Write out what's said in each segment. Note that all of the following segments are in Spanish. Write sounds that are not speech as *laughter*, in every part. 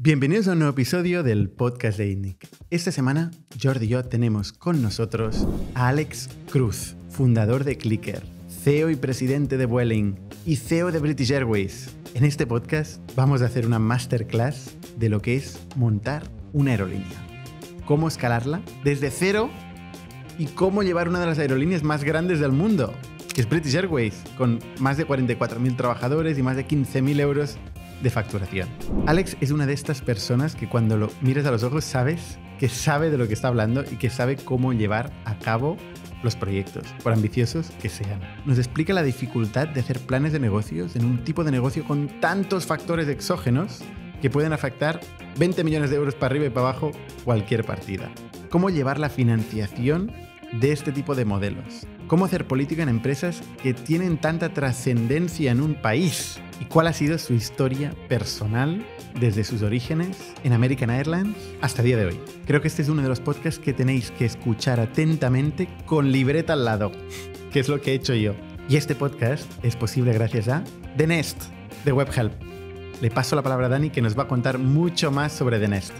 Bienvenidos a un nuevo episodio del podcast de INIC. Esta semana, Jordi y yo tenemos con nosotros a Alex Cruz, fundador de Clicker, CEO y presidente de Vueling y CEO de British Airways. En este podcast vamos a hacer una masterclass de lo que es montar una aerolínea, cómo escalarla desde cero y cómo llevar una de las aerolíneas más grandes del mundo, que es British Airways, con más de 44.000 trabajadores y más de 15.000 euros de facturación. Alex es una de estas personas que cuando lo miras a los ojos sabes que sabe de lo que está hablando y que sabe cómo llevar a cabo los proyectos, por ambiciosos que sean. Nos explica la dificultad de hacer planes de negocios en un tipo de negocio con tantos factores exógenos que pueden afectar 20 millones de euros para arriba y para abajo cualquier partida. Cómo llevar la financiación de este tipo de modelos cómo hacer política en empresas que tienen tanta trascendencia en un país y cuál ha sido su historia personal desde sus orígenes en American Airlines hasta el día de hoy. Creo que este es uno de los podcasts que tenéis que escuchar atentamente con libreta al lado, que es lo que he hecho yo. Y este podcast es posible gracias a The Nest de WebHelp. Le paso la palabra a Dani que nos va a contar mucho más sobre The Nest.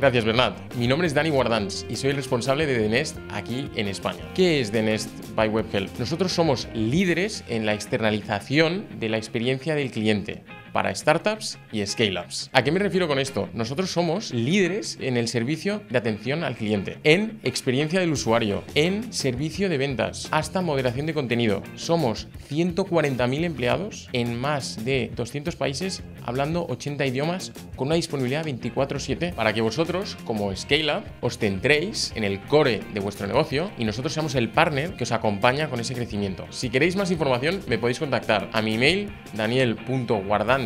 Gracias, Bernat. Mi nombre es Dani Guardans y soy el responsable de The Nest aquí en España. ¿Qué es The Nest by WebHelp? Nosotros somos líderes en la externalización de la experiencia del cliente para startups y scale-ups. ¿A qué me refiero con esto? Nosotros somos líderes en el servicio de atención al cliente, en experiencia del usuario, en servicio de ventas, hasta moderación de contenido. Somos 140.000 empleados en más de 200 países, hablando 80 idiomas, con una disponibilidad 24/7 para que vosotros, como scale-up, os centréis en el core de vuestro negocio y nosotros seamos el partner que os acompaña con ese crecimiento. Si queréis más información, me podéis contactar a mi email daniel.guardan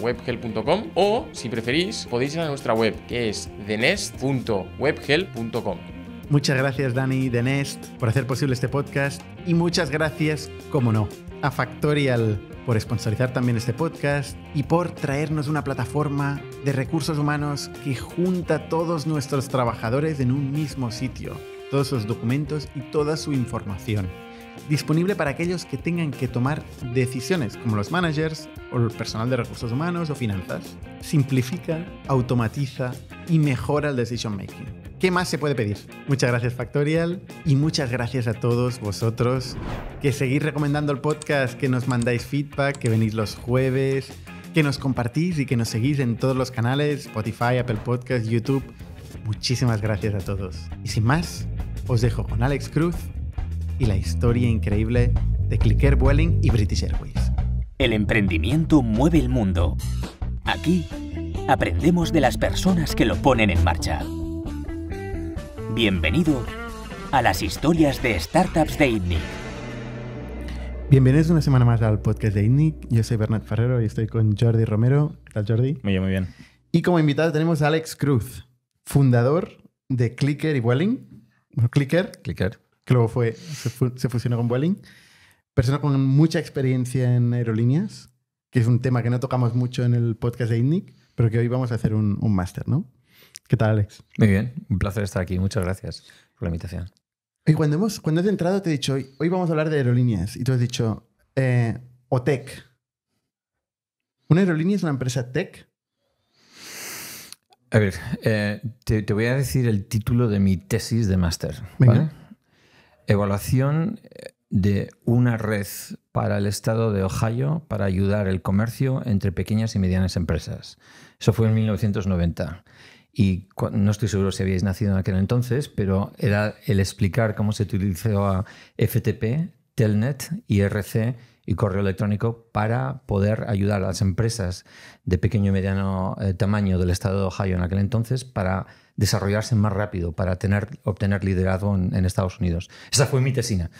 webhel.com o, si preferís, podéis ir a nuestra web, que es denest.webhelp.com. Muchas gracias Dani de Nest por hacer posible este podcast y muchas gracias, como no, a Factorial por sponsorizar también este podcast y por traernos una plataforma de recursos humanos que junta a todos nuestros trabajadores en un mismo sitio, todos sus documentos y toda su información disponible para aquellos que tengan que tomar decisiones, como los managers o el personal de recursos humanos o finanzas. Simplifica, automatiza y mejora el decision making. ¿Qué más se puede pedir? Muchas gracias Factorial y muchas gracias a todos vosotros que seguís recomendando el podcast, que nos mandáis feedback, que venís los jueves, que nos compartís y que nos seguís en todos los canales, Spotify, Apple Podcast, YouTube. Muchísimas gracias a todos. Y sin más, os dejo con Alex Cruz y la historia increíble de Clicker Welling y British Airways. El emprendimiento mueve el mundo. Aquí aprendemos de las personas que lo ponen en marcha. Bienvenido a las historias de startups de ITNIC. Bienvenidos una semana más al podcast de ITNIC. Yo soy Bernard Ferrero y estoy con Jordi Romero. ¿Qué tal, Jordi? Muy bien, muy bien. Y como invitado tenemos a Alex Cruz, fundador de Clicker y Welling. Clicker. Clicker que luego fue, se, fusionó con Welling. Persona con mucha experiencia en aerolíneas, que es un tema que no tocamos mucho en el podcast de INNIC, pero que hoy vamos a hacer un, máster, ¿no? ¿Qué tal, Alex? Muy bien, un placer estar aquí. Muchas gracias por la invitación. Y cuando, hemos, cuando has entrado te he dicho, hoy, vamos a hablar de aerolíneas, y tú has dicho, eh, ¿o tech? ¿Una aerolínea es una empresa tech? A ver, eh, te, voy a decir el título de mi tesis de máster. Venga evaluación eh, de una red para el estado de Ohio para ayudar el comercio entre pequeñas y medianas empresas. Eso fue en 1990. Y no estoy seguro si habíais nacido en aquel entonces, pero era el explicar cómo se utilizaba FTP, Telnet, IRC y correo electrónico para poder ayudar a las empresas de pequeño y mediano eh, tamaño del estado de Ohio en aquel entonces para desarrollarse más rápido para tener, obtener liderazgo en, Estados Unidos. Esa fue mi tesina.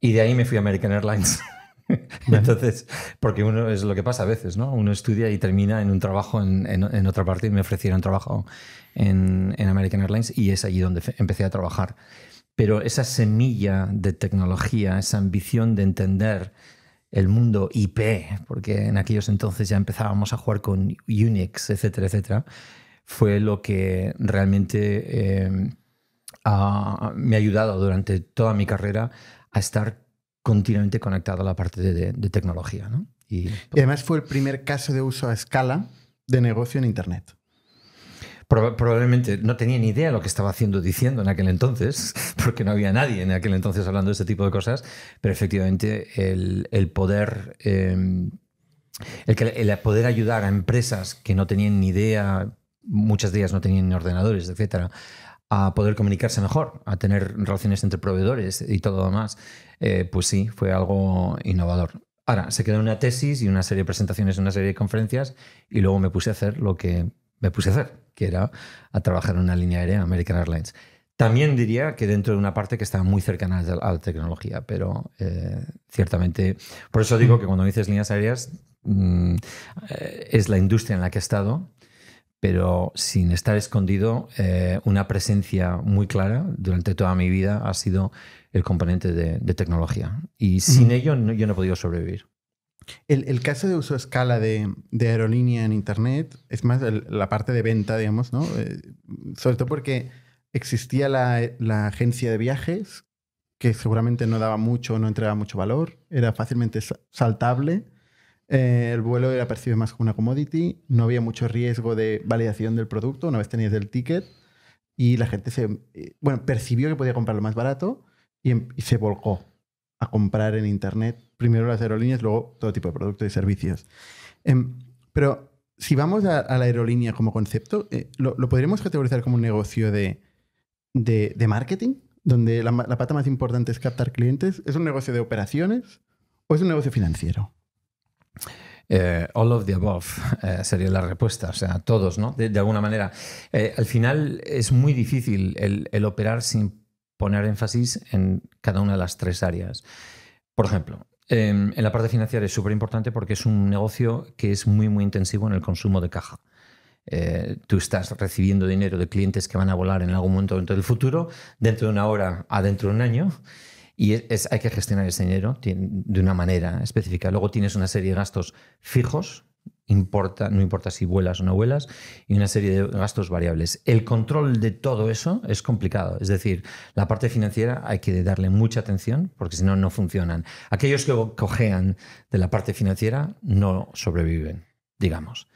Y de ahí me fui a American Airlines. *laughs* Entonces, porque uno es lo que pasa a veces, ¿no? Uno estudia y termina en un trabajo en, otra parte y me ofrecieron trabajo en, en, American Airlines y es allí donde empecé a trabajar. Pero esa semilla de tecnología, esa ambición de entender el mundo IP, porque en aquellos entonces ya empezábamos a jugar con Unix, etcétera, etcétera, fue lo que realmente em, me ha ayudado durante toda mi carrera a estar continuamente conectado a la parte de, tecnología. Y, además fue el primer caso de uso a escala de negocio en Internet. probablemente no tenía ni idea de lo que estaba haciendo diciendo en aquel entonces, *laughs* porque no había nadie en aquel entonces hablando de este tipo de cosas, pero efectivamente el, poder... Em, el poder ayudar a empresas que no tenían ni idea muchas días no tenían ordenadores, etcétera, a poder comunicarse mejor, a tener relaciones entre proveedores y todo lo demás, eh, pues sí, fue algo innovador. Ahora, se quedó una tesis y una serie de presentaciones, una serie de conferencias, y luego me puse a hacer lo que me puse a hacer, que era a trabajar en una línea aérea American Airlines. También diría que dentro de una parte que estaba muy cercana a la tecnología, pero eh, ciertamente, por eso digo que cuando dices líneas aéreas, mm, eh, es la industria en la que he estado pero sin estar escondido, eh, una presencia muy clara durante toda mi vida ha sido el componente de, tecnología. Y sin ello yo no he podido sobrevivir. El, el, caso de uso a escala de, aerolínea en Internet, es más la parte de venta, digamos, ¿no? Eh, sobre todo porque existía la, la, agencia de viajes, que seguramente no daba mucho, no entregaba mucho valor, era fácilmente saltable eh, el vuelo era percibido más como una commodity, no había mucho riesgo de validación del producto una vez tenías el ticket y la gente se, eh, percibió que podía comprarlo más barato em, y, se volcó a comprar en Internet primero las aerolíneas, luego todo tipo de productos y servicios. Em, pero si vamos a, la aerolínea como concepto, eh, lo, podríamos categorizar como un negocio de, marketing? Donde la, la pata más importante es captar clientes. ¿Es un negocio de operaciones o es un negocio financiero? Eh, all of the above *laughs* eh, sería la respuesta, o sea, todos, ¿no? De, alguna manera. Eh, al final es muy difícil el, operar sin poner énfasis en cada una de las tres áreas. Por ejemplo, em, en la parte financiera es súper importante porque es un negocio que es muy, muy intensivo en el consumo de caja. tú estás recibiendo dinero de clientes que van a volar en algún momento dentro del futuro, dentro de una hora a dentro de un año, y hay que gestionar ese dinero de una manera específica. Luego tienes una serie de gastos fijos, no importa si vuelas o no vuelas, y una serie de gastos variables. El control de todo eso es complicado. Es decir, la parte financiera hay que darle mucha atención porque si no, no funcionan. Aquellos que cojean de la parte financiera no sobreviven, digamos.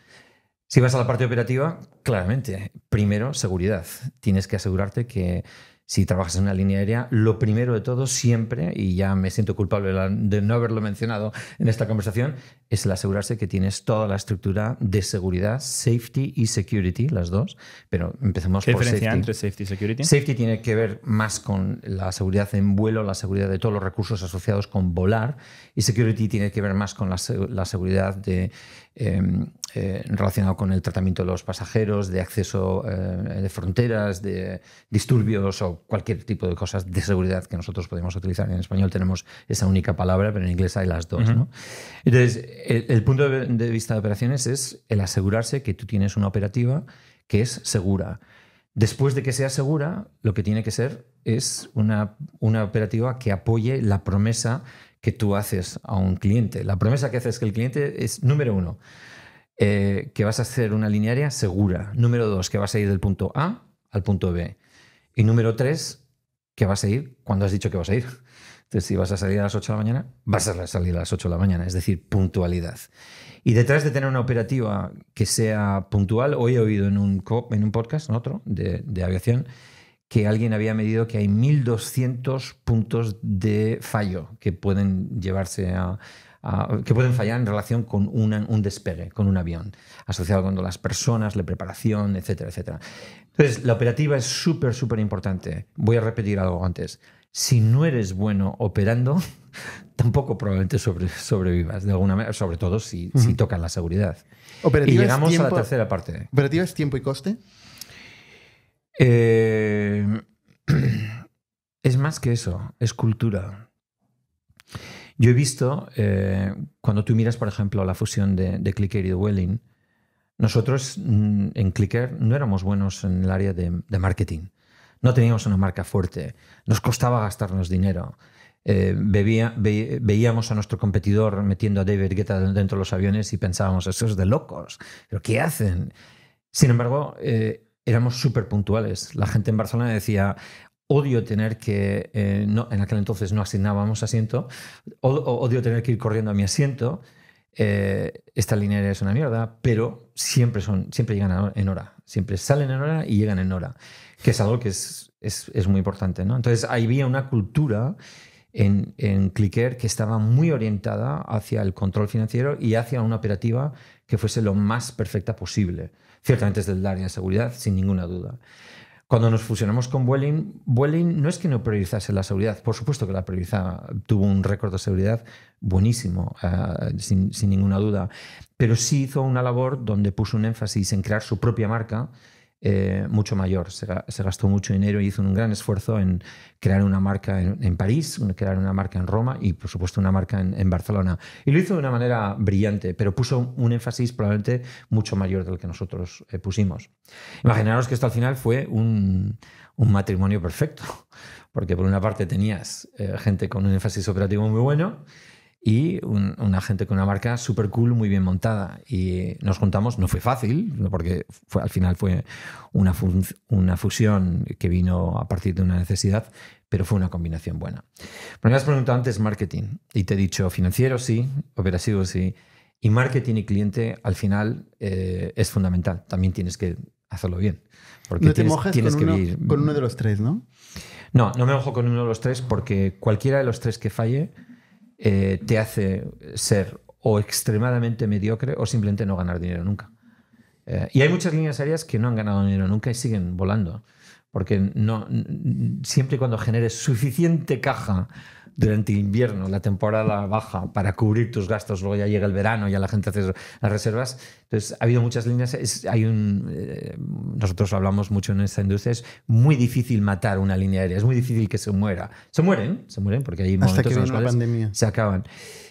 Si vas a la parte operativa, claramente, primero, seguridad. Tienes que asegurarte que si trabajas en una línea aérea, lo primero de todo siempre, y ya me siento culpable de no haberlo mencionado en esta conversación, es el asegurarse que tienes toda la estructura de seguridad, safety y security, las dos, pero empecemos ¿Qué diferencia safety. entre safety y security? Safety tiene que ver más con la seguridad en vuelo, la seguridad de todos los recursos asociados con volar, y security tiene que ver más con la seguridad de Em, eh, relacionado con el tratamiento de los pasajeros, de acceso eh, de fronteras, de disturbios o cualquier tipo de cosas de seguridad que nosotros podemos utilizar. En español tenemos esa única palabra, pero en inglés hay las dos. Entonces, el, punto de vista de operaciones es el asegurarse que tú tienes una operativa que es segura. Después de que sea segura, lo que tiene que ser es una, una operativa que apoye la promesa que tú haces a un cliente. La promesa que haces que el cliente es, número uno, eh, que vas a hacer una linearia segura. Número dos, que vas a ir del punto A al punto B. Y número tres, que vas a ir cuando has dicho que vas a ir. Entonces, si vas a salir a las 8 de la mañana, vas a salir a las 8 de la mañana, es decir, puntualidad. Y detrás de tener una operativa que sea puntual, hoy he oído en un, en un podcast, en otro, de, de aviación, que alguien había medido que hay 1.200 puntos de fallo que pueden llevarse a, que pueden fallar en relación con un despegue, con un avión, asociado con las personas, la preparación, etcétera, etcétera. Entonces, la operativa es súper, súper importante. Voy a repetir algo antes. Si no eres bueno operando, *laughs* tampoco probablemente sobrevivas, de alguna manera, sobre todo si, tocas la seguridad. y llegamos a la tercera parte. ¿Operativa es tiempo y coste? Eh, *clears throat* es más que eso, es cultura. Yo he visto, eh, cuando tú miras, por ejemplo, la fusión de, Clicker y de Welling, nosotros mm, en Clicker no éramos buenos en el área de, marketing. No teníamos una marca fuerte. Nos costaba gastarnos dinero. Eh, veíamos a nuestro competidor metiendo a David Guetta dentro de los aviones y pensábamos, eso es de locos. ¿Pero qué hacen? Sin embargo, éramos súper puntuales. La gente en Barcelona decía, odio tener que, eh, no, en aquel entonces no asignábamos asiento, odio tener que ir corriendo a mi asiento, eh, esta línea es una mierda, pero siempre, son, siempre llegan en hora, siempre salen en hora y llegan en hora, que es algo que es, es, es muy importante. ¿no? Entonces ahí había una cultura en, en Clicker que estaba muy orientada hacia el control financiero y hacia una operativa que fuese lo más perfecta posible ciertamente es del área de seguridad, sin ninguna duda. Cuando nos fusionamos con Welling, Welling no es que no priorizase la seguridad, por supuesto que la priorizaba, tuvo un récord de seguridad buenísimo, eh, sin, ninguna duda, pero sí hizo una labor donde puso un énfasis en crear su propia marca, eh, mucho mayor. Se, gastó mucho dinero y hizo un gran esfuerzo en crear una marca en, París, crear una marca en Roma y, por supuesto, una marca en, Barcelona. Y lo hizo de una manera brillante, pero puso un énfasis probablemente mucho mayor del que nosotros eh, pusimos. Imaginaros que esto al final fue un, matrimonio perfecto, *laughs* porque por una parte tenías eh, gente con un énfasis operativo muy bueno y un, un, agente con una marca súper cool, muy bien montada. Y nos juntamos, no fue fácil, porque fue, al final fue una, una fusión que vino a partir de una necesidad, pero fue una combinación buena. Pero me has preguntado antes marketing y te he dicho financiero sí, operativo sí, y marketing y cliente al final eh, es fundamental. También tienes que hacerlo bien. Porque no te tienes, mojas con, que uno, vivir... con uno de los tres, ¿no? No, no me ojo con uno de los tres porque cualquiera de los tres que falle eh, te hace ser o extremadamente mediocre o simplemente no ganar dinero nunca. Eh, y hay muchas líneas aéreas que no han ganado dinero nunca y siguen volando, porque no, siempre y cuando generes suficiente caja durante invierno, la temporada baja, para cubrir tus gastos. Luego ya llega el verano, ya la gente hace las reservas. Entonces, ha habido muchas líneas. Es, hay un, eh, nosotros hablamos mucho en esta industria. Es muy difícil matar una línea aérea. Es muy difícil que se muera. Se mueren, se mueren porque hay momentos Hasta que en se acaban.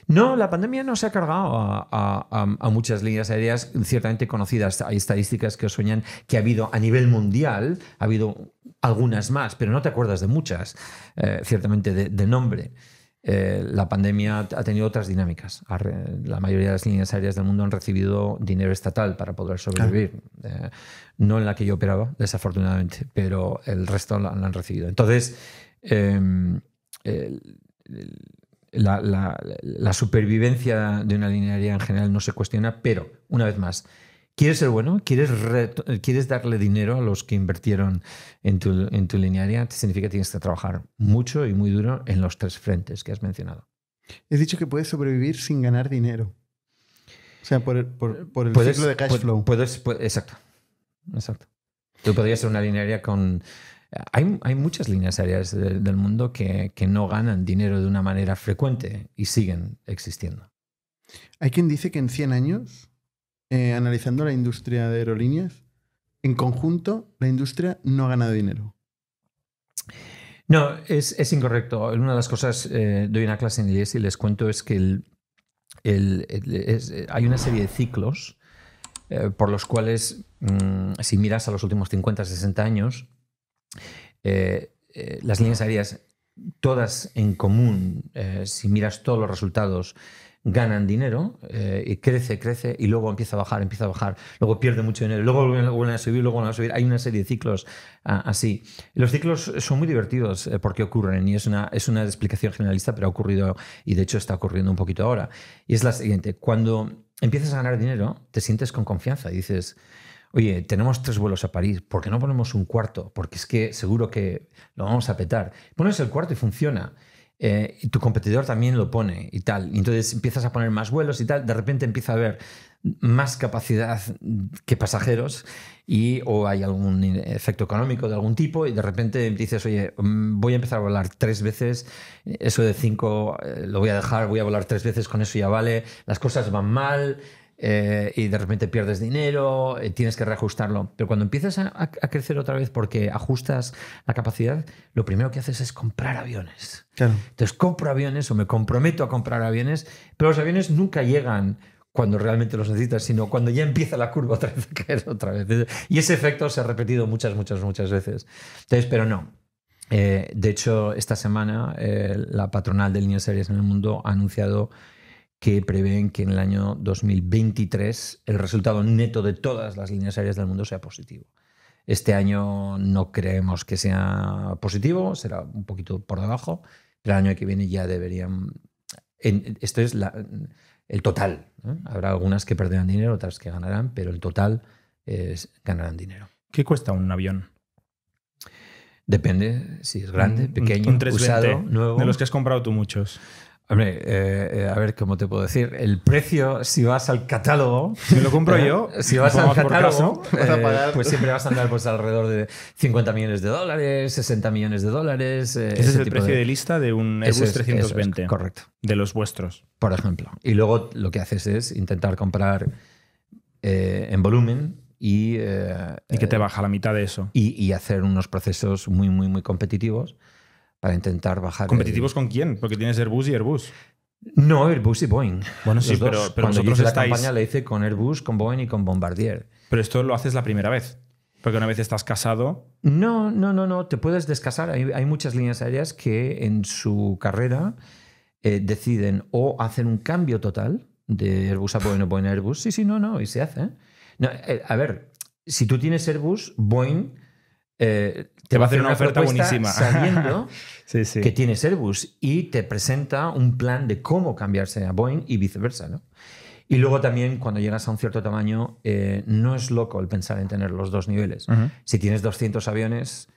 No, la pandemia no se ha cargado a, muchas líneas aéreas ciertamente conocidas. Hay estadísticas que sueñan que ha habido a nivel mundial, ha habido algunas más, pero no te acuerdas de muchas, eh, ciertamente de, nombre. Eh, la pandemia ha tenido otras dinámicas. La mayoría de las líneas aéreas del mundo han recibido dinero estatal para poder sobrevivir. Eh, no en la que yo operaba, desafortunadamente, pero el resto la, han recibido. Entonces, em, la, supervivencia de una linearia en general no se cuestiona, pero, una vez más, ¿quieres ser bueno? ¿Quieres, ¿quieres darle dinero a los que invirtieron en tu, en tu Significa que tienes que trabajar mucho y muy duro en los tres frentes que has mencionado. He dicho que puedes sobrevivir sin ganar dinero. O sea, por, por el ciclo de cash flow. exacto. Exacto. Tú podrías ser una linearia con hay, muchas líneas aéreas del mundo que, no ganan dinero de una manera frecuente y siguen existiendo. Hay quien dice que en 100 años, eh, analizando la industria de aerolíneas, en conjunto la industria no ha ganado dinero. No, es, incorrecto. Una de las cosas, eh, doy una clase en inglés y les cuento, es que hay una serie de ciclos eh, por los cuales, mm, si miras a los últimos 50, 60 años, eh, eh, las líneas aéreas, todas en común, eh, si miras todos los resultados, ganan dinero y crece, crece y luego empieza a bajar, empieza a bajar, luego pierde mucho dinero, luego vuelven a subir, luego vuelven a subir. Hay una serie de ciclos así. Los ciclos son muy divertidos porque ocurren y es una, es una explicación generalista, pero ha ocurrido y de hecho está ocurriendo un poquito ahora. Y es la siguiente, cuando empiezas a ganar dinero, te sientes con confianza y dices, oye, tenemos tres vuelos a París, ¿por qué no ponemos un cuarto? Porque es que seguro que lo vamos a petar. Pones el cuarto y funciona. Eh, y tu competidor también lo pone y tal. Y entonces empiezas a poner más vuelos y tal. De repente empieza a haber más capacidad que pasajeros y o hay algún eh, efecto económico de algún tipo y de repente dices, oye, mm, voy a empezar a volar tres veces, eh, eso de cinco lo voy a dejar, voy a volar tres veces, con eso ya vale, las cosas van mal, eh, y de repente pierdes dinero, eh, tienes que reajustarlo. Pero cuando empiezas a, crecer otra vez porque ajustas la capacidad, lo primero que haces es comprar aviones. Entonces compro aviones o me comprometo a comprar aviones, pero los aviones nunca llegan cuando realmente los necesitas, sino cuando ya empieza la curva otra vez a caer otra vez. Y ese efecto se ha repetido muchas, muchas, muchas veces. Entonces, pero no, eh, de hecho, esta semana la patronal de líneas aéreas en el mundo ha anunciado que prevén que en el año 2023 el resultado neto de todas las líneas aéreas del mundo sea positivo. Este año no creemos que sea positivo, será un poquito por debajo, pero el año que viene ya deberían... En, esto es el total. Habrá algunas que perderán dinero, otras que ganarán, pero el total es, ganarán dinero. ¿Qué cuesta un avión? Depende si es grande, pequeño, un usado, nuevo. De los que has comprado tú muchos. Hombre, eh, eh, a ver cómo te puedo decir. El precio, si vas al catálogo. Si lo compro yo. ¿eh? Si vas al catálogo, eh, pues siempre vas a andar pues, alrededor de 50 millones de dólares, 60 millones de dólares. ese, es el precio de... lista de un Airbus 320. correcto. De los vuestros. Por ejemplo. Y luego lo que haces es intentar comprar en volumen y. y que te baja la mitad de eso. y hacer unos procesos muy, muy, muy competitivos para intentar bajar. ¿Competitivos con quién? Porque tienes Airbus y Airbus. No, Airbus y Boeing. Bueno, sí, pero, nosotros cuando la campaña le hice con Airbus, con Boeing y con Bombardier. Pero esto lo haces la primera vez. Porque una vez estás casado. No, no, no, no. Te puedes descasar. Hay, muchas líneas aéreas que en su carrera eh, deciden o hacen un cambio total de Airbus a Boeing o Boeing a Airbus. Sí, sí, no, no. Y se hace. ¿eh? Eh, a ver, si tú tienes Airbus, Boeing te va a hacer una, oferta buenísima. Sabiendo *laughs* que tienes Airbus y te presenta un plan de cómo cambiarse a Boeing y viceversa. Y luego también cuando llegas a un cierto tamaño, eh, no es loco el pensar en tener los dos niveles. Si tienes 200 aviones,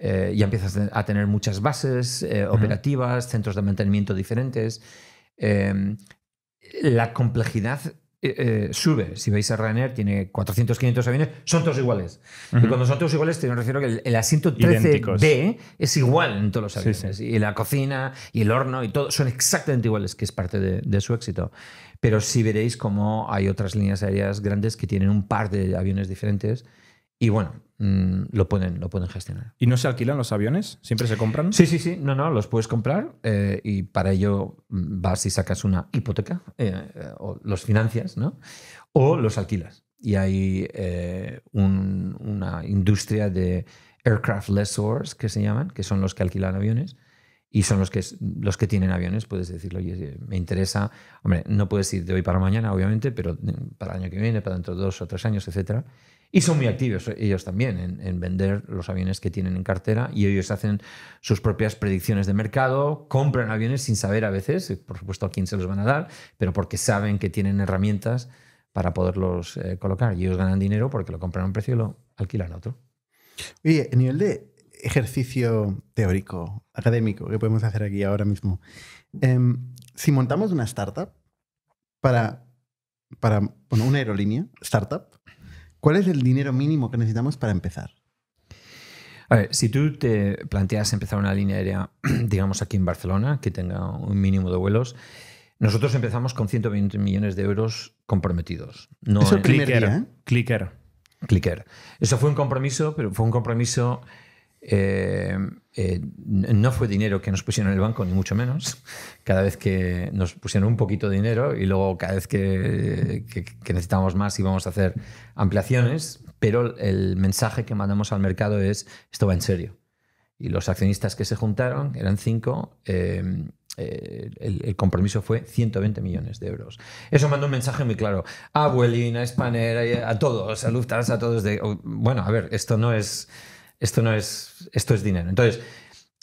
eh, ya empiezas a tener muchas bases eh, operativas, centros de mantenimiento diferentes. Eh, la complejidad eh, eh, sube. Si veis a Ryanair, tiene 400, 500 aviones, son todos iguales. Y cuando son todos iguales, te refiero que el, asiento 13B es igual en todos los aviones. Y la cocina, y el horno, y todo, son exactamente iguales, que es parte de, de su éxito. Pero si veréis cómo hay otras líneas aéreas grandes que tienen un par de aviones diferentes y bueno, mm, lo pueden, lo pueden gestionar. ¿Y no se alquilan los aviones? ¿Siempre se compran? Sí, sí, sí. No, no, los puedes comprar eh, y para ello mm, vas y sacas una hipoteca eh, eh, o los financias, ¿no? O los alquilas. Y hay una industria de aircraft lessors que se llaman, que son los que alquilan aviones y son los que, los que tienen aviones, puedes decirlo, oye, me interesa, hombre, no puedes ir de hoy para mañana, obviamente, pero mm, para el año que viene, para dentro de dos o tres años, etcétera. Y son muy activos ellos también en, vender los aviones que tienen en cartera y ellos hacen sus propias predicciones de mercado, compran aviones sin saber a veces, por supuesto, a quién se los van a dar, pero porque saben que tienen herramientas para poderlos eh, colocar. Y ellos ganan dinero porque lo compran a un precio y lo alquilan a otro. Oye, a nivel de ejercicio teórico, académico, que podemos hacer aquí ahora mismo, em, si montamos una startup para, para una aerolínea, startup, ¿Cuál es el dinero mínimo que necesitamos para empezar? A ver, si tú te planteas empezar una línea aérea, *clears throat* digamos aquí en Barcelona, que tenga un mínimo de vuelos, nosotros empezamos con 120 millones de euros comprometidos. No es el primer día, ¿eh? clicker. Clicker. Eso fue un compromiso, pero fue un compromiso eh, eh, no fue dinero que nos pusieron en el banco, ni mucho menos. Cada vez que nos pusieron un poquito de dinero y luego cada vez que, que, necesitábamos más íbamos a hacer ampliaciones, pero el mensaje que mandamos al mercado es esto va en serio. Y los accionistas que se juntaron, eran cinco, eh, el, compromiso fue 120 millones de euros. Eso mandó un mensaje muy claro a Vueling, a Spanner, a, todos, a Lufthansa, a todos. De, bueno, a ver, esto no es esto no es, esto es dinero. Entonces,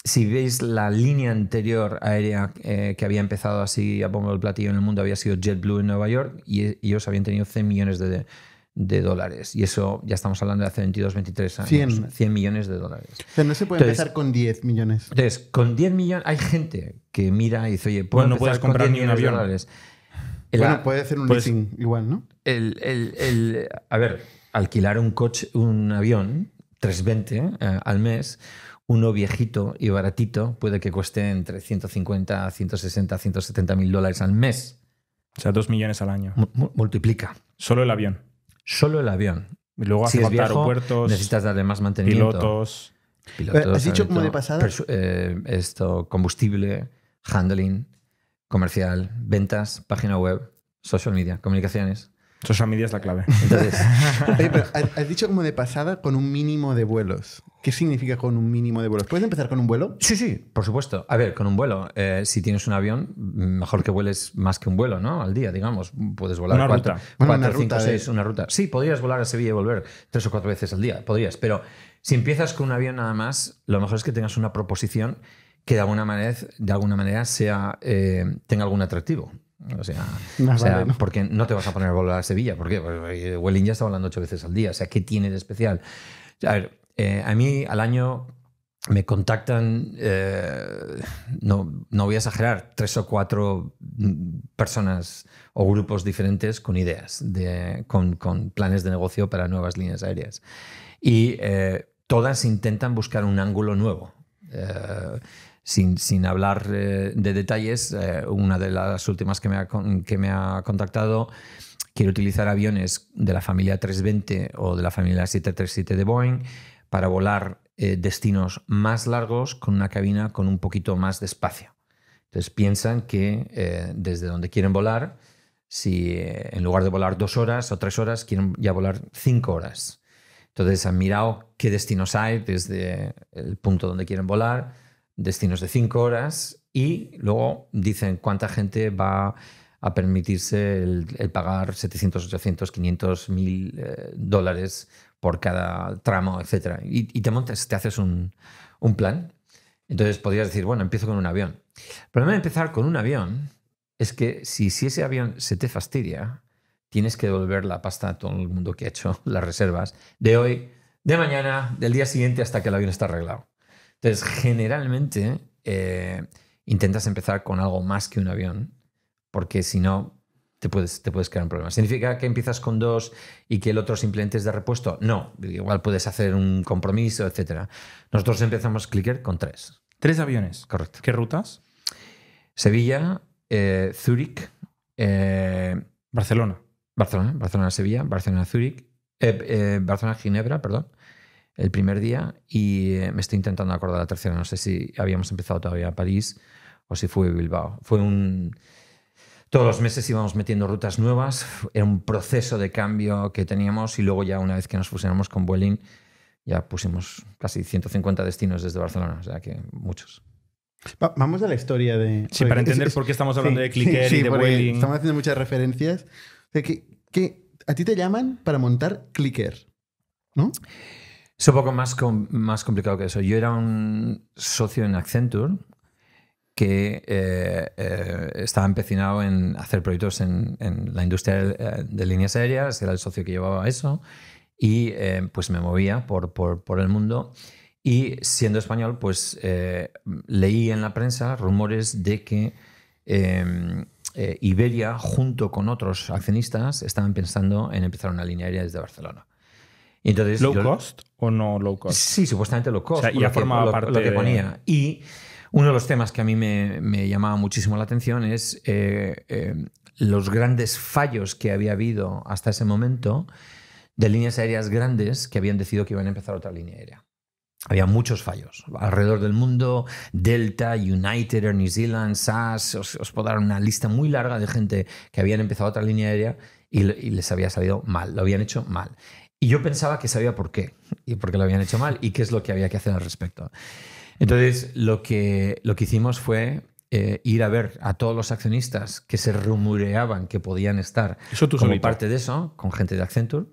si veis la línea anterior aérea eh, que había empezado así a pongo el platillo en el mundo, había sido JetBlue en Nueva York y, e, ellos habían tenido 100 millones de, dólares. Y eso ya estamos hablando de hace 22, 23 años. 100, millones de dólares. no se puede empezar con 10 millones. Entonces, con 10 millones hay gente que mira y dice, oye, no puedes comprar un avión. puede hacer un pues leasing igual, ¿no? El, a ver, alquilar un coche, un avión 320 eh, al mes, uno viejito y baratito puede que cueste entre 150, 160, 170 mil dólares al mes. O sea, dos millones al año. multiplica. Solo el avión. Solo el avión. Y luego hace aeropuertos. Necesitas darle más mantenimiento. Pilotos. ¿Has dicho como de pasada? Eh, esto, combustible, handling, comercial, ventas, página web, social media, comunicaciones. Social media es la clave. Entonces. *laughs* has dicho como de pasada con un mínimo de vuelos. ¿Qué significa con un mínimo de vuelos? ¿Puedes empezar con un vuelo? Sí, sí, por supuesto. A ver, con un vuelo. Eh, si tienes un avión, mejor que vueles más que un vuelo, ¿no? Al día, digamos. Puedes volar una cuatro, ruta. una ruta Sí, podrías volar a Sevilla y volver tres o cuatro veces al día. Podrías. Pero si empiezas con un avión nada más, lo mejor es que tengas una proposición que de alguna manera, de alguna manera sea, eh, tenga algún atractivo. O sea, o sea ¿no? porque no te vas a poner a volar a Sevilla, porque eh, Welling ya está volando ocho veces al día. O sea, ¿qué tiene de especial? A ver, eh, a mí al año me contactan, eh, no, no, voy a exagerar, tres o cuatro mm, personas o grupos diferentes con ideas, de, con, con, planes de negocio para nuevas líneas aéreas. Y todas intentan buscar un ángulo nuevo sin, sin hablar eh, de detalles, eh, una de las últimas que me ha, que me ha contactado quiere utilizar aviones de la familia 320 o de la familia 737 de Boeing para volar eh, destinos más largos con una cabina con un poquito más de espacio. Entonces piensan que desde donde quieren volar, si en lugar de volar dos horas o tres horas, quieren ya volar cinco horas. Entonces han mirado qué destinos hay desde el punto donde quieren volar, destinos de cinco horas y luego dicen cuánta gente va a permitirse el, pagar 700, 800, 500, 1000 dólares por cada tramo, etc. Y, te montas, te haces un, plan. Entonces podrías decir, bueno, empiezo con un avión. El problema de empezar con un avión es que si, si ese avión se te fastidia, tienes que devolver la pasta a todo el mundo que ha hecho *laughs* las reservas de hoy, de mañana, del día siguiente hasta que el avión está arreglado. Entonces, generalmente eh, intentas empezar con algo más que un avión, porque si no, te puedes, te puedes crear un problema. ¿Significa que empiezas con dos y que el otro simplemente es de repuesto? No, igual puedes hacer un compromiso, etc. Nosotros empezamos Clicker con tres. Tres aviones. Correcto. ¿Qué rutas? Sevilla, eh, Zúrich, eh, Barcelona. Barcelona, Barcelona-Sevilla, Barcelona-Zúrich, Barcelona-Ginebra, perdón, el primer día y eh, me estoy intentando acordar la tercera. No sé si habíamos empezado todavía a París o si fue Bilbao. Fue un... Todos los meses íbamos metiendo rutas nuevas, era un proceso de cambio que teníamos y luego ya una vez que nos fusionamos con Vueling ya pusimos casi 150 destinos desde Barcelona, o sea que muchos. vamos a la historia de... Sí, para entender por qué estamos hablando de Clicker y de Vueling. Estamos haciendo muchas referencias. O que, que, a ti te llaman para montar Clicker, ¿no? Es un poco más, más complicado que eso. Yo era un socio en Accenture que eh, eh, estaba empecinado en hacer proyectos en, la industria eh, de, líneas aéreas, era el socio que llevaba eso, y pues me movía por, por, por, el mundo. Y siendo español, pues leí en la prensa rumores de que em, Iberia, junto con otros accionistas, estaban pensando en empezar una línea aérea desde Barcelona entonces, ¿Low cost o no low cost? Sí, supuestamente low cost. O sea, y lo, lo que ponía. Y uno de los temas que a mí me, llamaba muchísimo la atención es eh, eh, los grandes fallos que había habido hasta ese momento de líneas aéreas grandes que habían decidido que iban a empezar otra línea aérea. Había muchos fallos alrededor del mundo. Delta, United, Air New Zealand, SAS, os, puedo dar una lista muy larga de gente que habían empezado otra línea aérea y les había salido mal, lo habían hecho mal. Y yo pensaba que sabía por qué y por qué lo habían hecho mal y qué es lo que había que hacer al respecto. Entonces, lo que, lo que hicimos fue eh, ir a ver a todos los accionistas que se rumoreaban que podían estar como parte de eso, con gente de Accenture,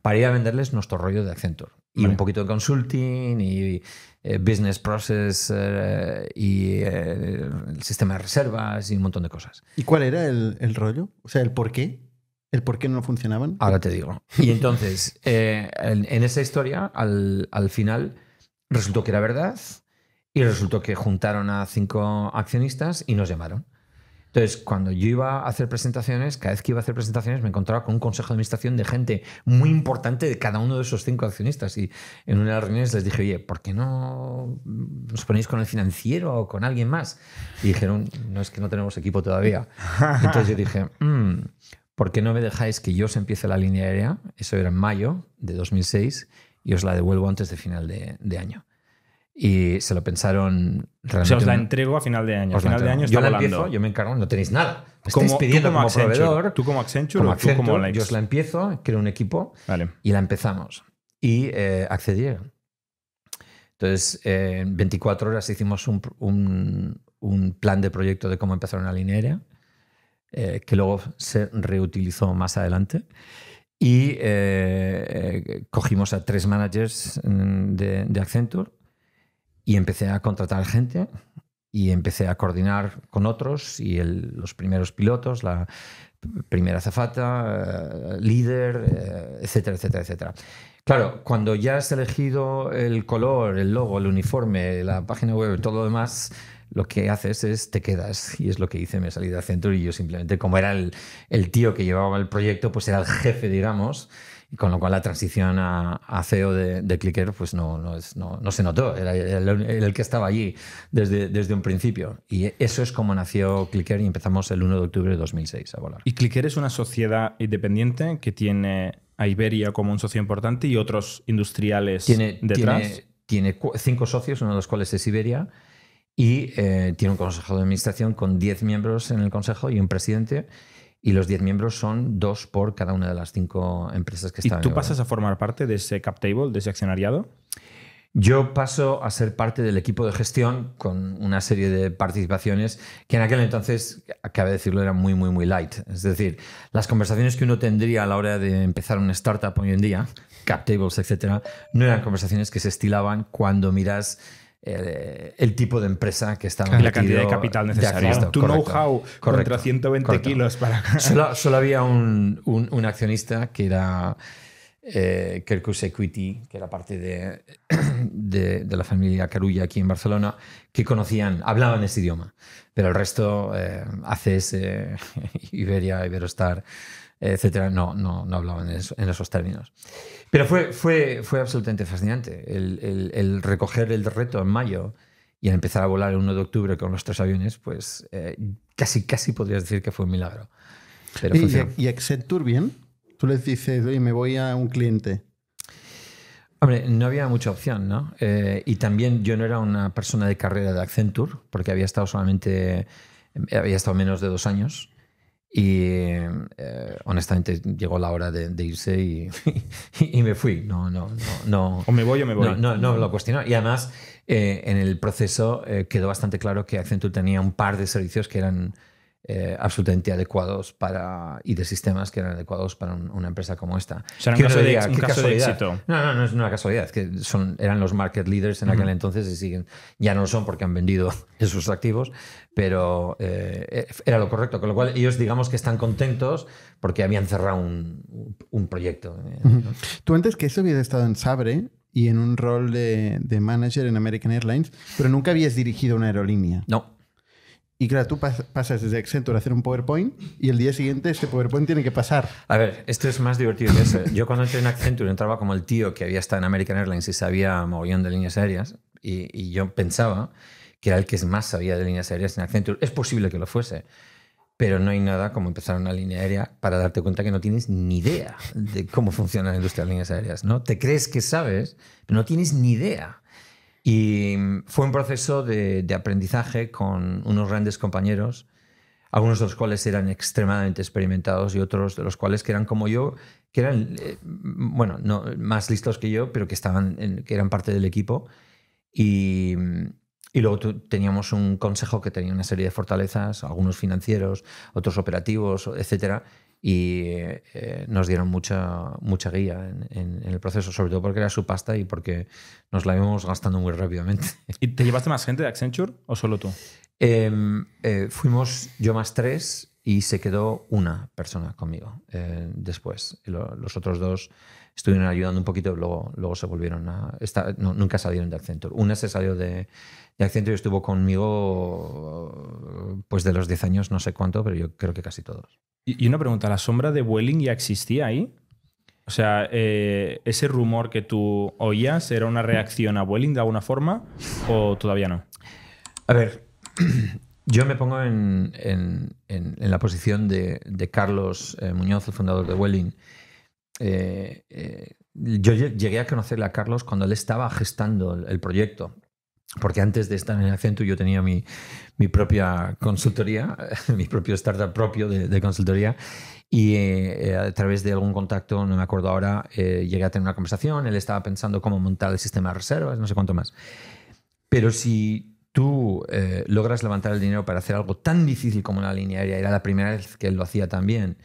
para ir a venderles nuestro rollo de Accenture. Y un poquito de consulting y eh, business process eh, y el sistema de reservas y un montón de cosas. ¿Y cuál era el, el rollo? O sea, el por qué. ¿El por qué no funcionaban? Ahora te digo. Y entonces, *laughs* eh, en, esa historia, al, final, resultó que era verdad y resultó que juntaron a cinco accionistas y nos llamaron. Entonces, cuando yo iba a hacer presentaciones, cada vez que iba a hacer presentaciones me encontraba con un consejo de administración de gente muy importante de cada uno de esos cinco accionistas. Y en una de las reuniones les dije, oye, ¿por qué no nos ponéis con el financiero o con alguien más? Y dijeron, no es que no tenemos equipo todavía. *laughs* Entonces yo dije, mmm... ¿por qué no me dejáis que yo se empiece la línea aérea? Eso era en mayo de 2006 y os la devuelvo antes de final de, año. Y se lo pensaron realmente. os la entrego a final de año. A final de año está yo la empiezo, yo me encargo, no tenéis nada. Me pidiendo como, proveedor. Tú como Accenture, o tú como Yo os la empiezo, creo un equipo y la empezamos. Y eh, accedieron. Entonces, eh, en 24 horas hicimos un, un, plan de proyecto de cómo empezar una línea aérea eh, que luego se reutilizó más adelante. Y eh, cogimos a tres managers mm, de, Accenture y empecé a contratar gente y empecé a coordinar con otros y los primeros pilotos, la primera azafata, eh, líder, etcétera, etcétera, etcétera. Claro, cuando ya has elegido el color, el logo, el uniforme, la página web, todo lo demás, lo que haces es te quedas. Y es lo que hice, me salí de Accenture y yo simplemente, como era el, tío que llevaba el proyecto, pues era el jefe, digamos. Y con lo cual la transición a, CEO de, de, Clicker pues no, no, es, no, no se notó, era el, que estaba allí desde, desde un principio. Y eso es como nació Clicker y empezamos el 1 de octubre de 2006 a volar. Y Clicker es una sociedad independiente que tiene a Iberia como un socio importante y otros industriales detrás. Tiene, tiene cinco socios, uno de los cuales es Iberia y eh, tiene un consejo de administración con 10 miembros en el consejo y un presidente. Y los 10 miembros son dos por cada una de las cinco empresas que están. ¿Y tú pasas a formar parte de ese cap table, de ese accionariado? Yo paso a ser parte del equipo de gestión con una serie de participaciones que en aquel entonces, cabe decirlo, eran muy, muy, muy light. Es decir, las conversaciones que uno tendría a la hora de empezar una startup hoy en día, cap tables, etcétera, no eran conversaciones que se estilaban cuando miras eh, el, tipo de empresa que estaba en la cantidad de capital necesaria. Tu know-how contra 120 kilos para. Solo, había un, accionista que era Kirkus eh, Equity, que era parte de, la familia Carulla aquí en Barcelona, que conocían, hablaban ese idioma. Pero el resto, eh, ACS, *laughs* Iberia, Iberostar etcétera, no, no, hablaban en, esos términos. Pero fue, fue, fue absolutamente fascinante el, recoger el reto en mayo y empezar a volar el 1 de octubre con los tres aviones, pues eh, casi, casi podrías decir que fue un milagro. ¿Y, y, Accenture bien? Tú les dices, oye, me voy a un cliente. Hombre, no había mucha opción, ¿no? Eh, y también yo no era una persona de carrera de Accenture, porque había estado solamente, había estado menos de dos años y eh, honestamente llegó la hora de, irse *laughs* y, me fui. No, no, no, no. O me voy o me voy. No, no, lo cuestiono. Y además, eh, en el proceso eh, quedó bastante claro que Accenture tenía un par de servicios que eran absolutamente adecuados para. y de sistemas que eran adecuados para una empresa como esta. O un caso, de, un caso de, éxito. No, no, no es una casualidad. Que son, eran los market leaders en aquel entonces y siguen. Ya no lo son porque han vendido sus *laughs* activos, pero eh, e-, era lo correcto, con lo cual ellos digamos que están contentos porque habían cerrado un, un proyecto. Eh, tú antes que eso habías estado en Sabre y en un rol de, de, manager en American Airlines, pero nunca habías dirigido una aerolínea. No. Y claro, tú pasas desde Accenture a hacer un PowerPoint y el día siguiente ese PowerPoint tiene que pasar. A ver, esto es más divertido que eso. Yo cuando entré en Accenture entraba como el tío que había estado en American Airlines y sabía mogollón de líneas aéreas y, y yo pensaba que era el que más sabía de líneas aéreas en Accenture. Es posible que lo fuese, pero no hay nada como empezar una línea aérea para darte cuenta que no tienes ni idea de cómo funciona la industria de líneas aéreas. ¿no? Te crees que sabes, pero no tienes ni idea. Y fue un proceso de, aprendizaje con unos grandes compañeros algunos de los cuales eran extremadamente experimentados y otros de los cuales que eran como yo, que eran, eh, bueno, no, más listos que yo, pero que, estaban que eran parte del equipo. Y, y luego teníamos un consejo que tenía una serie de fortalezas, algunos financieros, otros operativos, etcétera, y eh, nos dieron mucha, mucha guía en, el proceso, sobre todo porque era su pasta y porque nos la íbamos gastando muy rápidamente. *laughs* ¿Y te llevaste más gente de Accenture o solo tú? Em, eh, fuimos yo más tres y se quedó una persona conmigo eh, después. los otros dos estuvieron ayudando un poquito, luego, luego se volvieron a... Esta, nunca salieron de Accenture. Una se salió de el Accenture estuvo conmigo, pues de los 10 años, no sé cuánto, pero yo creo que casi todos. Y una pregunta, ¿la sombra de Welling ya existía ahí? O sea, eh, ¿ese rumor que tú oías era una reacción a Welling de alguna forma o todavía no? A ver, *clears throat* yo me pongo en, la posición de, Carlos eh, Muñoz, el fundador de Welling. Eh, yo llegué a conocerle a Carlos cuando él estaba gestando el, proyecto porque antes de estar en Accenture yo tenía mi, mi propia consultoría, *laughs* mi propio startup propio de, consultoría, y eh, eh, a través de algún contacto, no me acuerdo ahora, eh, llegué a tener una conversación, él estaba pensando cómo montar el sistema de reservas, no sé cuánto más. Pero si tú logras levantar el dinero para hacer algo tan difícil como una línea aérea, era la primera vez que él lo hacía también,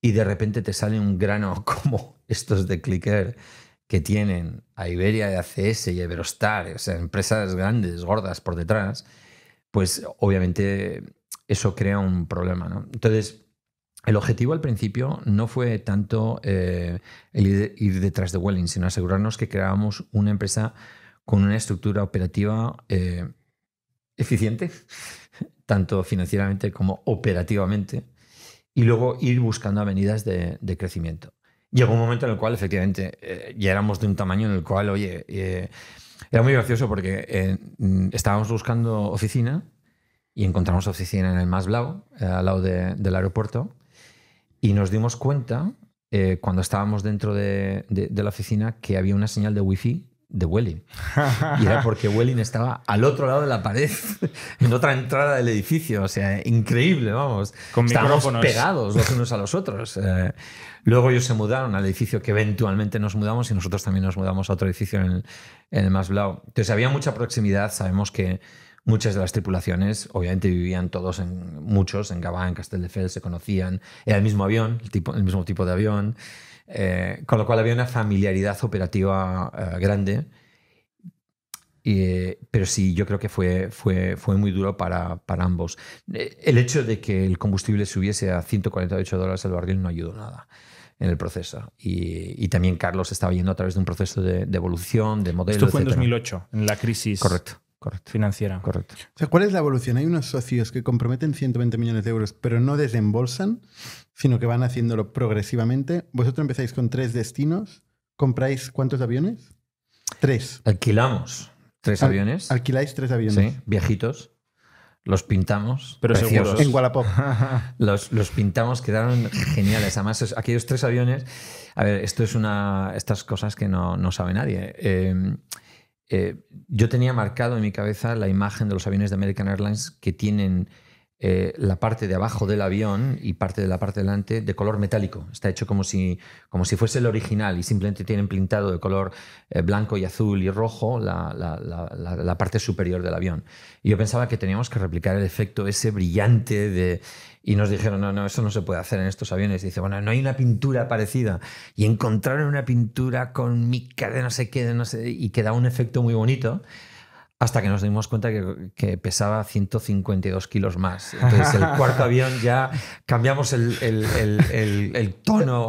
y de repente te sale un grano *laughs* como estos de Clicker, que tienen a Iberia a ACS y a Iberostar, o sea, empresas grandes, gordas por detrás, pues obviamente eso crea un problema. ¿no? Entonces, el objetivo al principio no fue tanto eh, el ir, detrás de Welling, sino asegurarnos que creábamos una empresa con una estructura operativa eh, eficiente, *laughs* tanto financieramente como operativamente, y luego ir buscando avenidas de crecimiento llegó un momento en el cual efectivamente eh, ya éramos de un tamaño en el cual, oye, eh, era muy gracioso porque eh, mm, estábamos buscando oficina y encontramos oficina en el Más Blau, al lado del aeropuerto, y nos dimos cuenta cuando estábamos dentro de, de la oficina que había una señal de wifi de Welling. Y era porque Welling estaba al otro lado de la pared, *laughs* en otra entrada del edificio. O sea, increíble, vamos. Con pegados los unos a los otros. Eh, luego ellos se mudaron al edificio que eventualmente nos mudamos y nosotros también nos mudamos a otro edificio en el, más el Entonces había mucha proximidad. Sabemos que muchas de las tripulaciones, obviamente vivían todos, en, muchos en Gabán, en Castelldefels, se conocían. Era el mismo avión, el mismo tipo de avión. Eh, con lo cual había una familiaridad operativa eh, grande. pero sí, yo creo que fue, fue, fue muy duro para, ambos. Eh, el hecho de que el combustible subiese a 148 dólares al barril no ayudó nada en el proceso. Y, también Carlos estaba yendo a través de un proceso de, evolución, de modelos. Esto fue en 2008, en la crisis. Correcto. Correcto. Financiera. Correcto. ¿cuál es la evolución? Hay unos socios que comprometen 120 millones de euros, pero no desembolsan sino que van haciéndolo progresivamente. Vosotros empezáis con tres destinos, compráis cuántos aviones? Tres. Alquilamos tres aviones. Alquiláis tres aviones. Sí, viejitos. Los pintamos. Pero En Wallapop. *laughs* los, los, pintamos, quedaron geniales. Además, aquellos tres aviones. A ver, esto es una. Estas cosas que no, sabe nadie. Em, eh, yo tenía marcado en mi cabeza la imagen de los aviones de American Airlines que tienen eh, la parte de abajo del avión y parte de la parte delante de color metálico. Está hecho como si, fuese el original y simplemente tienen pintado de color eh, blanco y azul y rojo la, parte superior del avión. Y yo pensaba que teníamos que replicar el efecto ese brillante de... Y nos dijeron, no, no, eso no se puede hacer en estos aviones. dice, bueno, no hay una pintura parecida. Y encontraron una pintura con mica de no sé qué, no sé, y que da un efecto muy bonito. Hasta que nos dimos cuenta que, que, pesaba 152 kilos más. Entonces, el cuarto avión ya cambiamos el, tono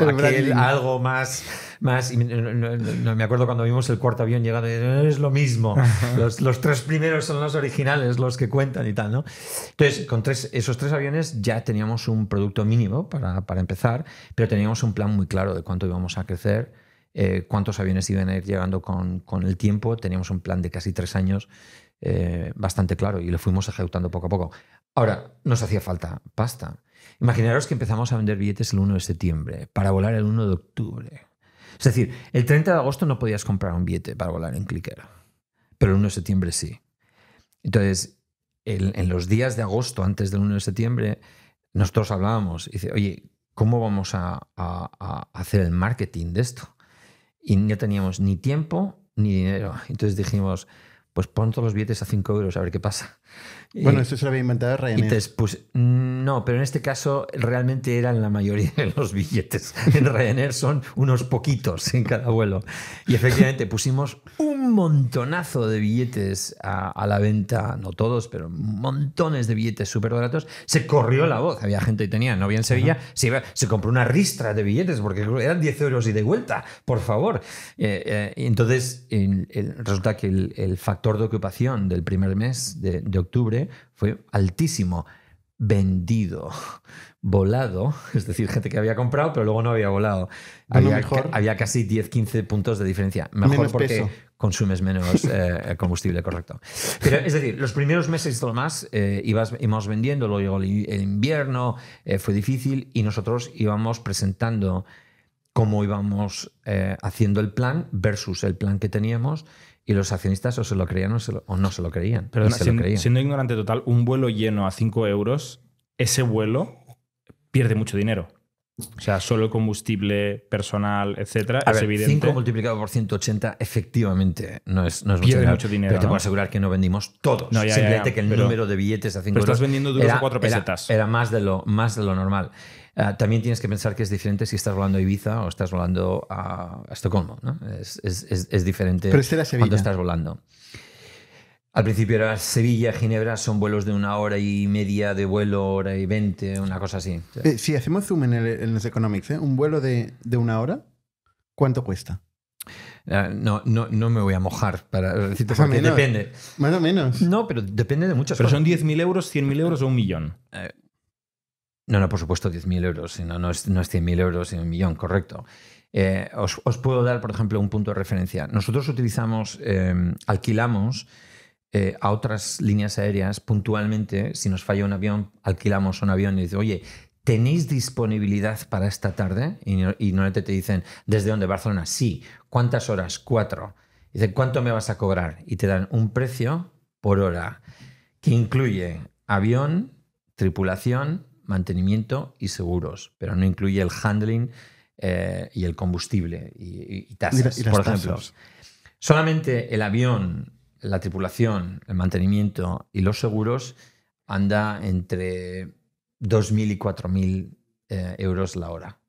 a algo más. más no, me acuerdo cuando vimos el cuarto avión llegando, no es lo mismo. Los, tres primeros son los originales, los que cuentan y tal. ¿no? Entonces, con tres, esos tres aviones ya teníamos un producto mínimo para, para empezar, pero teníamos un plan muy claro de cuánto íbamos a crecer eh, cuántos aviones iban a ir llegando con, el tiempo. Teníamos un plan de casi tres años eh, bastante claro y lo fuimos ejecutando poco a poco. Ahora, nos hacía falta pasta. Imaginaros que empezamos a vender billetes el 1 de septiembre para volar el 1 de octubre. Es decir, el 30 de agosto no podías comprar un billete para volar en Clicker, pero el 1 de septiembre sí. Entonces, en los días de agosto, antes del 1 de septiembre, nosotros hablábamos y dice, oye, ¿cómo vamos a hacer el marketing de esto? y no teníamos ni tiempo ni dinero. Entonces dijimos, pues pon todos los billetes a 5 euros a ver qué pasa. Eh, bueno, eso se lo había inventado Ryanair. Pues, no, pero en este caso realmente eran la mayoría de los billetes. *laughs* En Ryanair son unos poquitos en cada vuelo. Y efectivamente pusimos un montonazo de billetes a, la venta, no todos, pero montones de billetes súper baratos. Se corrió la voz, había gente que tenía novia en Sevilla, se, compró una ristra de billetes porque eran 10 euros y de vuelta, por favor. Eh, eh, entonces, resulta que el, factor de ocupación del primer mes de octubre fue altísimo, vendido, *laughs* volado, *laughs* es decir, gente que había comprado pero luego no había volado. Había, mejor, había casi 10, 15 puntos de diferencia. Mejor porque consumes menos *laughs* eh, combustible, correcto. Pero es decir, los primeros meses y todo más eh, íbamos vendiendo, luego llegó el invierno, eh, fue difícil y nosotros íbamos presentando cómo íbamos eh, haciendo el plan versus el plan que teníamos y los accionistas o se lo creían o, no se lo creían. Pero se lo creían. siendo ignorante total, un vuelo lleno a 5 euros, ese vuelo pierde mucho dinero. O sea, solo el combustible, personal, etcétera, a es evidente. 5 multiplicado por 180, efectivamente, no es, mucho, dinero, Pero te puedo asegurar que no vendimos todos. Simplemente que el número de billetes a 5 euros. estás vendiendo a 4 pesetas. Era, era, más, de lo, más de lo normal. Ah, también tienes que pensar que es diferente si estás volando a Ibiza o estás volando a, Estocolmo. Es, diferente este cuando estás volando. Al principio era Sevilla, Ginebra, son vuelos de una hora y media de vuelo, hora y veinte, una cosa así. Eh, si hacemos zoom en, los economics, ¿eh? un vuelo de, una hora, ¿cuánto cuesta? Ah, no, no, me voy a mojar para *laughs* depende. Más o menos. No, pero depende de muchas cosas. Pero son 10.000 euros, 100.000 euros o un millón. Eh, no, no, por supuesto, 10.000 euros, sino no es, no es 100.000 euros, sino un millón, correcto. Eh, os, puedo dar, por ejemplo, un punto de referencia. Nosotros utilizamos, em, alquilamos eh, a otras líneas aéreas puntualmente. Si nos falla un avión, alquilamos un avión y dice, oye, ¿tenéis disponibilidad para esta tarde? Y, no, y normalmente te dicen, ¿desde dónde? Barcelona. Sí. ¿Cuántas horas? Cuatro. Dicen, ¿cuánto me vas a cobrar? Y te dan un precio por hora que incluye avión, tripulación, mantenimiento y seguros, pero no incluye el handling eh, y el combustible y, tasas, por ejemplo. Solamente el avión, la tripulación, el mantenimiento y los seguros anda entre 2.000 y 4.000 eh, euros la hora.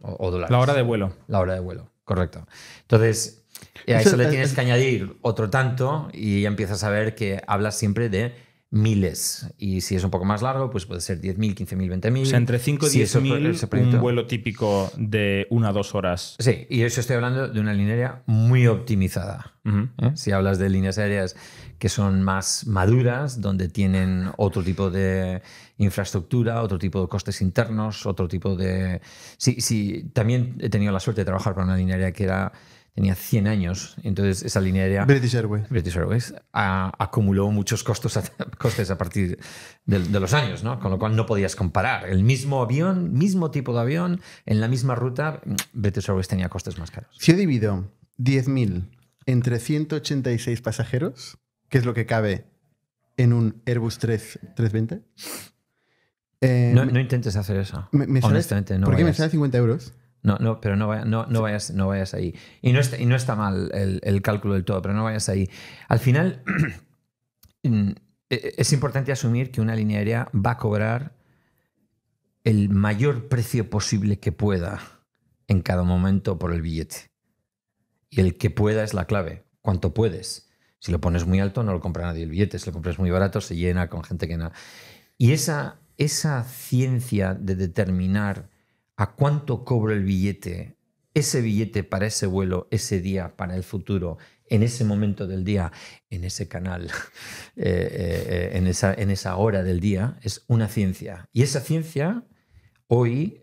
O, dólares. La hora de vuelo. La hora de vuelo, correcto. Entonces, eh, a eso, le tienes que añadir otro tanto y ya empiezas a ver que hablas siempre de miles. Y si es un poco más largo, pues puede ser 10.000, 15.000, 20.000. O sea, entre 5 y 10.000 un vuelo típico de una dos horas. Sí, y eso estoy hablando de una línea muy optimizada. ¿Eh? Si hablas de líneas aéreas que son más maduras, donde tienen otro tipo de infraestructura, otro tipo de costes internos, otro tipo de... Sí, sí, también he tenido la suerte de trabajar para una línea aérea que era tenía 100 años, entonces esa línea aérea... British Airways. British Airways acumuló muchos costos *laughs* costes a partir de, los años, ¿no? Con lo cual no podías comparar. El mismo avión, mismo tipo de avión, en la misma ruta, British Airways tenía costes más caros. Si he dividido 10.000 entre 186 pasajeros, que es lo que cabe en un Airbus 320... Em, no, intentes hacer eso. Honestamente, no. ¿Por me sale 50 euros. No, no, pero no, no, vayas, no vayas ahí. Y no está, mal el, cálculo del todo, pero no vayas ahí. Al final, *clears throat* mm, e, e, es importante asumir que una línea aérea va a cobrar el mayor precio posible que pueda en cada momento por el billete. Y el que pueda es la clave. cuanto puedes? Si lo pones muy alto, no lo compra nadie el billete. Si lo compras muy barato, se llena con gente que no. Y esa ciencia de determinar a cuánto cobro el billete, ese billete para ese vuelo, ese día, para el futuro, en ese momento del día, en ese canal, *laughs* eh, eh, eh, en, esa, en, esa, hora del día, es una ciencia. Y esa ciencia hoy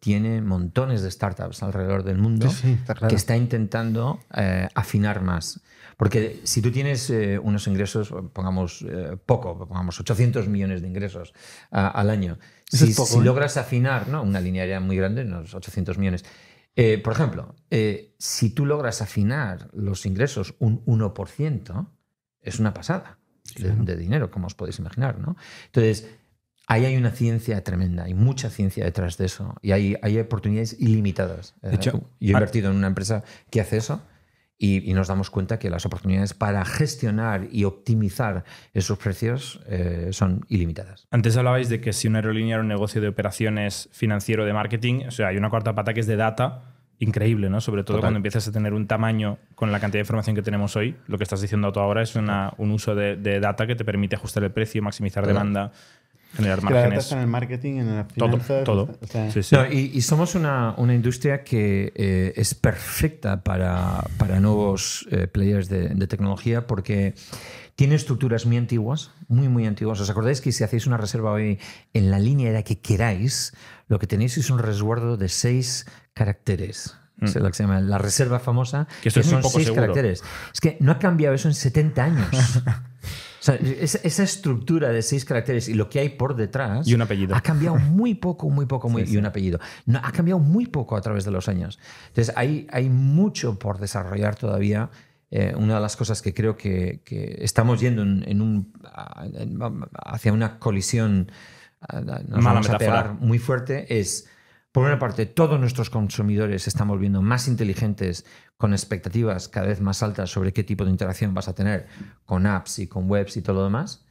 tiene montones de startups alrededor del mundo que está intentando afinar más. Porque si tú tienes unos ingresos, pongamos poco, pongamos 800 millones de ingresos al año, si, ¿eh? logras afinar, ¿no? Una línea muy grande, unos 800 millones. Eh, por ejemplo, eh, si tú logras afinar los ingresos un 1%, es una pasada de, dinero, como os podéis imaginar, ¿no? Entonces, ahí hay una ciencia tremenda, hay mucha ciencia detrás de eso y hay, hay oportunidades ilimitadas. De hecho, Yo he invertido en una empresa que hace eso y, nos damos cuenta que las oportunidades para gestionar y optimizar esos precios eh, son ilimitadas. Antes hablabais de que si una aerolínea era un negocio de operaciones financiero, de marketing, o sea, hay una cuarta pata que es de data, increíble, ¿no? Sobre todo cuando empiezas a tener un tamaño con la cantidad de información que tenemos hoy. Lo que estás diciendo tú ahora es una, un uso de, data que te permite ajustar el precio, maximizar demanda, Generar márgenes. en el marketing, en el finanzas. Todo. y, somos una, una industria que eh, es perfecta para, para nuevos eh, players de, tecnología porque tiene estructuras muy antiguas, muy, muy antiguas. ¿Os acordáis que si hacéis una reserva hoy en la línea de la que queráis, lo que tenéis es un resguardo de seis caracteres? Mm. lo que se llama la reserva famosa, que, son seis caracteres. Es que no ha cambiado eso en 70 años. *laughs* esa estructura de seis caracteres y lo que hay por detrás. Y un apellido. Ha cambiado muy poco, muy poco, muy, *laughs* y un apellido. No, ha cambiado muy poco a través de los años. Entonces, hay, hay mucho por desarrollar todavía. Eh, una de las cosas que creo que, que estamos yendo en, un, hacia una colisión, vamos a muy fuerte, es por una parte, todos nuestros consumidores se están volviendo más inteligentes con expectativas cada vez más altas sobre qué tipo de interacción vas a tener con apps y con webs y todo lo demás.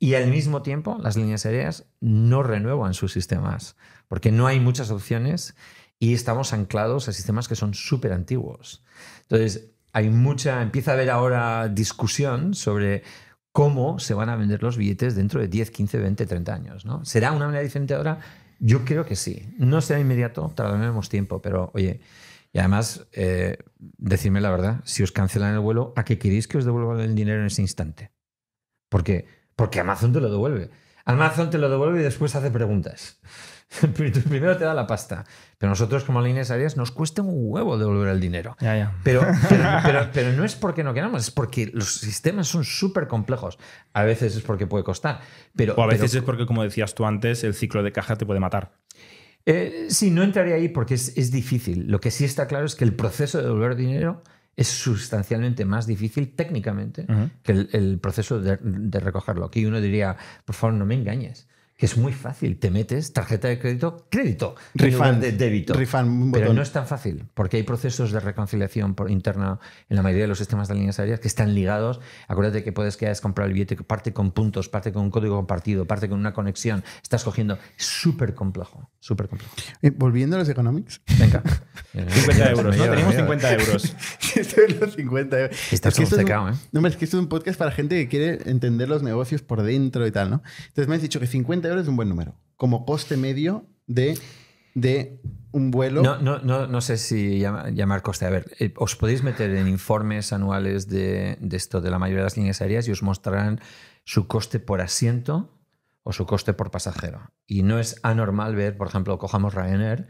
Y al mismo tiempo, las líneas aéreas no renuevan sus sistemas, porque no hay muchas opciones y estamos anclados a sistemas que son súper antiguos. Entonces, hay mucha, empieza a haber ahora discusión sobre cómo se van a vender los billetes dentro de 10, 15, 20, 30 años. ¿no? ¿Será una manera diferente ahora? Yo creo que sí. No sea inmediato, tardaremos tiempo, pero oye, y además, eh, la verdad, si os cancelan el vuelo, ¿a qué queréis que os devuelvan el dinero en ese instante? Porque, porque Amazon te lo devuelve. Amazon te lo devuelve y después hace preguntas. *laughs* Primero te da la pasta, pero nosotros como líneas aéreas nos cuesta un huevo devolver el dinero. *laughs* Pero, pero, no es porque no queramos, es porque los sistemas son súper complejos. A veces es porque puede costar. Pero, o a veces es porque, como decías tú antes, el ciclo de caja te puede matar. Eh, sí, no entraría ahí porque es, difícil. Lo que sí está claro es que el proceso de devolver dinero es sustancialmente más difícil técnicamente que el, proceso de, de, recogerlo. Aquí uno diría, por favor, no me engañes es muy fácil. Te metes tarjeta de crédito, crédito, refund de débito. Refund, Pero no es tan fácil, porque hay procesos de reconciliación por interna en la mayoría de los sistemas de líneas aéreas que están ligados. Acuérdate que puedes que hayas comprado el billete, parte con puntos, parte con un código compartido, parte con una conexión. Estás cogiendo. Súper complejo, súper complejo. Eh, volviendo a los economics. Venga. 50 *laughs* euros, ¿no? Tenemos 50 euros. *laughs* esto es los 50 euros. es, ¿eh? No, es que esto es un podcast para gente que quiere entender los negocios por dentro y tal, ¿no? Entonces me has dicho que 50 es un buen número. Como coste medio de, de un vuelo. No, no, no, no sé si llamar coste. A ver, eh, os podéis meter en informes anuales de, de, esto, de la mayoría de las líneas aéreas, y os mostrarán su coste por asiento o su coste por pasajero. Y no es anormal ver, por ejemplo, cojamos Ryanair.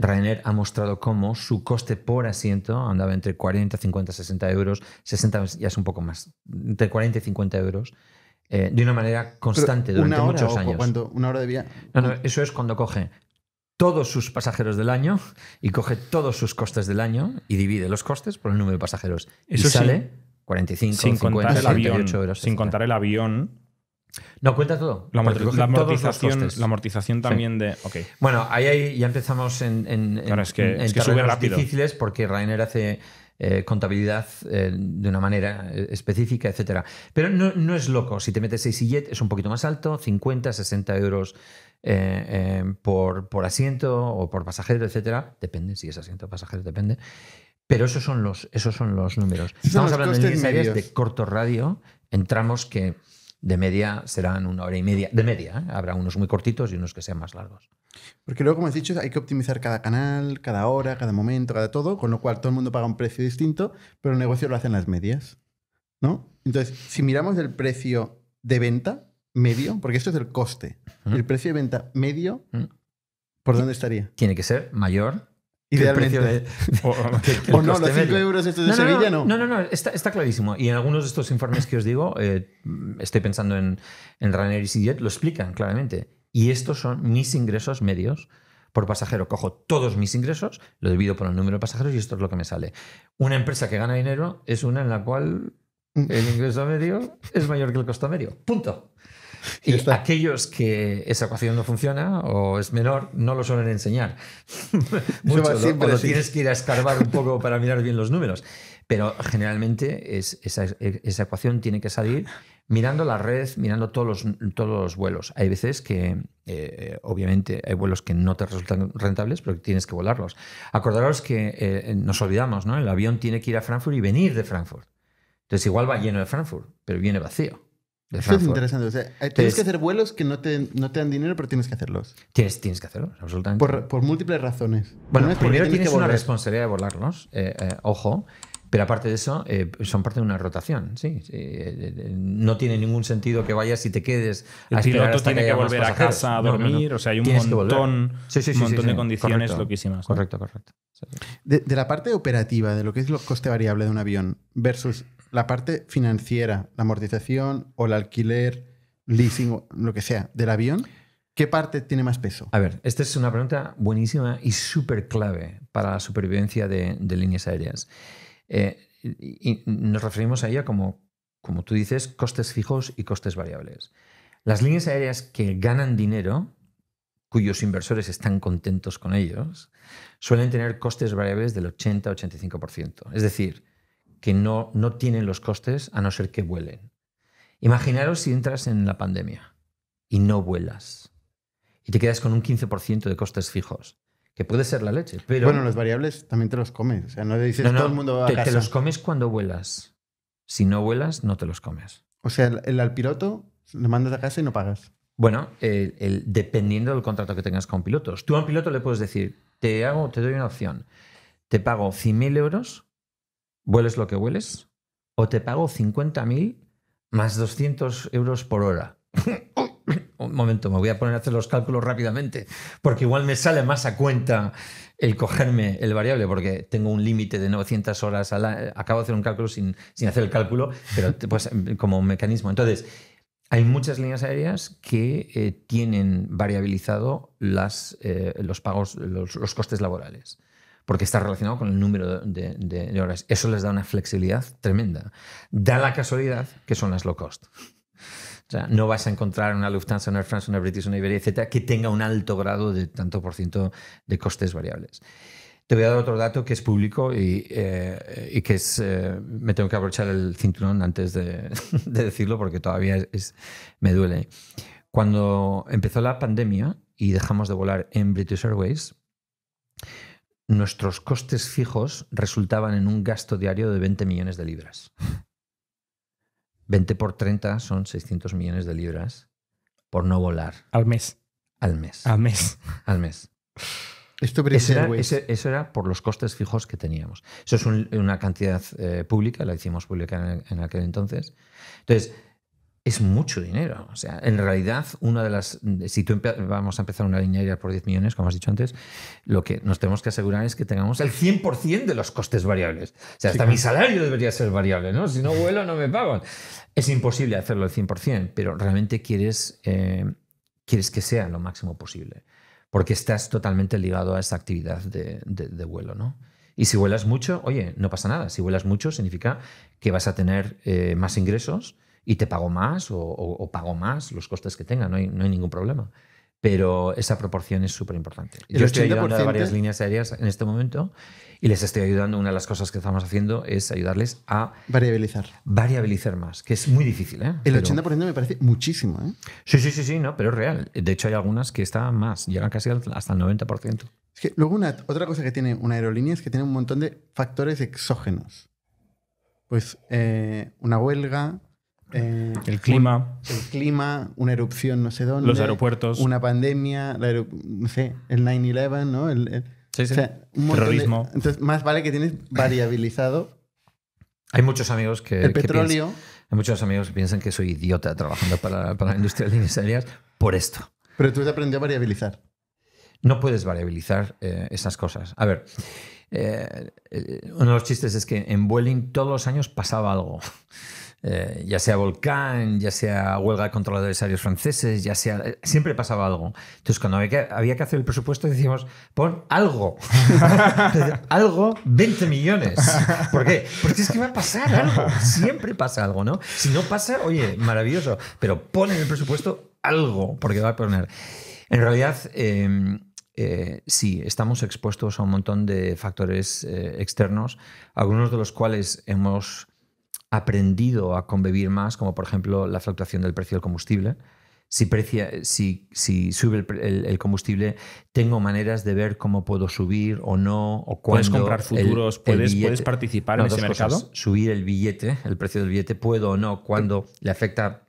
Ryanair ha mostrado cómo su coste por asiento andaba entre 40, 50, 60 euros. 60 ya es un poco más, entre 40 y 50 euros eh, de una manera constante durante muchos años. Cuando, una hora de viaje. eso es cuando coge todos sus pasajeros del año y coge todos sus costes del año y divide los costes por el número de pasajeros. Eso y sale 45, sin 50, Sin contar el avión. No, cuenta todo. La, amortización, también de. Bueno, ahí, ahí, ya empezamos en, en, que, difíciles porque Rainer hace eh, contabilidad eh, de una manera eh, específica, etcétera. Pero no, es loco. Si te metes 6 Siljet es un poquito más alto, 50, 60 euros por, asiento o por pasajero, etcétera. Depende, si es asiento o pasajero, depende. Pero esos son los, esos son los números. Estamos hablando de series de corto radio, entramos que de media serán una hora y media. De media, habrá unos muy cortitos y unos que sean más largos. Porque luego, como has dicho, hay que optimizar cada canal, cada hora, cada momento, cada todo, con lo cual todo el mundo paga un precio distinto, pero el negocio lo hacen las medias. ¿No? Entonces, si miramos el precio de venta medio, porque esto es el coste, el precio de venta medio, ¿por dónde estaría? Tiene que ser mayor y El de, *laughs* o, no, los 5 euros de no, Sevilla no. No, no, está, clarísimo. Y en algunos de estos informes que os digo, eh, estoy pensando en, el Runner y Sidiet, lo explican claramente y estos son mis ingresos medios por pasajero. Cojo todos mis ingresos, lo divido por el número de pasajeros y esto es lo que me sale. Una empresa que gana dinero es una en la cual el ingreso medio es mayor que el costo medio. Punto. Y, aquellos que esa ecuación no funciona o es menor, no lo suelen enseñar. *laughs* Mucho, tienes que ir a escarbar un poco para mirar bien los números. Pero generalmente es, esa, ecuación tiene que salir mirando la red, mirando todos los, todos los vuelos. Hay veces que, eh, obviamente, hay vuelos que no te resultan rentables, pero tienes que volarlos. Acordaros que eh, nos olvidamos, ¿no? El avión tiene que ir a Frankfurt y venir de Frankfurt. Entonces, igual va lleno de Frankfurt, pero viene vacío. Eso es interesante. Eh, tienes que hacer vuelos que no te, no te dan dinero, pero tienes que hacerlos. Tienes, tienes que hacerlos, absolutamente. Por, por múltiples razones. Bueno, primero tienes, una responsabilidad de volarlos. ojo. Pero aparte de eso, eh, son parte de una rotación, sí. Eh, eh, no tiene ningún sentido que vayas y te quedes. El piloto tiene que, volver a casa a dormir, o sea, hay un montón, montón de condiciones loquísimas. Correcto, correcto. De, la parte operativa, de lo que es el coste variable de un avión, versus la parte financiera, la amortización o el alquiler, leasing, lo que sea, del avión. ¿Qué parte tiene más peso? A ver, esta es una pregunta buenísima y súper clave para la supervivencia de líneas aéreas. Eh, y, nos referimos a ella como, como tú dices, costes fijos y costes variables. Las líneas aéreas que ganan dinero, cuyos inversores están contentos con ellos, suelen tener costes variables del 80-85%. Es decir, que no, no tienen los costes a no ser que vuelen. Imaginaros si entras en la pandemia y no vuelas y te quedas con un 15% de costes fijos que puede ser la leche. Pero... Bueno, los variables también te los comes. O sea, no le dices todo el mundo va te, a Te los comes cuando vuelas. Si no vuelas, no te los comes. O sea, el, al piloto lo mandas a casa y no pagas. Bueno, el, dependiendo del contrato que tengas con pilotos. Tú a un piloto le puedes decir, te, hago, te doy una opción. Te pago 100.000 euros, vueles lo que vueles, o te pago 50.000 más 200 euros por hora. *laughs* un momento, me voy a poner a hacer los cálculos rápidamente, porque igual me sale más a cuenta el cogerme el variable, porque tengo un límite de 900 horas, a acabo de hacer un cálculo sin, hacer el cálculo, pero *laughs* pues, como mecanismo. Entonces, hay muchas líneas aéreas que eh, tienen variabilizado las, eh, los pagos, los, costes laborales, porque está relacionado con el número de, de, horas. Eso les da una flexibilidad tremenda. Da la casualidad que son las low cost. O sea, no vas a encontrar una Lufthansa, una Air France, una British, una Iberia, etcétera, que tenga un alto grado de tanto por ciento de costes variables. Te voy a dar otro dato que es público y, eh, que es. Eh, me tengo que abrochar el cinturón antes de, *laughs* decirlo porque todavía me duele. Cuando empezó la pandemia y dejamos de volar en British Airways, nuestros costes fijos resultaban en un gasto diario de 20 millones de libras. 20 por 30 son 600 millones de libras por no volar. Al mes. Al mes. Al mes. *laughs* Al mes. eso, era, por los costes fijos que teníamos. Eso es una cantidad eh, pública, la hicimos pública en, en, aquel entonces. Entonces, es mucho dinero. O sea, en realidad, una de las. Si tú vamos a empezar una línea aérea por 10 millones, como has dicho antes, lo que nos tenemos que asegurar es que tengamos el 100% de los costes variables. O sea, hasta mi salario debería ser variable, ¿no? Si no vuelo, no me pagan. Es imposible hacerlo el 100%, pero realmente quieres, eh, quieres que sea lo máximo posible. Porque estás totalmente ligado a esa actividad de, vuelo, ¿no? Y si vuelas mucho, oye, no pasa nada. Si vuelas mucho, significa que vas a tener eh, más ingresos y te pago más o, pago más los costes que tenga, no hay, no hay ningún problema. Pero esa proporción es súper importante. Yo estoy ayudando a varias líneas aéreas en este momento y les estoy ayudando. Una de las cosas que estamos haciendo es ayudarles a. Variabilizar. Variabilizar más, que es muy difícil. ¿eh? El 80% me parece muchísimo. ¿eh? Sí, sí, sí, sí, no, pero es real. De hecho, hay algunas que están más, llegan casi hasta el 90%. Es que luego, una, otra cosa que tiene una aerolínea es que tiene un montón de factores exógenos. Pues eh, una huelga, eh, el clima. el clima, una erupción no sé dónde. Los aeropuertos. Una pandemia, no sé, el 9-11, ¿no? El, Terrorismo. entonces, más vale que tienes variabilizado. Hay muchos amigos que. El petróleo. hay muchos amigos que piensan que soy idiota trabajando para, la industria de líneas aéreas por esto. Pero tú has aprendido a variabilizar. No puedes variabilizar eh, esas cosas. A ver. Eh, uno de los chistes es que en Vueling todos los años pasaba algo. Eh, ya sea Volcán, ya sea huelga de controladores aéreos franceses, ya sea. Eh, siempre pasaba algo. Entonces, cuando había que, hacer el presupuesto, decíamos, pon algo. *laughs* algo, 20 millones. ¿Por qué? Porque es que va a pasar algo. Siempre pasa algo, ¿no? Si no pasa, oye, maravilloso. Pero pon en el presupuesto algo, porque va a poner. En realidad. Em, eh, sí, estamos expuestos a un montón de factores externos, algunos de los cuales hemos aprendido a convivir más, como por ejemplo la fluctuación del precio del combustible. Si, si, sube el, combustible, tengo maneras de ver cómo puedo subir o no, o cuándo. Puedes comprar futuros, puedes, participar en ese mercado. subir el billete, el precio del billete, puedo o no, cuando le afecta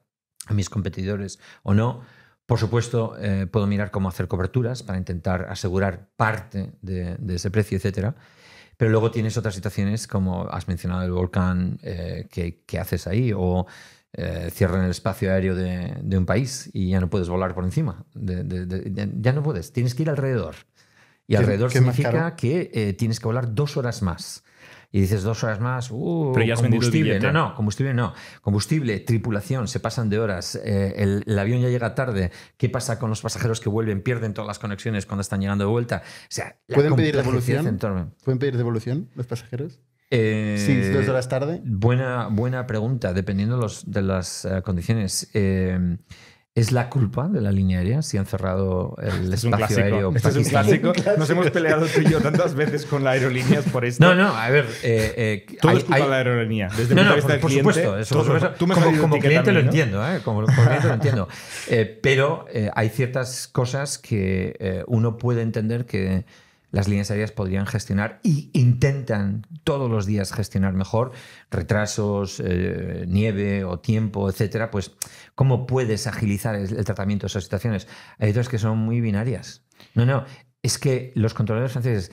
a mis competidores o no. Por supuesto, eh, puedo mirar cómo hacer coberturas para intentar asegurar parte de, de ese precio, etcétera. Pero luego tienes otras situaciones como has mencionado el volcán eh, que, haces ahí o eh, cierran el espacio aéreo de, un país y ya no puedes volar por encima. ya no puedes, tienes que ir alrededor. Y alrededor significa que eh, tienes que volar dos horas más y dices dos horas más, uh, Pero ya combustible. no, no, combustible no. Combustible, tripulación, se pasan de horas, eh, el, avión ya llega tarde, ¿qué pasa con los pasajeros que vuelven? Pierden todas las conexiones cuando están llegando de vuelta. O sea, ¿Pueden pedir devolución? ¿Pueden pedir devolución los pasajeros? Eh, ¿Sí, dos horas tarde? Buena, buena pregunta, dependiendo los, de las eh, condiciones. ¿Es la culpa de la línea aérea si han cerrado el este espacio es aéreo? Este es un clásico. Nos hemos peleado tú y yo tantas veces con las aerolíneas por esto. No, no, a ver. Eh, eh, todo hay, es culpa de la aerolínea. Desde no, no, por, por cliente, supuesto. por supuesto. Tú me como, como cliente lo ¿no? entiendo, ¿eh? Como, como cliente lo entiendo. Eh, pero eh, hay ciertas cosas que eh, uno puede entender que las líneas aéreas podrían gestionar y intentan todos los días gestionar mejor retrasos, eh, nieve o tiempo, etcétera, pues cómo puedes agilizar el, tratamiento de esas situaciones. Hay otras que son muy binarias. No, no, es que los controladores franceses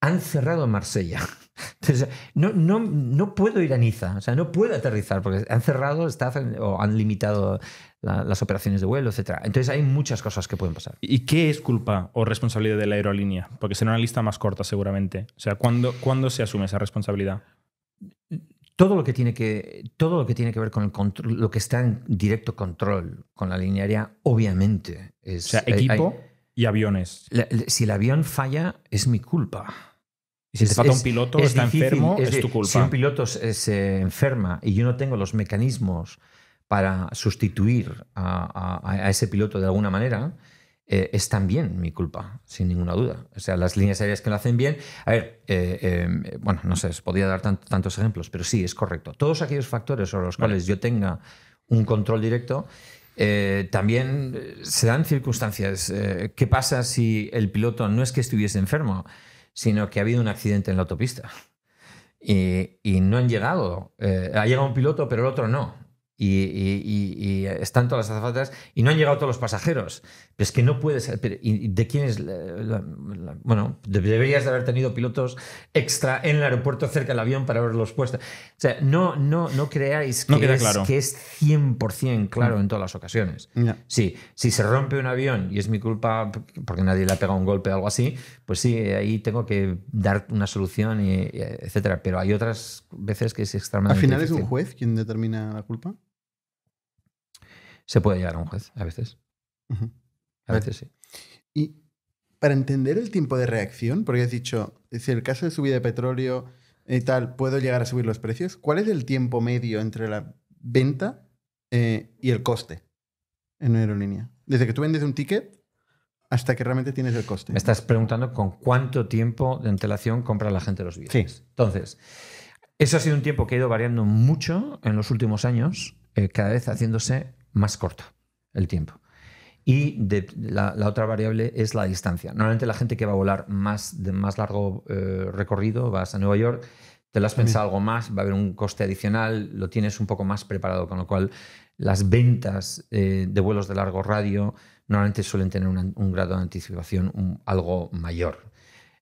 han cerrado Marsella *laughs* Entonces, no, puedo ir a Niza, o sea, no puedo aterrizar porque han cerrado o han limitado las operaciones de vuelo, etc. Entonces hay muchas cosas que pueden pasar. ¿Y qué es culpa o responsabilidad de la aerolínea? Porque será una lista más corta seguramente. O sea, ¿cuándo, se asume esa responsabilidad? Todo lo que tiene que, todo lo que, tiene que ver con el control, lo que está en directo control con la línea aérea, obviamente. Es, o sea, equipo y aviones. si el avión falla, es mi culpa si falta un piloto, está enfermo, es, tu culpa. Si un piloto se, eh, enferma y yo no tengo los mecanismos para sustituir a, ese piloto de alguna manera, eh, es también mi culpa, sin ninguna duda. O sea, las líneas aéreas que lo hacen bien. A ver, eh, bueno, no sé, os podría dar tantos ejemplos, pero sí, es correcto. Todos aquellos factores sobre los cuales yo tenga un control directo. también se dan circunstancias. ¿Qué pasa si el piloto no es que estuviese enfermo, sino que ha habido un accidente en la autopista. Y, no han llegado. Eh, ha llegado un piloto, pero el otro no. Y, están todas las azafatas y no han llegado todos los pasajeros es que no puedes. ¿y ¿De quién es? bueno, deberías de haber tenido pilotos extra en el aeropuerto cerca del avión para verlos puestos. O sea, no, no, no creáis que, es, que es 100% claro mm. en todas las ocasiones. Sí, si se rompe un avión y es mi culpa porque nadie le ha pegado un golpe o algo así, pues sí, ahí tengo que dar una solución, y, etcétera. Pero hay otras veces que es extremadamente. Al final es un juez quien determina la culpa. Se puede llegar a un juez a veces. A veces sí. Y para entender el tiempo de reacción, porque has dicho, si el caso de subida de petróleo y tal, puedo llegar a subir los precios, ¿cuál es el tiempo medio entre la venta eh, y el coste en una aerolínea? Desde que tú vendes un ticket hasta que realmente tienes el coste. Me estás preguntando con cuánto tiempo de antelación compra la gente los billetes. Entonces, eso ha sido un tiempo que ha ido variando mucho en los últimos años, eh, cada vez haciéndose más corto el tiempo. Y la, otra variable es la distancia. Normalmente la gente que va a volar más de más largo eh, recorrido, vas a Nueva York, te lo has pensado algo más, va a haber un coste adicional, lo tienes un poco más preparado, con lo cual las ventas eh, de vuelos de largo radio normalmente suelen tener un grado de anticipación algo mayor.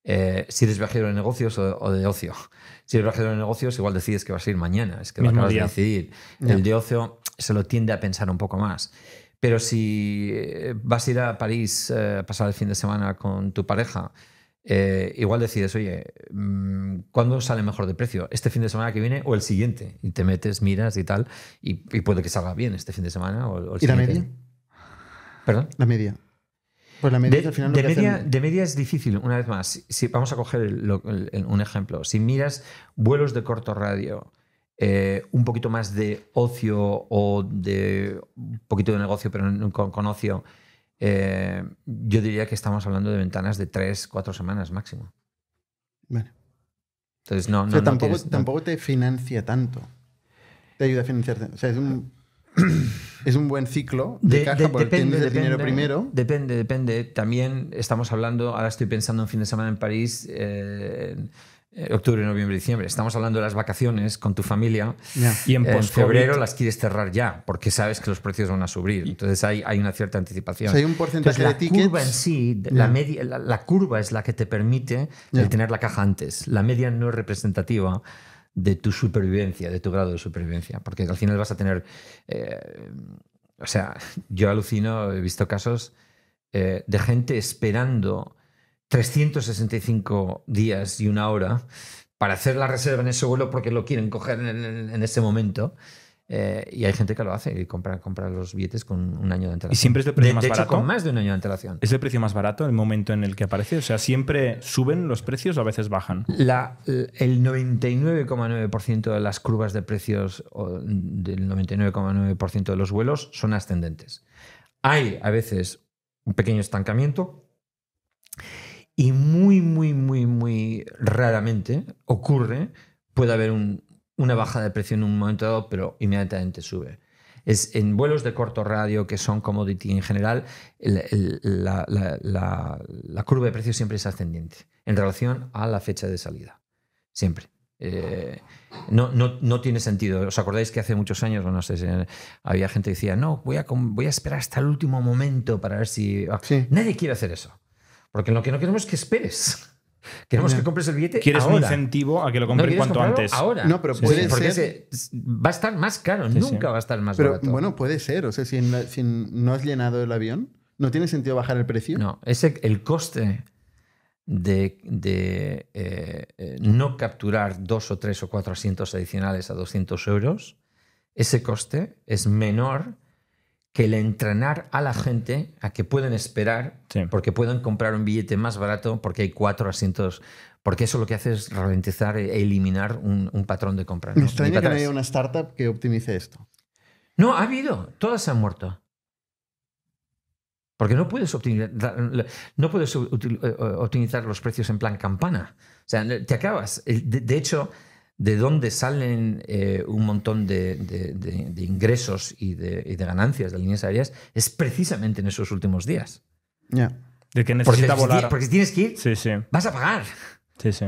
Eh, si eres viajero de negocios o, de ocio. *laughs* Si eres viajero de negocios, igual decides que vas a ir mañana, es que lo acabas decidir. El de ocio se lo tiende a pensar un poco más. Pero si eh, vas a ir a París eh, a pasar el fin de semana con tu pareja, eh, igual decides, oye, mm, ¿cuándo sale mejor de precio? ¿Este fin de semana que viene o el siguiente? Y te metes, miras y tal, y, puede que salga bien este fin de semana o, el ¿Y siguiente. la media? ¿Perdón? La media. Pues la media de, al final media, de media, es difícil, una vez más. Si, vamos a coger un ejemplo. Si miras vuelos de corto radio, eh, un poquito más de ocio o de un poquito de negocio, pero con, ocio, eh, yo diría que estamos hablando de ventanas de tres, cuatro semanas máximo. Vale. Entonces, no, no, tampoco, tampoco te financia tanto. Te ayuda a financiarte. O sea, es un, *clears throat* es un buen ciclo de, caja porque depende, tienes dinero primero. Depende, depende. También estamos hablando, ahora estoy pensando en fin de semana en París. Eh, eh, octubre, noviembre, diciembre. Estamos hablando de las vacaciones con tu familia y en, febrero las quieres cerrar ya porque sabes que los precios van a subir. Entonces hay, hay una cierta anticipación. hay un porcentaje de tickets. La curva en sí, la, media, la, curva es la que te permite tener la caja antes. La media no es representativa de tu supervivencia, de tu grado de supervivencia, porque al final vas a tener... Eh, o sea, yo alucino, he visto casos eh, de gente esperando 365 días y una hora para hacer la reserva en ese vuelo porque lo quieren coger en, ese momento. Eh, y hay gente que lo hace y compra, los billetes con un año de antelación. ¿Y siempre es el precio más barato? con más de un año de antelación. ¿Es el precio más barato el momento en el que aparece? O sea, ¿siempre suben los precios o a veces bajan? el 99,9% de las curvas de precios o del 99,9% de los vuelos son ascendentes. Hay a veces un pequeño estancamiento y muy, muy, muy, muy raramente ocurre, puede haber una baja de precio en un momento dado, pero inmediatamente sube. Es en vuelos de corto radio, que son commodity en general, la, curva de precio siempre es ascendiente en relación a la fecha de salida. Siempre. Eh, no, no, tiene sentido. ¿Os acordáis que hace muchos años, no sé, había gente que decía, no, voy a, voy a esperar hasta el último momento para ver si... Nadie quiere hacer eso. Porque lo que no queremos es que esperes. *laughs* Queremos que compres el billete. Quieres un incentivo a que lo compres cuanto antes. Ahora. No, pero puede ser. va a estar más caro, nunca va a estar más pero, Bueno, puede ser. O sea, si, no has llenado el avión, ¿no tiene sentido bajar el precio? No, ese el coste de, eh, no capturar dos o tres o cuatro asientos adicionales a 200 euros. Ese coste es menor que el entrenar a la gente a que pueden esperar, porque pueden comprar un billete más barato, porque hay cuatro asientos, porque eso lo que hace es ralentizar e eliminar un, patrón de compra. Me extraña que no haya una startup que optimice esto. No, ha habido, todas se han muerto. Porque no puedes, optimizar, eh, los precios en plan campana. O sea, te acabas. de hecho, de dónde salen eh, un montón de, ingresos y, de, ganancias de líneas aéreas es precisamente en esos últimos días. Ya. De que porque, si tienes que ir, vas a pagar.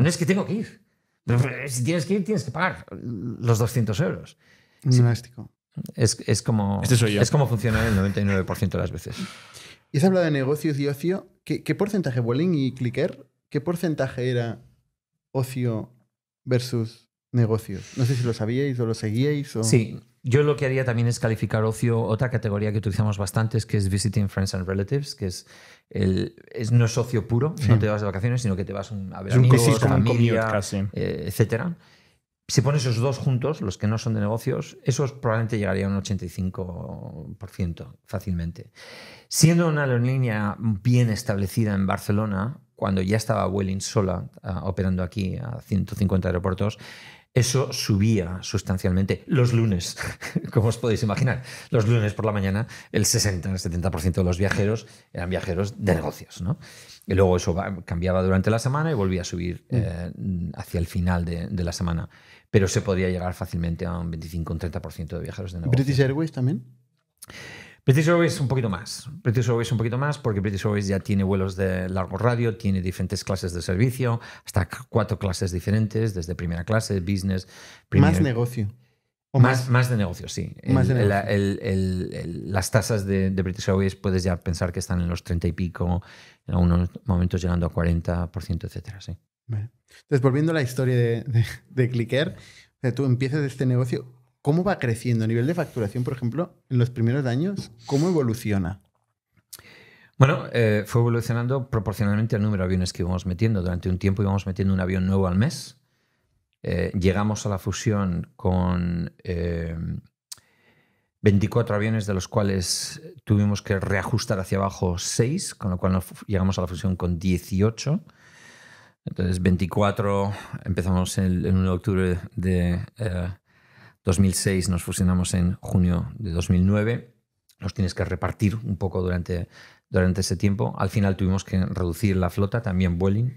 no es que tengo que ir. Eh, si tienes que ir, tienes que pagar los 200 euros. Es, es, como, este es como funciona el 99% de las veces. Y se habla de negocios y ocio. ¿Qué, qué porcentaje Welling y Clicker? ¿Qué porcentaje era ocio versus negocios. No sé si lo sabíais o lo seguíais. O... Sí, yo lo que haría también es calificar ocio, otra categoría que utilizamos bastante, es que es visiting friends and relatives, que es, el, es no es ocio puro, no te vas de vacaciones, sino que te vas a ver un un eh, etcétera. Si pones esos dos juntos, los que no son de negocios, eso probablemente llegarían a un 85% fácilmente. Siendo una aerolínea bien establecida en Barcelona, cuando ya estaba Welling sola ah, operando aquí a 150 aeropuertos, eso subía sustancialmente los lunes, *laughs* como os podéis imaginar. Los lunes por la mañana, el 60, el 70% de los viajeros eran viajeros de negocios. ¿no? Y luego eso cambiaba durante la semana y volvía a subir mm. eh, hacia el final de, la semana. Pero se podía llegar fácilmente a un 25 un 30% de viajeros de negocios. ¿British Airways también? British Airways un poquito más. British Airways un poquito más porque British Airways ya tiene vuelos de largo radio, tiene diferentes clases de servicio, hasta cuatro clases diferentes, desde primera clase, business, Más negocio. más, más, de negocio, sí. las tasas de, British Airways puedes ya pensar que están en los 30 y pico, en algunos momentos llegando a 40%, etcétera, sí. Entonces, volviendo a la historia de, de, Clicker, tú empiezas este negocio ¿Cómo va creciendo a nivel de facturación, por ejemplo, en los primeros años? ¿Cómo evoluciona? Bueno, eh, fue evolucionando proporcionalmente al número de aviones que íbamos metiendo. Durante un tiempo íbamos metiendo un avión nuevo al mes. Eh, llegamos a la fusión con 24 eh, aviones, de los cuales tuvimos que reajustar hacia abajo 6, con lo cual llegamos a la fusión con 18. Entonces, 24 empezamos en el 1 de octubre de 2006 nos fusionamos en junio de 2009. nos tienes que repartir un poco durante, durante ese tiempo. Al final tuvimos que reducir la flota, también Vueling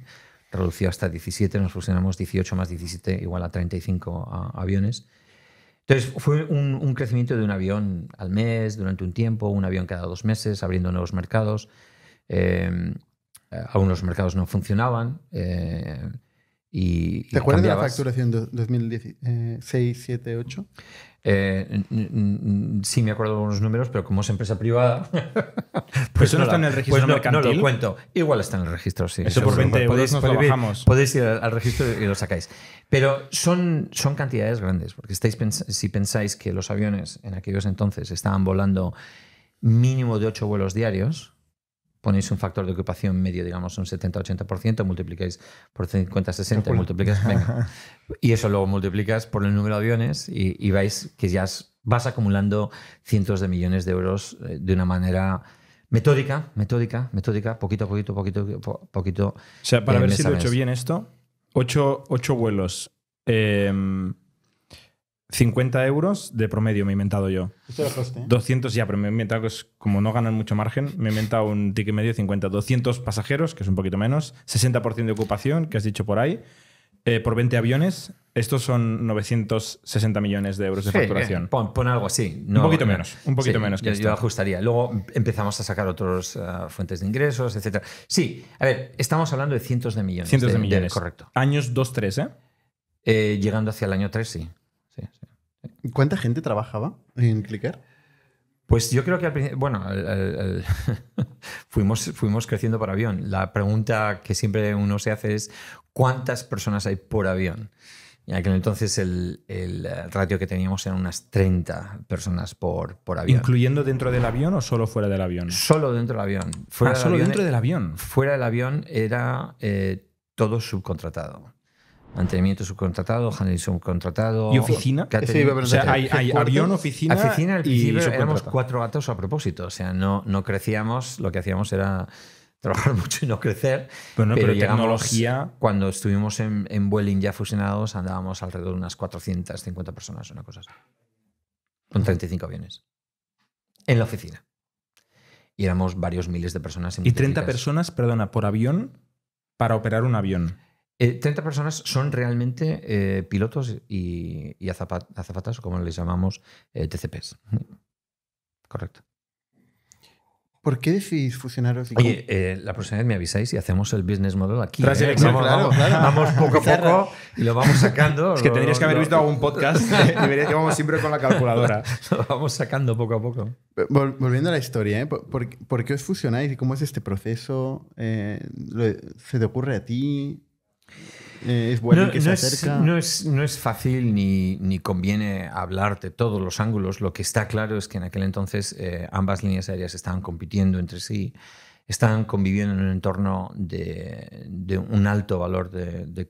redució hasta 17, nos fusionamos 18 más 17 igual a 35 aviones. Entonces fue un, crecimiento de un avión al mes, durante un tiempo, un avión cada dos meses, abriendo nuevos mercados. Eh, eh, algunos mercados no funcionaban. Eh, ¿Te acuerdas de la facturación de 2016, 7, 8? sí me acuerdo de unos números, pero como es empresa privada... *laughs* pues, eso pues no, está en el registro pues mercantil. No, lo cuento. Igual está en el registro, sí. Eso, por 20 podéis, ir al registro y lo sacáis. Pero son, son cantidades grandes, porque estáis si pensáis que los aviones en aquellos entonces estaban volando mínimo de 8 vuelos diarios ponéis un factor de ocupación medio, digamos un 70-80%, multiplicáis por 50-60, multiplicáis, *laughs* y eso luego multiplicas por el número de aviones y, vais que ya vas acumulando cientos de millones de euros eh, de una manera metódica, metódica, metódica, poquito a poquito, poquito, poquito. O sea, para ver si lo he hecho bien esto, ocho, vuelos. Em, 50 euros de promedio me he inventado yo. Esto 200 ¿eh? ya, pero me he inventado que como no ganan mucho margen, me he inventado un ticket medio de 50. 200 pasajeros, que es un poquito menos, 60% de ocupación, que has dicho por ahí, eh, por 20 aviones. Estos son 960 millones de euros de eh, facturación. pon, algo así. un poquito menos, un poquito menos. Que yo, ajustaría. Luego empezamos a sacar otras fuentes de ingresos, etc. Sí, a ver, estamos hablando de cientos de millones. Cientos de, millones. correcto. Años 2-3, ¿eh? Llegando hacia el año 3, sí. ¿Cuánta gente trabajaba en Clicker? Pues yo creo que al principio, bueno, *laughs* fuimos, fuimos creciendo por avión. La pregunta que siempre uno se hace es, ¿cuántas personas hay por avión? En aquel entonces el, ratio que teníamos era unas 30 personas por, por avión. ¿Incluyendo dentro del avión o solo fuera del avión? Solo dentro del avión. Fuera ah, solo dentro e del avión. Fuera del avión era eh, todo subcontratado. Mantenimiento subcontratado, handling subcontratado. ¿Y oficina? O sea, hay, avión, oficina. y al éramos cuatro gatos a propósito. O sea, no, no crecíamos, lo que hacíamos era *laughs* trabajar mucho y no crecer. Pero, pero, tecnología. Cuando estuvimos en, en Vueling ya fusionados, andábamos alrededor de unas 450 personas, una cosa así. Con 35 aviones. En la oficina. Y éramos varios miles de personas. y 30 personas, perdona, por avión para operar un avión. 30 eh, personas son realmente eh, pilotos y, y o azafatas, como les llamamos, eh, TCPs. Correcto. ¿Por qué decidís fusionaros? Oye, la próxima vez me avisáis y hacemos el business model aquí. vamos, vamos, poco a poco y lo vamos sacando. es que tendrías que haber visto algún *laughs* podcast. Deberías que vamos siempre con la calculadora. *laughs* lo vamos sacando poco a poco. Volviendo a la historia, ¿Por, por, qué os fusionáis y cómo es este proceso? ¿Se te ocurre a ti? no, Es, fácil ni, conviene hablar de todos los ángulos. Lo que está claro es que en aquel entonces eh, ambas líneas aéreas estaban compitiendo entre sí, estaban conviviendo en un entorno de, un alto valor del de,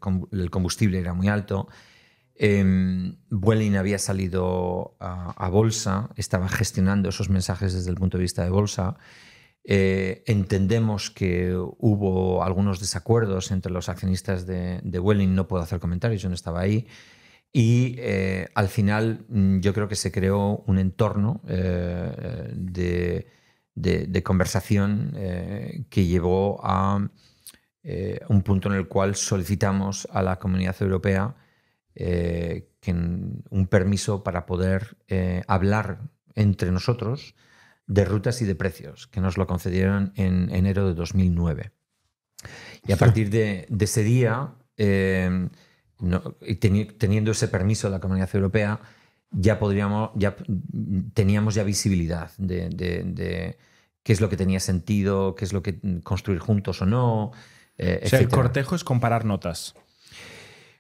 combustible, era muy alto. Eh, Vueling había salido a, a bolsa, estaba gestionando esos mensajes desde el punto de vista de bolsa. Eh, entendemos que hubo algunos desacuerdos entre los accionistas de, Welling, no puedo hacer comentarios, yo no estaba ahí. Y eh, al final mm, yo creo que se creó un entorno eh, de, conversación que llevó a un punto en el cual solicitamos a la Comunidad Europea un permiso para poder hablar entre nosotros de rutas y de precios, que nos lo concedieron en enero de 2009. Y a partir de, ese día, eh, teniendo ese permiso de la Comunidad Europea, ya podríamos, ya teníamos ya visibilidad de, qué es lo que tenía sentido, qué es lo que construir juntos o no. Eh, o sea, el cortejo es comparar notas.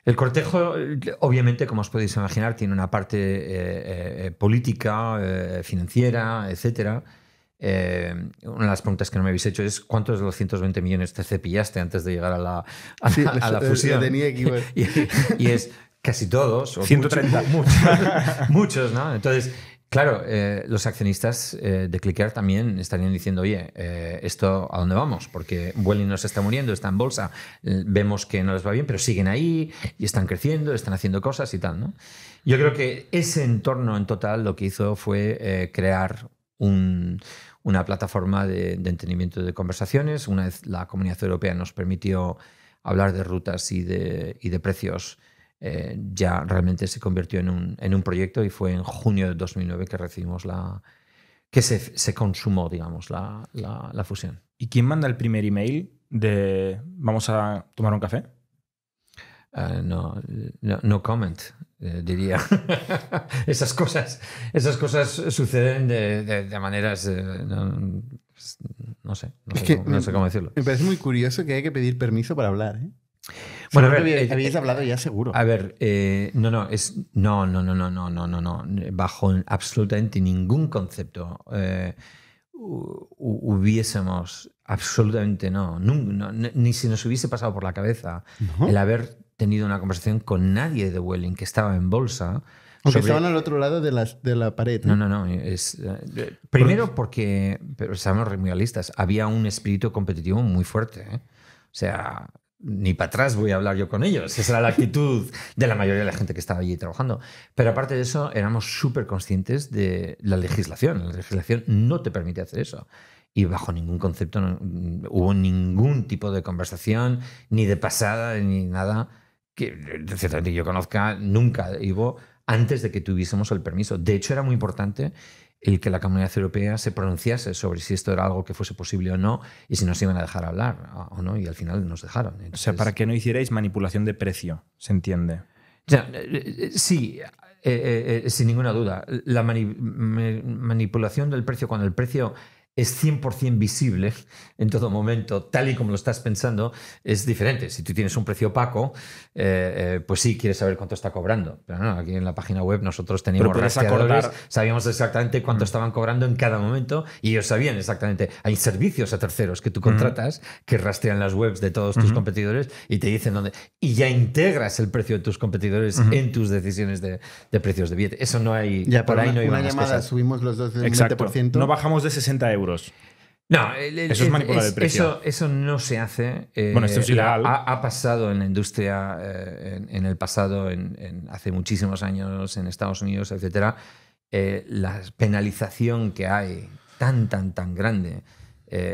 El cortejo, obviamente, como os podéis imaginar, tiene una parte eh, eh, eh, política, financiera, etc. una de las preguntas que no me habéis hecho es cuántos de los 120 millones te cepillaste antes de llegar a la, *laughs* la fusión. Tenía *laughs* y, es casi todos. 130. Muchos, muchos, muchos, ¿no? Entonces, Claro, eh, los accionistas eh, de Clicker también estarían diciendo, oye, eh, ¿esto a dónde vamos? Porque no nos está muriendo, está en bolsa, vemos que no les va bien, pero siguen ahí y están creciendo, están haciendo cosas y tal. ¿no? Yo creo que ese entorno en total lo que hizo fue crear una plataforma de, entendimiento de conversaciones. Una vez la Comunidad Europea nos permitió hablar de rutas y de, y de precios eh, ya realmente se convirtió en un, en un, proyecto y fue en junio de 2009 que recibimos la que se, se consumó, digamos, la, la, fusión. ¿Y quién manda el primer email de vamos a tomar un café? Eh, no, no, no, comment, eh, diría. *laughs* esas cosas, esas cosas suceden de, maneras, pues, no, sé, no, sé, cómo, decirlo. Me parece muy curioso que hay que pedir permiso para hablar, ¿eh? Bueno, a ver, habéis, eh, eh, hablado ya seguro. A ver, eh, no, no, es no, no, no, no, no, no, no, no, bajo absolutamente ningún concepto hubiésemos absolutamente no, ni si nos hubiese pasado por la cabeza el haber tenido una conversación con nadie de Welling que estaba en bolsa. Aunque estaban al otro lado de la, de la pared. No, no, no. Es, primero porque, pero estamos muy realistas, había un espíritu competitivo muy fuerte. O sea, ni para atrás voy a hablar yo con ellos. Esa era la actitud de la mayoría de la gente que estaba allí trabajando. Pero aparte de eso, éramos súper conscientes de la legislación. La legislación no te permite hacer eso. Y bajo ningún concepto hubo ningún tipo de conversación, ni de pasada, ni nada que ciertamente yo conozca, nunca Ivo, antes de que tuviésemos el permiso. De hecho, era muy importante y que la comunidad europea se pronunciase sobre si esto era algo que fuese posible o no y si nos iban a dejar hablar ah, o no, y al final nos dejaron. o sea, para que no hicierais manipulación de precio, se entiende. Eh, eh, sí, eh, sin ninguna duda. La manipulación del precio, cuando el precio es 100% visible en todo momento, tal y como lo estás pensando, es diferente. Si tú tienes un precio opaco, eh, eh, pues sí, quieres saber cuánto está cobrando. Pero no, aquí en la página web nosotros teníamos rastreadores, sabíamos exactamente cuánto mm. estaban cobrando en cada momento y ellos sabían exactamente. Hay servicios a terceros que tú mm. contratas que rastrean las webs de todos tus competidores y te dicen dónde. Y ya integras el precio de tus competidores en tus decisiones de, precios de billete. Eso no hay... Ya, por ahí no hay una cosas. subimos los dos del No bajamos de 60 euros. No, eso es manipular el precio. Eso, no se hace. Eh, bueno, esto es ilegal. Ha, pasado en la industria eh, en, el pasado, en, hace muchísimos años, en Estados Unidos, etcétera. Eh, la penalización que hay tan, tan, tan grande,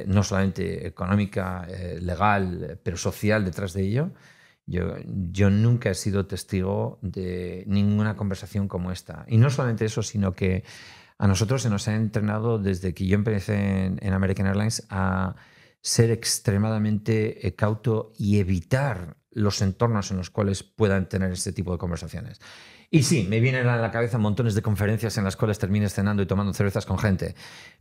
no solamente económica, legal, pero social detrás de ello. Yo, yo nunca he sido testigo de ninguna conversación como esta. Y no solamente eso, sino que a nosotros se nos ha entrenado desde que yo empecé en, American Airlines a ser extremadamente eh, cauto y evitar los entornos en los cuales puedan tener este tipo de conversaciones. Y sí, me vienen a la cabeza montones de conferencias en las cuales termines cenando y tomando cervezas con gente,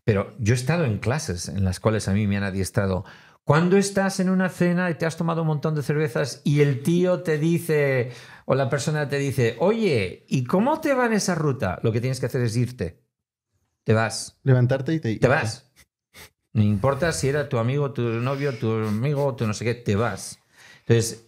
pero yo he estado en clases en las cuales a mí me han adiestrado. Cuando estás en una cena y te has tomado un montón de cervezas y el tío te dice o la persona te dice, oye, ¿y cómo te va en esa ruta? Lo que tienes que hacer es irte te vas. Levantarte y te, te vas. No importa si era tu amigo, tu novio, tu amigo, tu no sé qué, te vas. Entonces,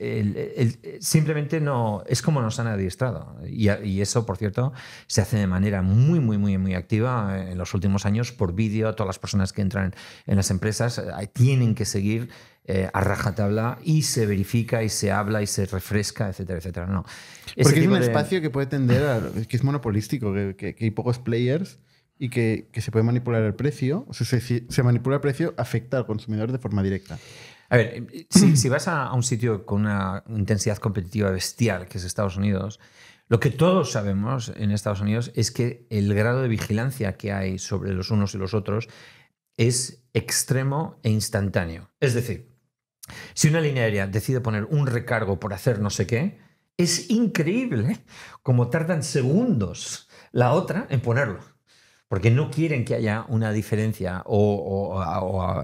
simplemente no, es como nos han adiestrado. Y, y, eso, por cierto, se hace de manera muy, muy, muy, muy activa en los últimos años por vídeo. Todas las personas que entran en las empresas tienen que seguir eh, a rajatabla y se verifica y se habla y se refresca, etcétera, etcétera. No. Porque es un espacio que puede tender que es monopolístico, que, que, que hay pocos players y que, se puede manipular el precio, o sea, si se, manipula el precio, afecta al consumidor de forma directa. A ver, em, si, vas a, a, un sitio con una intensidad competitiva bestial, que es Estados Unidos, lo que todos sabemos en Estados Unidos es que el grado de vigilancia que hay sobre los unos y los otros es extremo e instantáneo. Es decir, si una línea aérea decide poner un recargo por hacer no sé qué, es increíble cómo tardan segundos la otra en ponerlo porque no quieren que haya una diferencia o,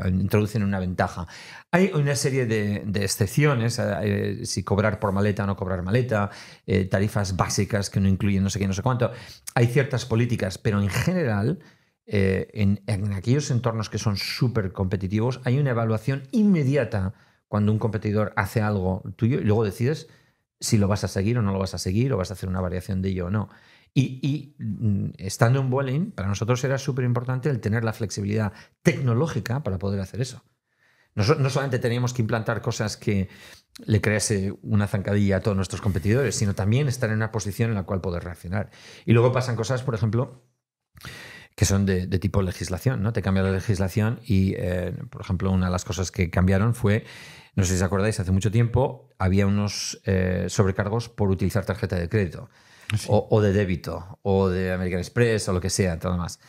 introducen una ventaja. Hay una serie de, excepciones, eh, eh, si cobrar por maleta o no cobrar maleta, eh, tarifas básicas que no incluyen no sé qué, no sé cuánto. Hay ciertas políticas, pero en general... en, en, aquellos entornos que son súper competitivos, hay una evaluación inmediata cuando un competidor hace algo tuyo y luego decides si lo vas a seguir o no lo vas a seguir o vas a hacer una variación de ello o no. Y, mm, estando en Boeing para nosotros era súper importante el tener la flexibilidad tecnológica para poder hacer eso. No, solamente teníamos que implantar cosas que le crease una zancadilla a todos nuestros competidores, sino también estar en una posición en la cual poder reaccionar. Y luego pasan cosas, por ejemplo, que son de, tipo legislación, ¿no? Te cambia la legislación y, eh, por ejemplo, una de las cosas que cambiaron fue, no sé si os acordáis, hace mucho tiempo había unos eh, sobrecargos por utilizar tarjeta de crédito o, de débito, o de American Express, o lo que sea, todo más.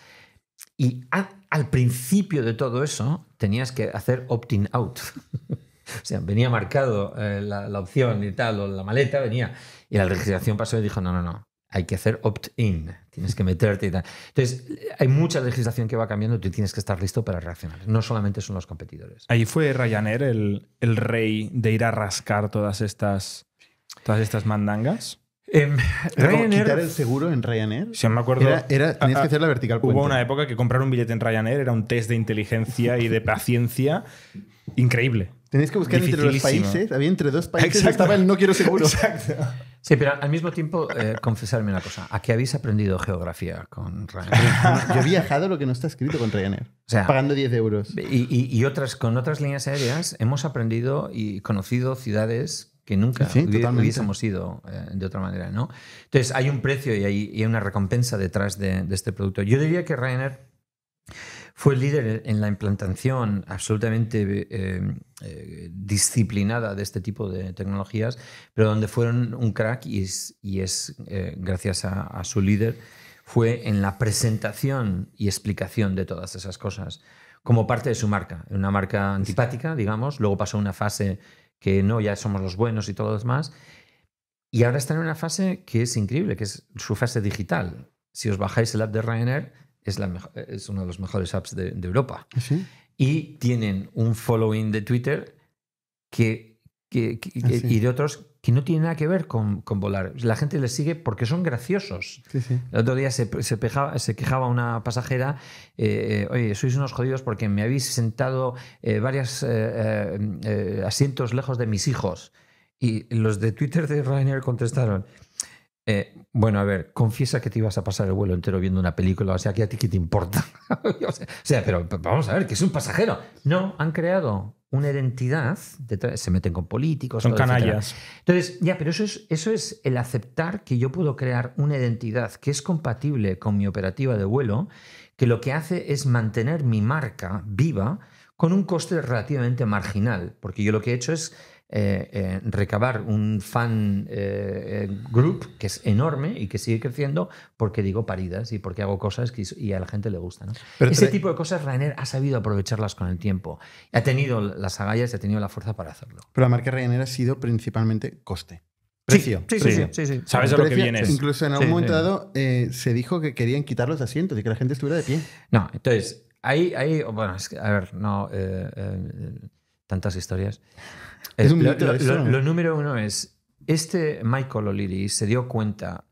Y al principio de todo eso tenías que hacer opt-in out. *laughs* o sea, venía marcado eh, la, opción y tal, o la maleta venía. Y la legislación pasó y dijo, no, no, no, hay que hacer opt-in, tienes que meterte y tal. Entonces, hay mucha legislación que va cambiando, tú tienes que estar listo para reaccionar, no solamente son los competidores. Ahí fue Ryanair el, el rey de ir a rascar todas estas, todas estas mandangas. Eh, Ryanair, ¿Quitar el seguro en Ryanair? Si me acuerdo. Era, ah, tenías que ah, hacer la vertical Hubo una época que comprar un billete en Ryanair era un test de inteligencia y de paciencia increíble. Tenías que buscar entre los países. Había entre dos países. Exacto. Estaba el no quiero seguro. Exacto. Sí, pero al mismo tiempo, eh, confesarme una cosa. ¿A qué habéis aprendido geografía con Ryanair? Yo he viajado lo que no está escrito con Ryanair. O sea, pagando 10 euros. Y, y otras, con otras líneas aéreas hemos aprendido y conocido ciudades que nunca hubiésemos ido eh, de otra manera. ¿no? Entonces, hay un precio y hay, una recompensa detrás de, este producto. Yo diría que Rainer fue el líder en la implantación absolutamente em, eh, disciplinada de este tipo de tecnologías, pero donde fueron un crack y es, eh, gracias a, a su líder fue en la presentación y explicación de todas esas cosas como parte de su marca, una marca antipática, digamos, luego pasó una fase que no, ya somos los buenos y todo lo demás. Y ahora están en una fase que es increíble, que es su fase digital. Si os bajáis el app de Ryanair, es, la es uno de los mejores apps de, Europa. Ah, y tienen un following de Twitter ah, y de otros que no tiene nada que ver con, con volar. La gente les sigue porque son graciosos. El otro día se, se, se quejaba una pasajera, eh, eh, oye, sois unos jodidos porque me habéis sentado eh, varios eh, asientos lejos de mis hijos. Y los de Twitter de Ryanair contestaron, bueno, a ver, confiesa que te ibas a pasar el vuelo entero viendo una película, o sea, ¿qué a ti qué te importa. *laughs* o sea, pero vamos a ver, que es un pasajero. No, han creado una identidad, se meten con políticos. Son canallas. Entonces, ya, pero eso es, eso es el aceptar que yo puedo crear una identidad que es compatible con mi operativa de vuelo, que lo que hace es mantener mi marca viva con un coste relativamente marginal, porque yo lo que he hecho es eh, eh, recabar un fan eh, group que es enorme y que sigue creciendo porque digo paridas y porque hago cosas que, y a la gente le gusta. Ese tipo de cosas Ryanair ha sabido aprovecharlas con el tiempo. Ha tenido las agallas y ha tenido la fuerza para hacerlo. Pero la marca Ryanair ha sido principalmente coste. Precio. Sí, sí, sí, sí, Sabes lo que vienes. Incluso en algún momento dado se dijo que querían quitar los asientos y que la gente estuviera de pie. No, entonces, ahí, ahí bueno, es que, a ver, no, tantas historias lo, número uno es, este Michael O'Leary se dio cuenta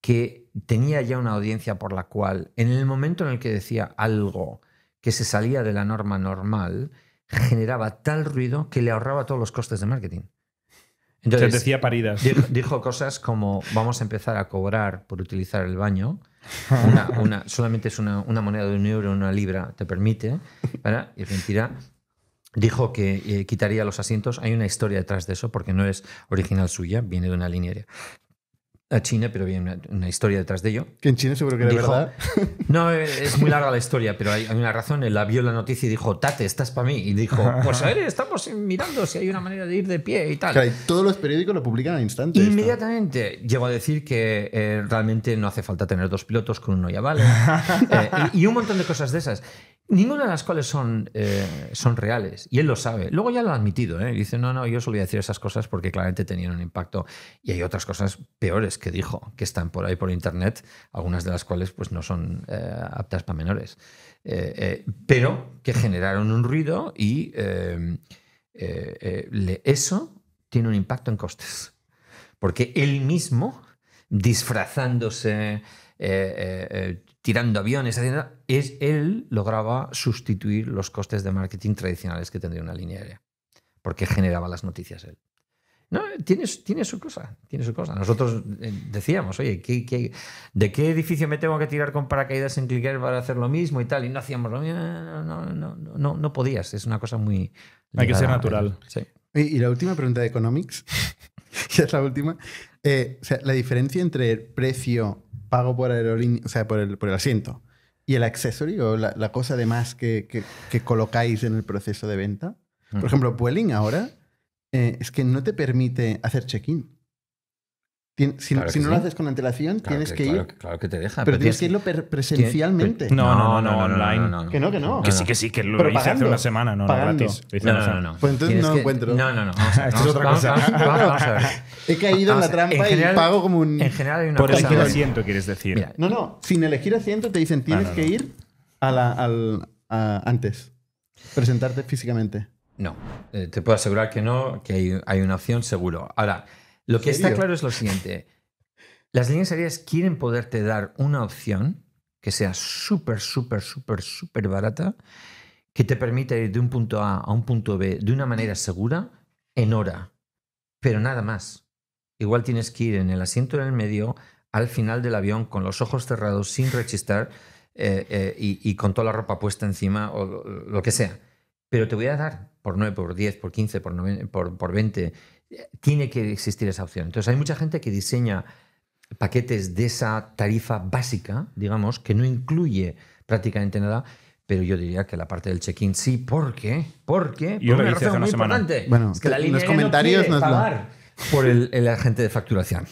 que tenía ya una audiencia por la cual, en el momento en el que decía algo que se salía de la norma normal, generaba tal ruido que le ahorraba todos los costes de marketing. Entonces, decía paridas. Dijo, cosas como: vamos a empezar a cobrar por utilizar el baño. Una, solamente es una, moneda de un euro, una libra, te permite. ¿verdad? Y es mentira dijo que eh, quitaría los asientos. Hay una historia detrás de eso, porque no es original suya, viene de una línea a China, pero viene una, historia detrás de ello. Que en China seguro que es verdad. *laughs* No, eh, es muy larga la historia, pero hay, una razón. Él la vio la noticia y dijo, Tate, estás para mí. Y dijo, pues a ver, estamos mirando si hay una manera de ir de pie y tal. y todos los periódicos lo publican al instante. Inmediatamente llegó a decir que eh, realmente no hace falta tener dos pilotos, con uno ya vale. *laughs* y un montón de cosas de esas ninguna de las cuales son, eh, son reales. Y él lo sabe. Luego ya lo ha admitido. ¿eh? Dice, no, no, yo solía decir esas cosas porque claramente tenían un impacto. Y hay otras cosas peores que dijo, que están por ahí por Internet, algunas de las cuales pues, no son eh, aptas para menores. Eh, pero que generaron un ruido y eso tiene un impacto en costes. Porque él mismo, disfrazándose tirando aviones, es él lograba sustituir los costes de marketing tradicionales que tendría una línea aérea, porque generaba las noticias él. No, tiene, tiene, su cosa, tiene su cosa. Nosotros eh, decíamos, oye, de qué edificio me tengo que tirar con paracaídas en clicker para hacer lo mismo y tal? Y no hacíamos lo mismo. No, no, no, no, no podías. Es una cosa muy... Hay que ser natural. Sí. Y, la última pregunta de Economics, que *laughs* es la última. Eh, la diferencia entre el precio pago por o sea, por el, por asiento. ¿Y el accesorio, o la cosa además que, colocáis en el proceso de venta? Por ejemplo, Pueling ahora eh, es que no te permite hacer check-in si, no lo haces con antelación, tienes que, ir. Claro, que te deja. Pero, tienes que irlo presencialmente. No, no, no, online. que no, que no. Que sí, que sí, que lo hice hace una semana, no, no, gratis. No, no, no, Pues entonces no lo encuentro. No, no, no. Ah, esto es otra cosa. Vamos, *laughs* He caído en la trampa y pago como un. En general hay una Por elegir asiento, quieres decir. no, no. Sin elegir asiento te dicen tienes que ir a la, antes. Presentarte físicamente. No. Eh, te puedo asegurar que no, que hay, hay una opción seguro. Ahora. Lo que está claro es lo siguiente. Las líneas aéreas quieren poderte dar una opción que sea súper, súper, súper, súper barata, que te permita ir de un punto A a un punto B de una manera segura en hora, pero nada más. Igual tienes que ir en el asiento en el medio, al final del avión, con los ojos cerrados, sin rechistar eh, eh, y, con toda la ropa puesta encima o lo, que sea. Pero te voy a dar por 9, por 10, por 15, por, por, por 20 tiene que existir esa opción. Entonces hay mucha gente que diseña paquetes de esa tarifa básica, digamos, que no incluye prácticamente nada, pero yo diría que la parte del check-in sí, porque, porque, yo por una razón muy importante, bueno, es que la línea los comentarios no, quiere pagar por el, agente de facturación.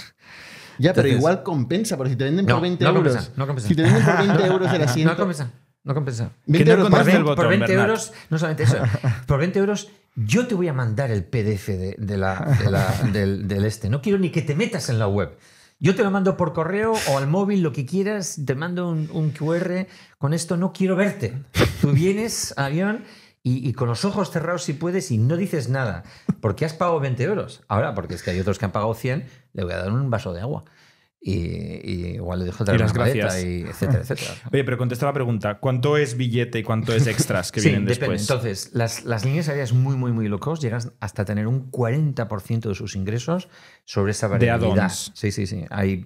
Ya, pero igual compensa, porque si te venden por 20 20 no compensa, no compensa. Si te venden por 20 *laughs* euros el asiento. No compensa. No compensa. 20 euros, por, el por 20 euros, no solamente eso, por 20 euros yo te voy a mandar el PDF de, la, *laughs* del, este. No quiero ni que te metas en la web. Yo te lo mando por correo o al móvil, lo que quieras. Te mando un, QR. Con esto no quiero verte. Tú vienes, avión, y, con los ojos cerrados si puedes y no dices nada. Porque has pagado 20 euros. Ahora, porque es que hay otros que han pagado 100, le voy a dar un vaso de agua y, igual le dejo otra y las y etcétera, etcétera. *laughs* Oye, pero contesta la pregunta, ¿cuánto es billete y cuánto es extras que vienen después? Entonces, las, las, líneas aéreas muy, muy, muy locos llegan hasta tener un 40% de sus ingresos sobre esa variedad. sí, sí, sí. Hay,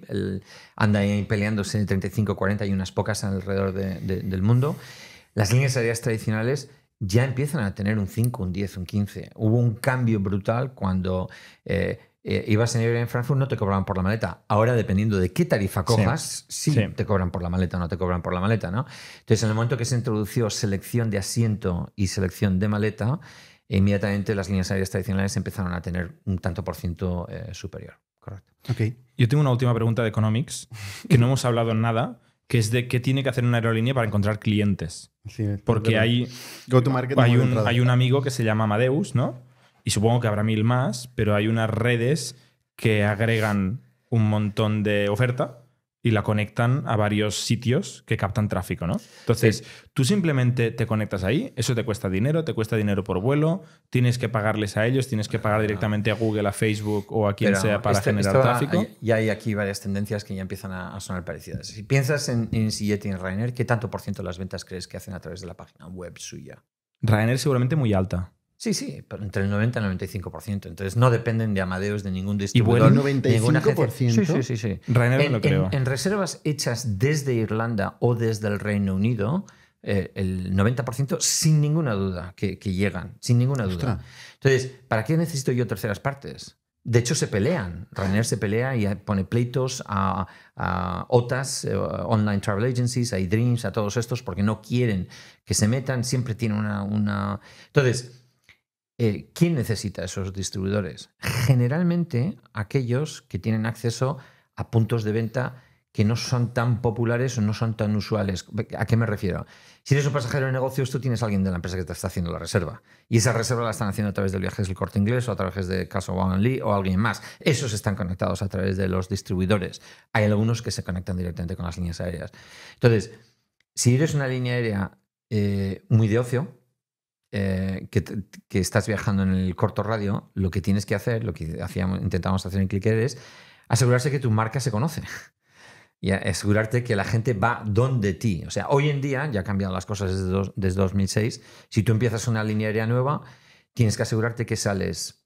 anda ahí peleándose en 35, 40 y unas pocas alrededor del mundo. Las líneas aéreas tradicionales ya empiezan a tener un 5, un 10, un 15. Hubo un cambio brutal cuando eh, eh, ibas en en Frankfurt, no te cobraban por la maleta. Ahora, dependiendo de qué tarifa cojas, sí, te cobran por la maleta o no te cobran por la maleta, ¿no? Entonces, en el momento que se introdució selección de asiento y selección de maleta, inmediatamente las líneas aéreas tradicionales empezaron a tener un tanto por ciento eh, superior. Correcto. Okay. Yo tengo una última pregunta de Economics, que no hemos hablado en nada, que es de qué tiene que hacer una aerolínea para encontrar clientes. Porque hay, hay, un, hay un amigo que se llama Amadeus, ¿no? y supongo que habrá mil más, pero hay unas redes que agregan un montón de oferta y la conectan a varios sitios que captan tráfico, ¿no? Entonces, tú simplemente te conectas ahí, eso te cuesta dinero, te cuesta dinero por vuelo, tienes que pagarles a ellos, tienes que pagar directamente a Google, a Facebook o a quien sea para este- generar tráfico. Y hay aquí varias tendencias que ya empiezan a, sonar parecidas. Si piensas en, en Sillet y en ¿qué tanto por ciento de las ventas crees que hacen a través de la página web suya? Rainer seguramente muy alta. Sí, sí, entre el 90 y el 95%. Entonces no dependen de Amadeus, de ningún distribuidor. Y bueno, 95%. Sí, sí, sí. en, creo. En, reservas hechas desde Irlanda o desde el Reino Unido, eh, el 90% sin ninguna duda que, llegan, sin ninguna duda. Entonces, ¿para qué necesito yo terceras partes? De hecho, se pelean. Rainer se pelea y pone pleitos a, a OTAS, eh, Online Travel Agencies, a iDreams, a todos estos, porque no quieren que se metan. Siempre tiene una, una... Entonces, eh, ¿Quién necesita esos distribuidores? Generalmente aquellos que tienen acceso a puntos de venta que no son tan populares o no son tan usuales. ¿A qué me refiero? Si eres un pasajero de negocios, tú tienes a alguien de la empresa que te está haciendo la reserva. Y esa reserva la están haciendo a través del viajes del corte inglés o a través de Caso One Lee o alguien más. Esos están conectados a través de los distribuidores. Hay algunos que se conectan directamente con las líneas aéreas. Entonces, si eres una línea aérea eh, muy de ocio, eh, que, estás viajando en el corto radio, lo que tienes que hacer, lo que hacíamos, intentamos hacer en Clicker es asegurarse que tu marca se conoce *laughs* y asegurarte que la gente va donde ti. O sea, hoy en día, ya han cambiado las cosas desde, desde 2006, si tú empiezas una línea aérea nueva, tienes que asegurarte que sales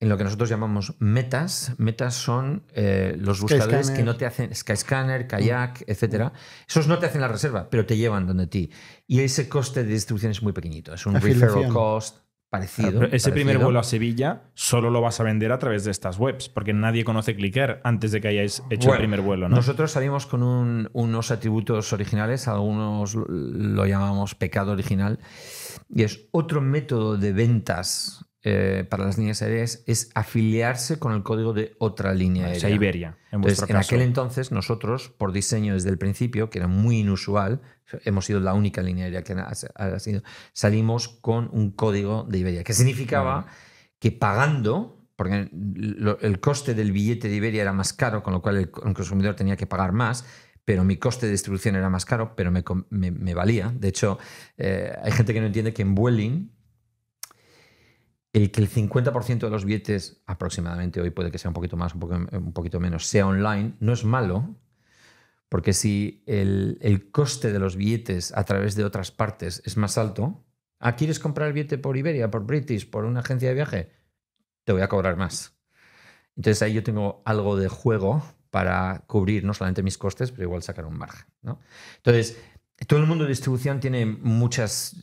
en lo que nosotros llamamos metas. Metas son eh, los buscadores que no te hacen Skyscanner, Kayak, mm. etcétera. Esos no te hacen la reserva, pero te llevan donde ti. Y ese coste de distribución es muy pequeñito. Es un referral cost parecido. ese primer vuelo a Sevilla solo lo vas a vender a través de estas webs, porque nadie conoce Clicker antes de que hayáis hecho el primer vuelo. Nosotros salimos con unos atributos originales, algunos lo llamamos pecado original, y es otro método de ventas eh, para las líneas aéreas es afiliarse con el código de otra línea aérea. Ah, o sea, Iberia. En, aquel entonces, nosotros, por diseño desde el principio, que era muy inusual, hemos sido la única línea aérea que ha sido, salimos con un código de Iberia, que significaba que pagando porque el coste del billete de Iberia era más caro, con lo cual el consumidor tenía que pagar más, pero mi coste de distribución era más caro, pero me, valía. De hecho, eh, hay gente que no entiende que en Vueling el que el 50% de los billetes, aproximadamente hoy puede que sea un poquito más, un, poquito menos, sea online, no es malo, porque si el, coste de los billetes a través de otras partes es más alto, ah, ¿quieres comprar el billete por Iberia, por British, por una agencia de viaje? Te voy a cobrar más. Entonces ahí yo tengo algo de juego para cubrir no solamente mis costes, pero igual sacar un margen. ¿no? Entonces, todo el mundo de distribución tiene muchas,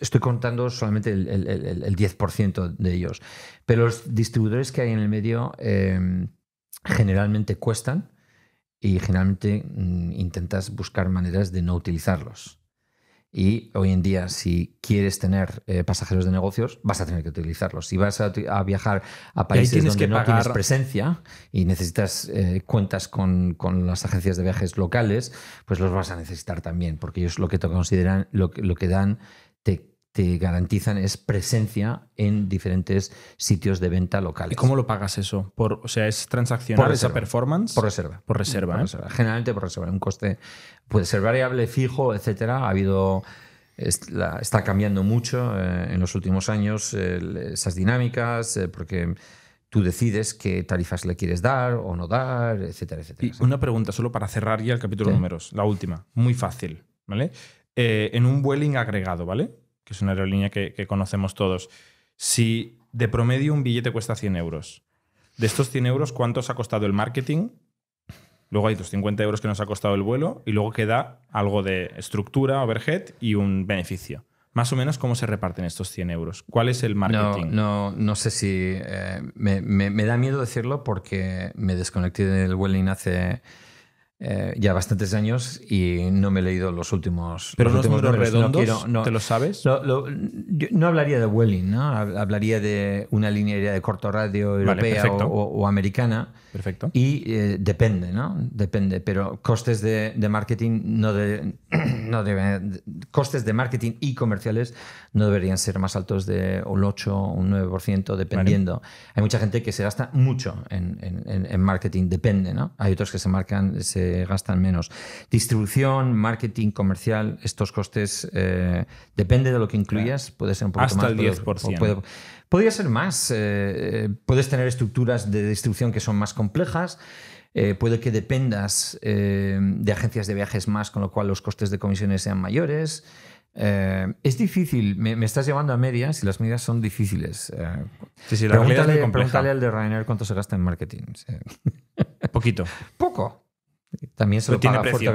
estoy contando solamente el, 10% de ellos, pero los distribuidores que hay en el medio em, generalmente cuestan y generalmente mm, intentas buscar maneras de no utilizarlos. Y hoy en día, si quieres tener eh, pasajeros de negocios, vas a tener que utilizarlos. Si vas a, viajar a países donde que no tienes presencia y necesitas eh, cuentas con, las agencias de viajes locales, pues los vas a necesitar también, porque ellos lo que te consideran, lo, lo que dan, te te garantizan es presencia en diferentes sitios de venta locales. ¿Y cómo lo pagas eso? Por, o sea, ¿es transaccional esa performance? Por reserva. Por ¿eh? reserva, Generalmente por reserva. Un coste puede ser variable, fijo, etcétera. Ha habido está cambiando mucho eh, en los últimos años esas dinámicas, eh, porque tú decides qué tarifas le quieres dar o no dar, etcétera, etcétera. Y una pregunta solo para cerrar ya el capítulo números, la última, muy fácil, ¿vale? en un Vueling agregado, ¿vale? que es una aerolínea que, conocemos todos, si de promedio un billete cuesta 100 euros, de estos 100 euros, ¿cuántos ha costado el marketing? Luego hay los 50 euros que nos ha costado el vuelo y luego queda algo de estructura, overhead y un beneficio. Más o menos, ¿cómo se reparten estos 100 euros? ¿Cuál es el marketing? No, no, sé si... Eh, me, da miedo decirlo porque me desconecté del Welling hace eh, ya bastantes años y no me he leído los últimos. Pero redondos, ¿te lo sabes? no hablaría de Welling, Hablaría de una línea de corto radio europea o, americana Perfecto. Y eh, depende, ¿no? Depende, pero costes de, marketing no, de, *clears throat* costes de marketing y comerciales no deberían ser más altos de un 8 o un 9%, dependiendo. Hay mucha gente que se gasta mucho en, marketing, depende, ¿no? Hay otros que se marcan, se gastan menos. Distribución, marketing, comercial, estos costes, eh, depende de lo que incluyas, puede ser un poco Hasta más. Hasta el 10%. Podría ser más. Eh, eh, puedes tener estructuras de distribución que son más complejas. Eh, puede que dependas de agencias de viajes más, con lo cual los costes de comisiones sean mayores. es difícil, me, estás llevando a medias y las medidas son difíciles. sí, la pregúntale, al de Ryanair cuánto se gasta en marketing. Poquito. *laughs* Poco. También se lo paga precio.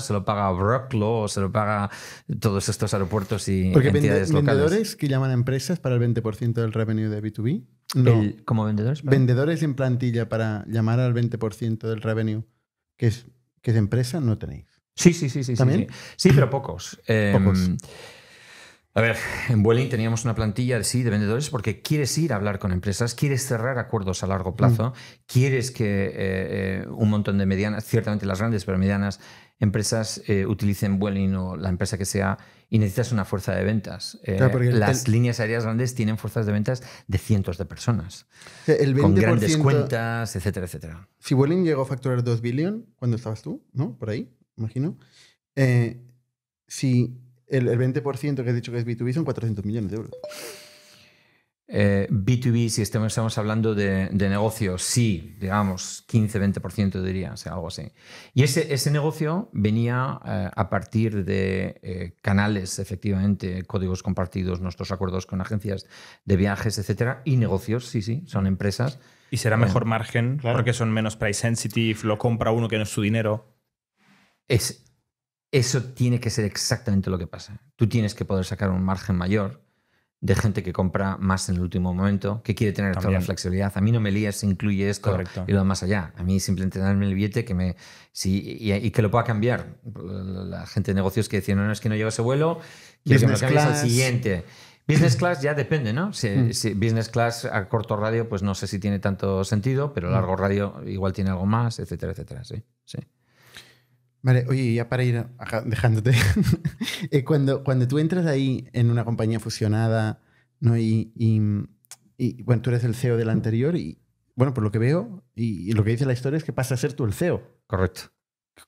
se lo paga Brocklow, se lo paga todos estos aeropuertos y entidades locales. vendedores que llaman a empresas para el 20% del revenue de B2B. ¿Como vendedores? Vendedores en plantilla para llamar al 20% del revenue que es, que empresa, no tenéis. Sí, sí, sí, sí. ¿También? Sí, pero pocos. pocos. Em, a ver, en Vueling teníamos una plantilla de sí de vendedores porque quieres ir a hablar con empresas, quieres cerrar acuerdos a largo plazo, mm. quieres que eh, eh, un montón de medianas, ciertamente las grandes, pero medianas empresas eh, utilicen Vueling o la empresa que sea y necesitas una fuerza de ventas. las líneas aéreas grandes tienen fuerzas de ventas de cientos de personas, el con grandes cuentas, etcétera, etcétera. Si Vueling llegó a facturar 2 billion cuando estabas tú, ¿no? Por ahí, imagino. si el, 20% que has dicho que es B2B son 400 millones de euros. B2B, eh, si estamos hablando de, negocios, sí, digamos, 15-20% diría, o sea, algo así. Y ese, ese negocio venía eh, a partir de eh, canales, efectivamente, códigos compartidos, nuestros acuerdos con agencias de viajes, etcétera, y negocios, sí, sí, son empresas. Y será mejor margen claro. porque son menos price sensitive, lo compra uno que no es su dinero. Es, eso tiene que ser exactamente lo que pasa. Tú tienes que poder sacar un margen mayor de gente que compra más en el último momento, que quiere tener toda la flexibilidad. A mí no me lías si incluye esto y lo más allá. A mí simplemente darme el billete que me, si, y, que lo pueda cambiar. La gente de negocios que dice no, no, es que no llevo ese vuelo, quiero que me al siguiente. Business class ya depende, ¿no? Mm. business class a corto radio, pues no sé si tiene tanto sentido, pero a mm. largo radio igual tiene algo más, etcétera, etcétera. Sí, sí. Vale, oye, ya para ir dejándote, *laughs* eh, cuando, cuando tú entras ahí en una compañía fusionada, ¿no? Y, y, bueno, tú eres el CEO del anterior y, bueno, por lo que veo y, lo que dice la historia es que pasa a ser tú el CEO. Correcto.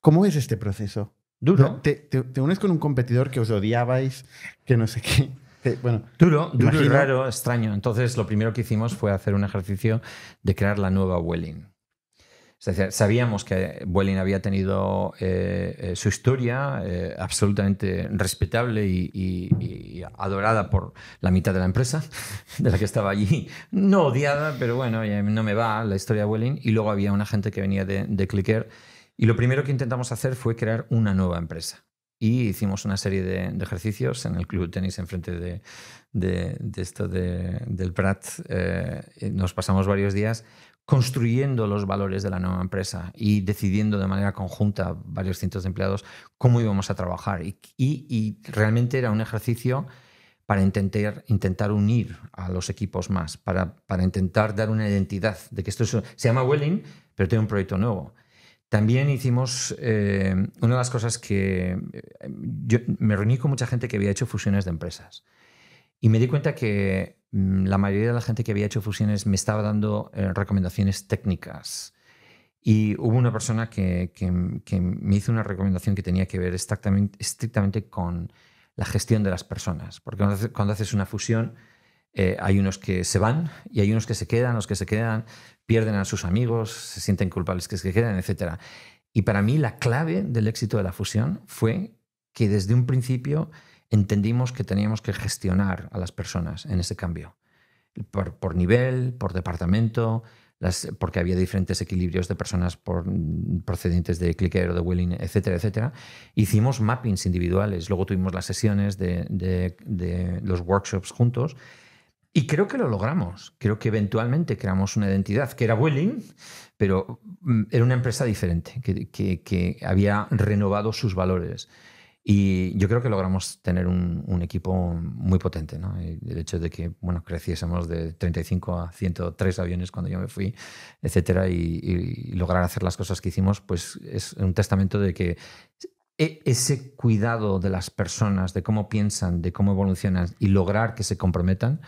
¿Cómo es este proceso? Duro. ¿Te, te, unes con un competidor que os odiabais, que no sé qué. bueno, duro, duro raro, extraño. Entonces, lo primero que hicimos fue hacer un ejercicio de crear la nueva Welling. Es decir, sabíamos que Welling había tenido eh, eh, su historia eh, absolutamente respetable y, adorada por la mitad de la empresa *laughs* de la que estaba allí. No odiada, pero bueno, no me va la historia de Y luego había una gente que venía de, de Clicker. Y lo primero que intentamos hacer fue crear una nueva empresa. Y hicimos una serie de, ejercicios en el club tenis enfrente de, de esto del Prat. nos pasamos varios días construyendo los valores de la nueva empresa y decidiendo de manera conjunta varios cientos de empleados cómo íbamos a trabajar. Y, realmente era un ejercicio para intentar, intentar unir a los equipos más, para, para intentar dar una identidad de que esto se llama Welling, pero tiene un proyecto nuevo. También hicimos eh, una de las cosas que eh, me reuní con mucha gente que había hecho fusiones de empresas y me di cuenta que Mm, la mayoría de la gente que había hecho fusiones me estaba dando eh, recomendaciones técnicas. Y hubo una persona que, me hizo una recomendación que tenía que ver estrictamente con la gestión de las personas. Porque cuando, haces una fusión, eh, hay unos que se van y hay unos que se quedan, los que se quedan pierden a sus amigos, se sienten culpables que se quedan, etc. Y para mí la clave del éxito de la fusión fue que desde un principio entendimos que teníamos que gestionar a las personas en ese cambio, por, nivel, por departamento, porque había diferentes equilibrios de personas por, procedentes de Clicker o de Willing, etcétera, etcétera. Hicimos mappings individuales, luego tuvimos las sesiones de, los workshops juntos. Y creo que lo logramos. Creo que eventualmente creamos una identidad que era Willing, pero mm, era una empresa diferente, que, que, que había renovado sus valores y yo creo que logramos tener un, equipo muy potente. el hecho de que bueno, creciésemos de 35 a 103 aviones cuando yo me fui, etcétera, y, lograr hacer las cosas que hicimos, pues es un testamento de que e, ese cuidado de las personas, de cómo piensan, de cómo evolucionan y lograr que se comprometan,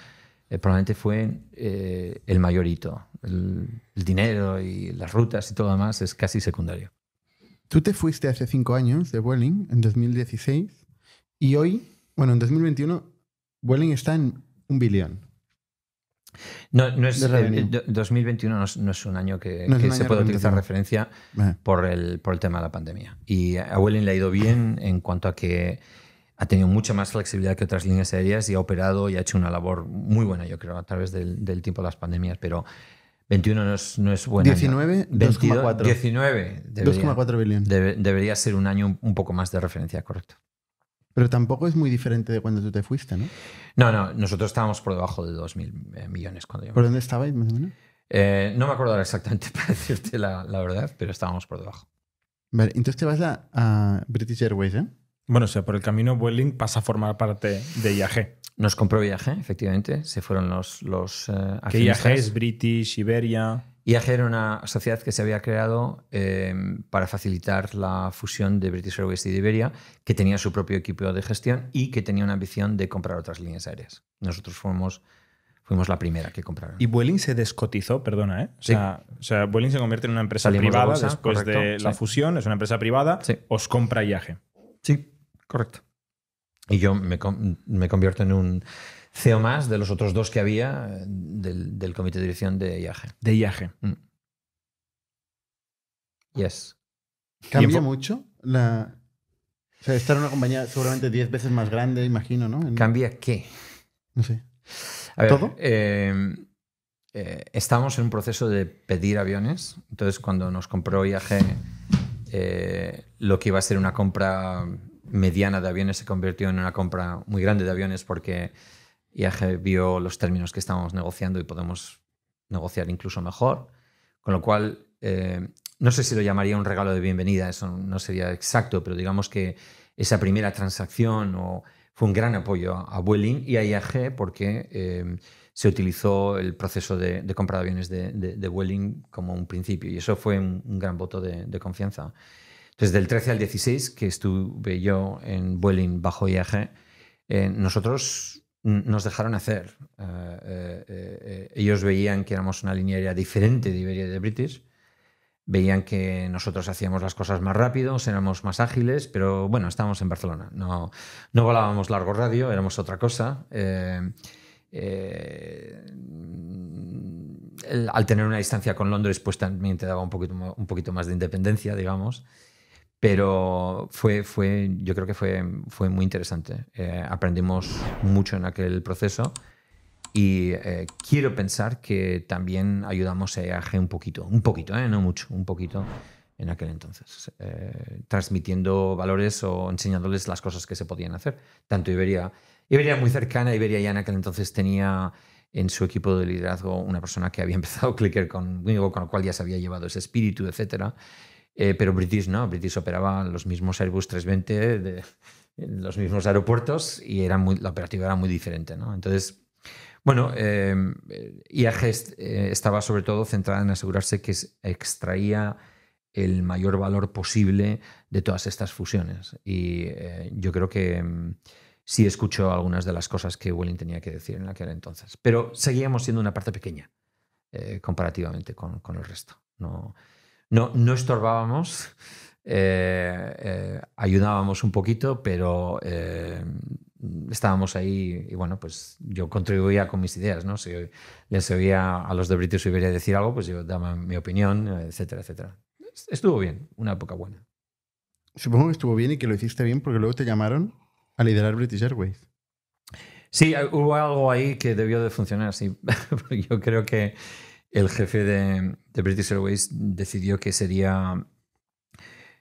eh, probablemente fue eh, el mayor hito. El, el, dinero y las rutas y todo lo demás es casi secundario. Tú te fuiste hace cinco años de Welling, en 2016, y hoy, bueno, en 2021, Welling está en un billón. No, es, 2021 eh, no es, un año que, se puede utilizar referencia por, el, por el tema de la pandemia. Y a Welling le ha ido bien en cuanto a que ha tenido mucha más flexibilidad que otras líneas aéreas y ha operado y ha hecho una labor muy buena, yo creo, a través del, del tiempo de las pandemias. Pero 21 no es, no bueno. 19, 2,4. 19. 2,4 debería ser un año un poco más de referencia, correcto. Pero tampoco es muy diferente de cuando tú te fuiste, ¿no? No, no, nosotros estábamos por debajo de 2.000 eh, millones cuando yo. ¿Por dónde estabais más o menos? Eh, no me acuerdo exactamente *laughs* para decirte la, verdad, pero estábamos por debajo. Vale, entonces te vas a, British Airways, ¿eh? Bueno, o sea, por el camino Vueling pasa a formar parte de IAG. Nos compró viaje, efectivamente. Se fueron los, los eh, IAG es British, Iberia? IAG era una sociedad que se había creado eh, para facilitar la fusión de British Airways y Iberia, que tenía su propio equipo de gestión y que tenía una ambición de comprar otras líneas aéreas. Nosotros fuimos, fuimos la primera que compraron. Y Vueling se descotizó, perdona, ¿eh? O, sea, o Vueling se convierte en una empresa privada después de la fusión, es una empresa privada, os compra IAG. Sí, correcto y yo me, convierto en un CEO más de los otros dos que había eh, del, comité de dirección de IAG. De IAG. Mm. Yes. ¿Cambia mucho la... O sea, estar en una compañía seguramente 10 veces más grande, imagino, ¿no? ¿Cambia qué? No sé. A ¿Todo? Em, eh, estamos en un proceso de pedir aviones. Entonces, cuando nos compró IAG, eh, lo que iba a ser una compra mediana de aviones se convirtió en una compra muy grande de aviones porque IAG vio los términos que estábamos negociando y podemos negociar incluso mejor. Con lo cual, eh, no sé si lo llamaría un regalo de bienvenida, eso no sería exacto, pero digamos que esa primera transacción fue un gran apoyo a Welling y a IAG porque eh, se utilizó el proceso de, compra de aviones de, Welling como un principio y eso fue un gran voto de confianza. Desde el 13 al 16, que estuve yo en Vueling bajo IAG, eh, nosotros nos dejaron hacer. Eh, eh, ellos veían que éramos una línea aérea diferente de Iberia y de British. Veían que nosotros hacíamos las cosas más rápido, éramos más ágiles, pero bueno, estábamos en Barcelona. No, no volábamos largo radio, éramos otra cosa. al tener una distancia con Londres, pues también te daba un poquito, un poquito más de independencia, digamos. Pero fue, fue, yo creo que fue, muy interesante. Eh, aprendimos mucho en aquel proceso y eh, quiero pensar que también ayudamos a EAG un poquito, un poquito, eh, no mucho, un poquito en aquel entonces, transmitiendo valores o enseñándoles las cosas que se podían hacer. Tanto Iberia, Iberia muy cercana, Iberia ya en aquel entonces tenía en su equipo de liderazgo una persona que había *laughs* empezado Clicker conmigo, con lo cual ya se había llevado ese espíritu, etcétera. Eh, pero British no, British operaba los mismos Airbus 320 de, en los mismos aeropuertos y era muy, la operativa era muy diferente. ¿no? Entonces, bueno, eh, eh, IAG e estaba sobre todo centrada en asegurarse que extraía el mayor valor posible de todas estas fusiones. Y yo creo que mm, sí escuchó algunas de las cosas que Welling tenía que decir en aquel entonces. Pero seguíamos siendo una parte pequeña comparativamente con, con, el resto. No, no, estorbábamos, eh, eh, ayudábamos un poquito, pero eh, estábamos ahí y bueno, pues yo contribuía con mis ideas, ¿no? Si les oía a los de British Iberia decir algo, pues yo daba mi opinión, etcétera, etcétera. Estuvo bien, una época buena. Supongo que estuvo bien y que lo hiciste bien porque luego te llamaron a liderar British Airways. Sí, hubo algo ahí que debió de funcionar, sí. *laughs* yo creo que el jefe de, British Airways decidió que sería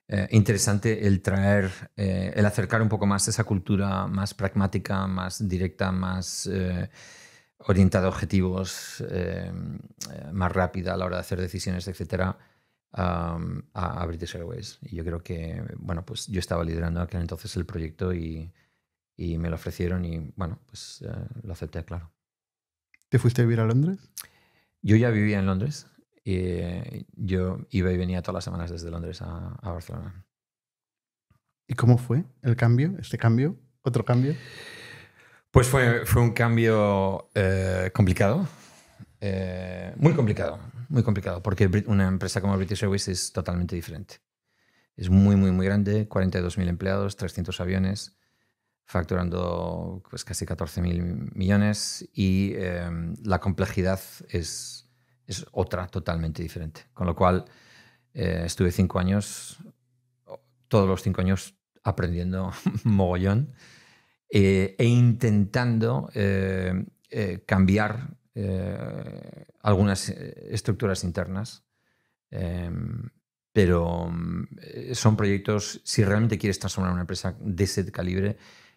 eh, interesante el traer, eh, el acercar un poco más esa cultura más pragmática, más directa, más eh, orientada a objetivos, más rápida a la hora de hacer decisiones, etcétera, a, British Airways. Y yo creo que, bueno, pues yo estaba liderando aquel entonces el proyecto y, y me lo ofrecieron y, bueno, pues lo acepté, claro. ¿Te fuiste a vivir a Londres? Yo ya vivía en Londres. Y yo iba y venía todas las semanas desde Londres a, Barcelona. ¿Y cómo fue el cambio? ¿Este cambio? ¿Otro cambio? Pues fue, un cambio eh, complicado. Eh, muy complicado. Muy complicado. Porque una empresa como British Airways es totalmente diferente. Es muy, muy, muy grande. 42.000 empleados, 300 aviones facturando pues, casi 14.000 millones y em, la complejidad es, otra totalmente diferente. Con lo cual, eh, estuve cinco años, todos los cinco años aprendiendo *laughs* mogollón eh, e intentando em, eh, cambiar algunas estructuras internas. Em, pero son proyectos, si realmente quieres transformar una empresa de ese calibre,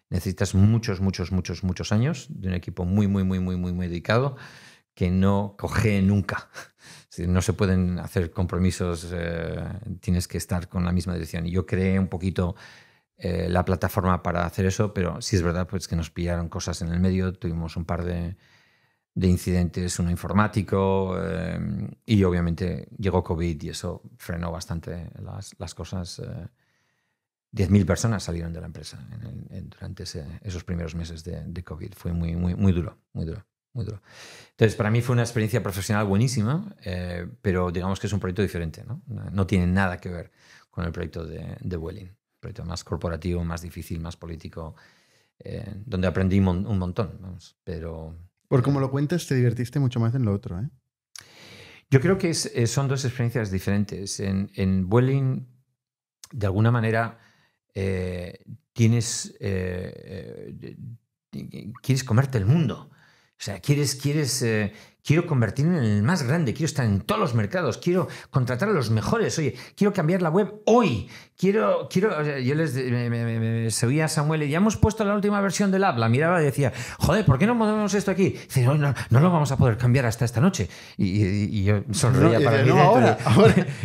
necesitas muchos, muchos, muchos, muchos años de un equipo muy, muy, muy, muy, muy, muy dedicado que no coge nunca. no se pueden hacer compromisos, eh, tienes que estar con la misma dirección. Y yo creé un poquito eh, la plataforma para hacer eso, pero sí es verdad pues, que nos pillaron cosas en el medio, tuvimos un par de, incidentes, uno informático, eh, y obviamente llegó COVID y eso frenó bastante las, las cosas. 10.000 personas salieron de la empresa durante esos primeros meses de, COVID. Fue muy, muy, duro, muy duro, muy duro. Entonces, para mí fue una experiencia profesional buenísima, eh, pero digamos que es un proyecto diferente, ¿no? No tiene nada que ver con el proyecto de, de Welling. Proyecto más corporativo, más difícil, más político, eh, donde aprendí un montón, Pero... Por como lo cuentas, te divertiste mucho más en lo otro, ¿eh? Yo creo que son dos experiencias diferentes. En, en Welling, de alguna manera eh, tienes, eh, eh, quieres comerte el mundo. O sea, quieres, quieres, quiero convertirme en el más grande, quiero estar en todos los mercados, quiero contratar a los mejores, oye, quiero cambiar la web hoy, quiero, quiero, yo les, me, a Samuel y ya hemos puesto la última versión del app, la miraba y decía, joder, ¿por qué no ponemos esto aquí? no, no, lo vamos a poder cambiar hasta esta noche. Y, yo sonreía para mí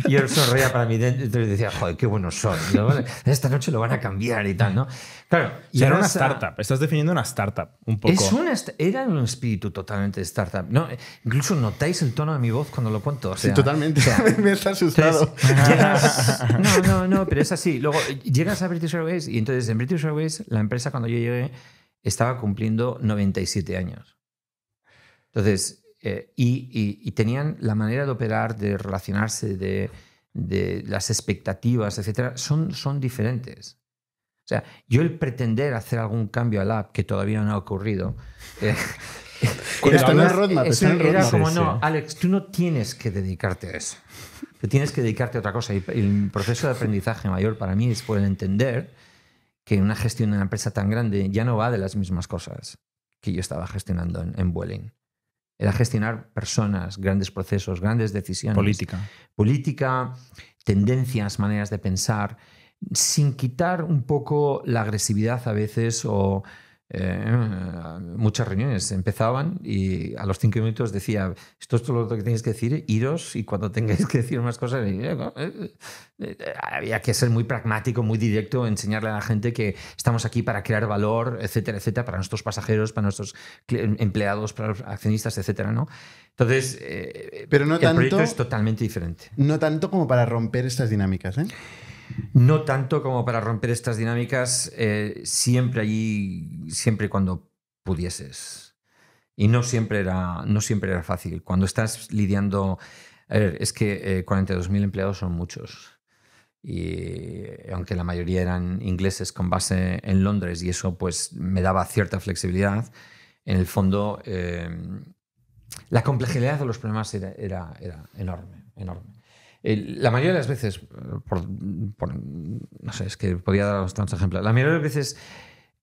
Y yo sonreía para mí decía, joder, qué buenos son. esta noche lo van a cambiar y tal, ¿no? Claro. Y era una startup, estás definiendo una startup, un poco. era un espíritu totalmente de startup. No, incluso notáis el tono de mi voz cuando lo cuento. totalmente. *laughs* me está asustado. *laughs* no, no, no, pero es así. Luego llegas a British Airways y entonces en British Airways, la empresa cuando yo llegué estaba cumpliendo 97 años. Entonces, eh, y, tenían la manera de operar, de relacionarse, de, las expectativas, etcétera, son, son diferentes. O sea, yo el pretender hacer algún cambio al app que todavía no ha ocurrido. *laughs* Eh, era como, no, Alex, tú no tienes que dedicarte a eso que tienes que dedicarte a otra cosa. Y el proceso de aprendizaje mayor para mí es poder entender que una gestión de una empresa tan grande ya no va de las mismas cosas que yo estaba gestionando en, en Vueling. Era gestionar personas, grandes procesos, grandes decisiones. Política. Política, tendencias, maneras de pensar, sin quitar un poco la agresividad a veces o eh, muchas reuniones empezaban y a los cinco minutos decía, esto es todo lo que tenéis que decir, iros y cuando tengáis que decir más cosas, eh, eh, había que ser muy pragmático, muy directo, enseñarle a la gente que estamos aquí para crear valor, etcétera, etcétera, para nuestros pasajeros, para nuestros empleados, para los accionistas, etcétera, ¿no? Entonces, Pero no el tanto, proyecto es totalmente diferente. No tanto como para romper estas dinámicas, ¿eh? No tanto como para romper estas dinámicas eh, siempre allí, siempre cuando pudieses. Y no siempre era, no siempre era fácil. Cuando estás lidiando... A ver, es que 42.000 eh, empleados son muchos. Y eh, aunque la mayoría eran ingleses con base en Londres y eso pues me daba cierta flexibilidad, en el fondo la complejidad de los problemas era enorme, enorme la mayoría de las veces, no sé, es que podía daros tantos ejemplos, la mayoría de las veces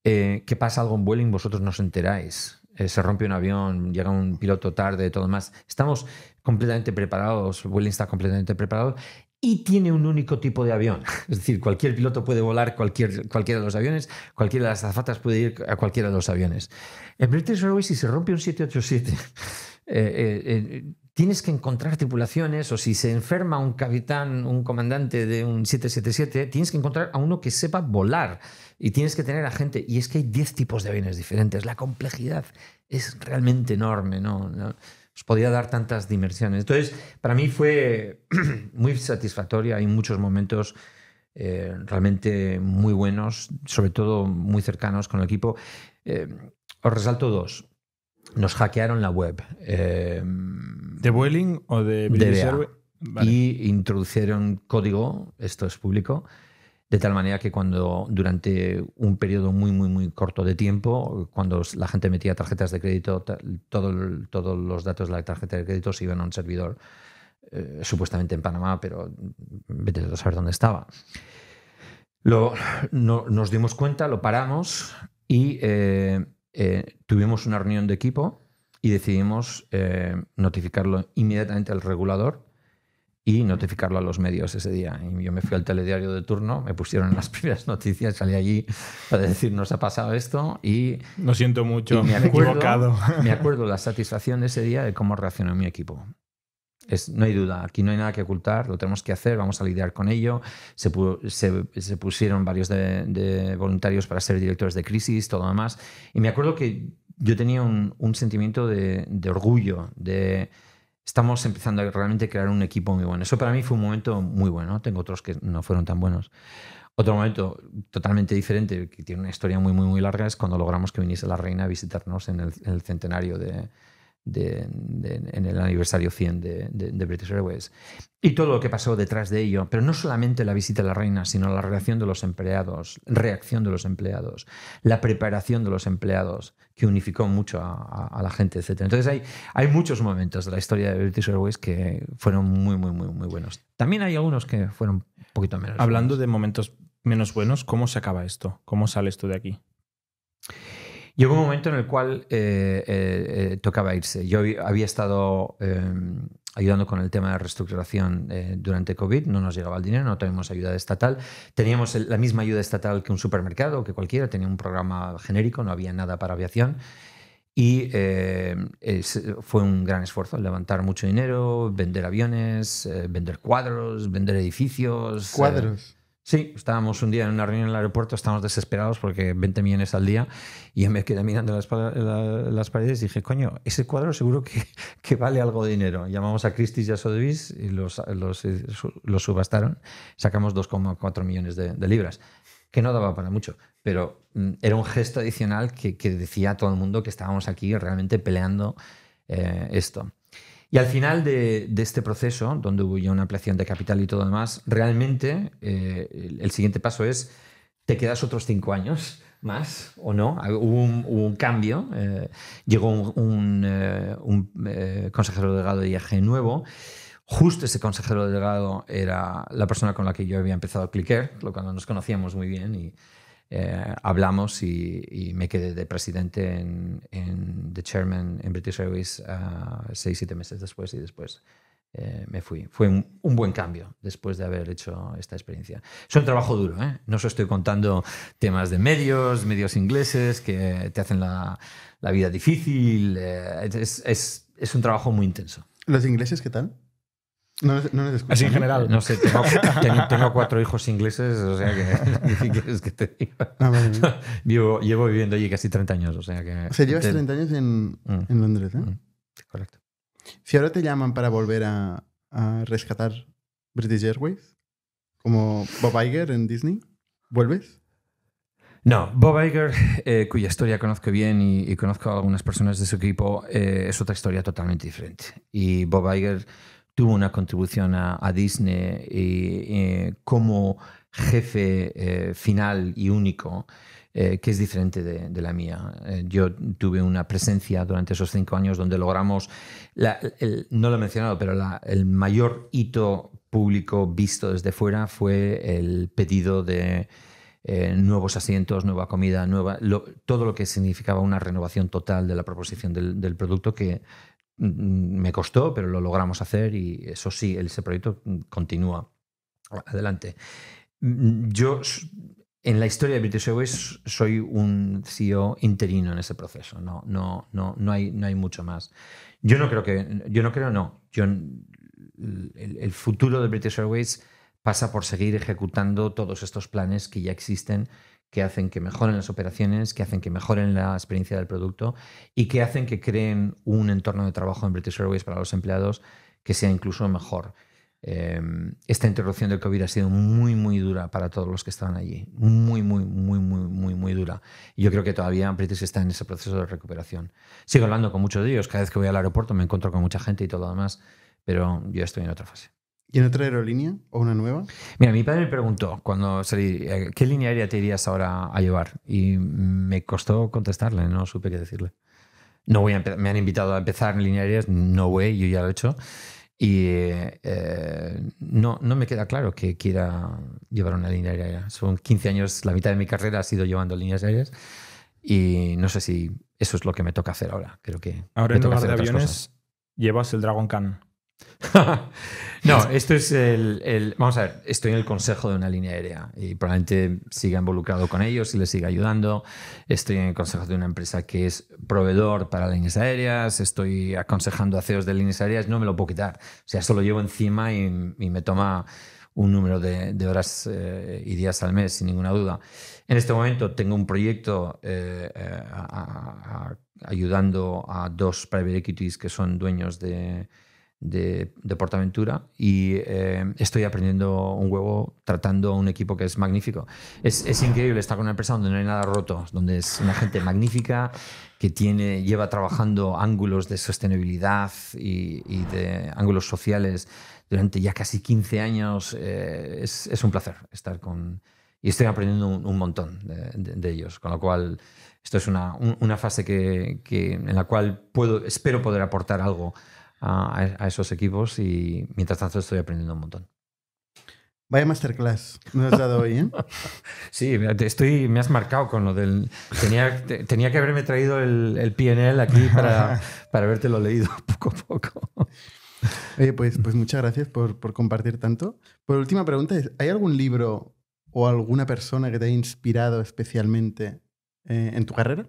eh, que pasa algo en Vueling vosotros no os enteráis. Eh, se rompe un avión, llega un piloto tarde, todo más. Estamos completamente preparados, Vueling está completamente preparado y tiene un único tipo de avión. *laughs* Es decir, cualquier piloto puede volar cualquier, cualquiera de los aviones, cualquiera de las azafatas puede ir a cualquiera de los aviones. En British Airways, si se rompe un 787, eh, eh, eh, tienes que encontrar tripulaciones o si se enferma un capitán, un comandante de un 777, tienes que encontrar a uno que sepa volar y tienes que tener a gente. Y es que hay 10 tipos de aviones diferentes. La complejidad es realmente enorme, ¿no? Os podía dar tantas dimensiones. Entonces, para mí fue *clears throat* muy satisfactoria. Hay muchos momentos realmente muy buenos, sobre todo muy cercanos con el equipo. os resalto dos nos hackearon la web. Eh, ¿De Vueling o de De Y introducieron código, esto es público, de tal manera que cuando durante un periodo muy, muy, muy corto de tiempo, cuando la gente metía tarjetas de crédito, todo, todos los datos de la tarjeta de crédito se iban a un servidor, eh, supuestamente en Panamá, pero vete a saber dónde estaba. Lo, no, nos dimos cuenta, lo paramos y eh, eh, tuvimos una reunión de equipo y decidimos eh, notificarlo inmediatamente al regulador y notificarlo a los medios ese día. Y yo me fui al telediario de turno, me pusieron las *laughs* primeras noticias, salí allí para decir, nos ha pasado esto y... no siento mucho, me, equivocado. me acuerdo la satisfacción de ese día de cómo reaccionó mi equipo no hay duda, aquí no hay nada que ocultar, lo tenemos que hacer, vamos a lidiar con ello. Se, pusieron varios de, voluntarios para ser directores de crisis, todo lo demás. Y me acuerdo que yo tenía un, sentimiento de, orgullo, de estamos empezando a realmente crear un equipo muy bueno. Eso para mí fue un momento muy bueno, tengo otros que no fueron tan buenos. Otro momento totalmente diferente, que tiene una historia muy, muy, muy larga, es cuando logramos que viniese la reina a visitarnos en el centenario de, en el aniversario 100 de, British Airways. Y todo lo que pasó detrás de ello, pero no solamente la visita a la reina, sino la reacción de los empleados, reacción de los empleados, la preparación de los empleados, que unificó mucho a, la gente, etc. Entonces hay, hay muchos momentos de la historia de British Airways que fueron muy, muy, muy, muy buenos. También hay algunos que fueron un poquito menos. Hablando de momentos menos buenos, ¿cómo se acaba esto? ¿Cómo sale esto de aquí? Llegó un momento en el cual eh, eh, eh, tocaba irse. Yo había estado ayudando con el tema de reestructuración durante COVID, no nos llegaba el dinero, no teníamos ayuda estatal. Teníamos la misma ayuda estatal que un supermercado, que cualquiera, tenía un programa genérico, no había nada para aviación. Y fue un gran esfuerzo levantar mucho dinero, vender aviones, vender cuadros, vender edificios. Cuadros. Sí, estábamos un día en una reunión en el aeropuerto, estábamos desesperados porque 20 millones al día y me quedé mirando las, paredes y dije, coño, ese cuadro seguro que, vale algo de dinero. Llamamos a Christie's y a Sotheby's y los, eh, subastaron, sacamos 2,4 millones de, libras, que no daba para mucho, pero mm, era un gesto adicional que, decía a todo el mundo que estábamos aquí realmente peleando eh, esto. Y al final de, este proceso, donde hubo ya una ampliación de capital y todo demás, realmente eh, el, siguiente paso es, te quedas otros cinco años más o no. Hubo un, cambio, eh, llegó un, eh, consejero delegado de IAG nuevo. Justo ese consejero delegado era la persona con la que yo había empezado a cliquear, lo cual nos conocíamos muy bien y, eh, hablamos y, me quedé de presidente en, The Chairman en British Airways ah, seis, siete meses después y después eh, me fui. Fue un, buen cambio después de haber hecho esta experiencia. Es un trabajo duro, ¿eh? no os estoy contando temas de medios, medios ingleses que te hacen la, vida difícil. es un trabajo muy intenso. ¿Los ingleses qué tal? No, no les Así en general. No sé, *laughs* tengo, cuatro hijos ingleses, o sea que. *laughs* es que te diga? Ah, *laughs* llevo viviendo allí casi 30 años, o sea que. se sea, llevas 30 años en, mm. en Londres, ¿eh? Mm. Correcto. Si ahora te llaman para volver a, a rescatar British Airways, como Bob Iger en Disney, ¿vuelves? No, Bob Iger, eh, cuya historia conozco bien y, conozco a algunas personas de su equipo, eh, es otra historia totalmente diferente. Y Bob Iger tuvo una contribución a, Disney eh, eh, como jefe eh, final y único, que es diferente de, la mía. yo tuve una presencia durante esos cinco años donde logramos, no lo he mencionado, pero el mayor hito público visto desde fuera fue el pedido de... nuevos asientos, nueva comida, nueva, todo lo que significaba una renovación total de la proposición del, del producto que Mm, me costó, pero lo logramos hacer y eso sí, ese proyecto continúa adelante. Mm, yo en la historia de British Airways soy un CEO interino en ese proceso, no, no, no, no, hay, no hay mucho más. Yo no creo que, yo no creo, no. Yo, mm, el, el futuro de British Airways pasa por seguir ejecutando todos estos planes que ya existen que hacen que mejoren las operaciones, que hacen que mejoren la experiencia del producto y que hacen que creen un entorno de trabajo en British Airways para los empleados que sea incluso mejor. Em, esta interrupción del COVID ha sido muy, muy dura para todos los que estaban allí. Muy, muy, muy, muy, muy, muy dura. Y yo creo que todavía British está en ese proceso de recuperación. Sigo hablando con muchos de ellos. Cada vez que voy al aeropuerto me encuentro con mucha gente y todo lo demás. Pero yo estoy en otra fase. ¿Y otra aerolínea o una nueva? Mira, mi padre me preguntó cuando salí, eh, ¿qué línea aérea te irías ahora a llevar? Y me costó contestarle, no supe qué decirle. No voy a me han invitado a empezar en línea aéreas, no voy, yo ya lo he hecho. Y eh, no, no me queda claro que quiera llevar una línea aérea. Son 15 años, la mitad de mi carrera ha sido llevando líneas aéreas y no sé si eso es lo que me toca hacer ahora. Creo que ahora en de aviones llevas el Dragon Khan. *laughs* no, esto es el, Vamos a ver, estoy en el consejo de una línea aérea y probablemente siga involucrado con ellos y les siga ayudando. Estoy en el consejo de una empresa que es proveedor para líneas aéreas. Estoy aconsejando a CEOs de líneas aéreas. No me lo puedo quitar. O sea, solo lo llevo encima y, me toma un número de, horas eh, y días al mes, sin ninguna duda. En este momento tengo un proyecto eh, eh, ayudando a dos private equities que son dueños de de, Portaventura y eh, estoy aprendiendo un huevo tratando un equipo que es magnífico. Es, increíble estar con una empresa donde no hay nada roto, donde es una gente magnífica que tiene, lleva trabajando ángulos de sostenibilidad y, de ángulos sociales durante ya casi 15 años. Eh, es, un placer estar con... Y estoy aprendiendo un, montón de, ellos, con lo cual esto es una, fase que, en la cual puedo, espero poder aportar algo a, esos equipos y mientras tanto estoy aprendiendo un montón. Vaya masterclass me has dado hoy, ¿eh? *laughs* Sí, estoy, me has marcado con lo del... Tenía, tenía que haberme traído el, PNL aquí para, *laughs* para habértelo leído *laughs* poco a poco. Oye, pues, pues muchas gracias por, compartir tanto. Por última pregunta, ¿hay algún libro o alguna persona que te haya inspirado especialmente eh, en tu carrera?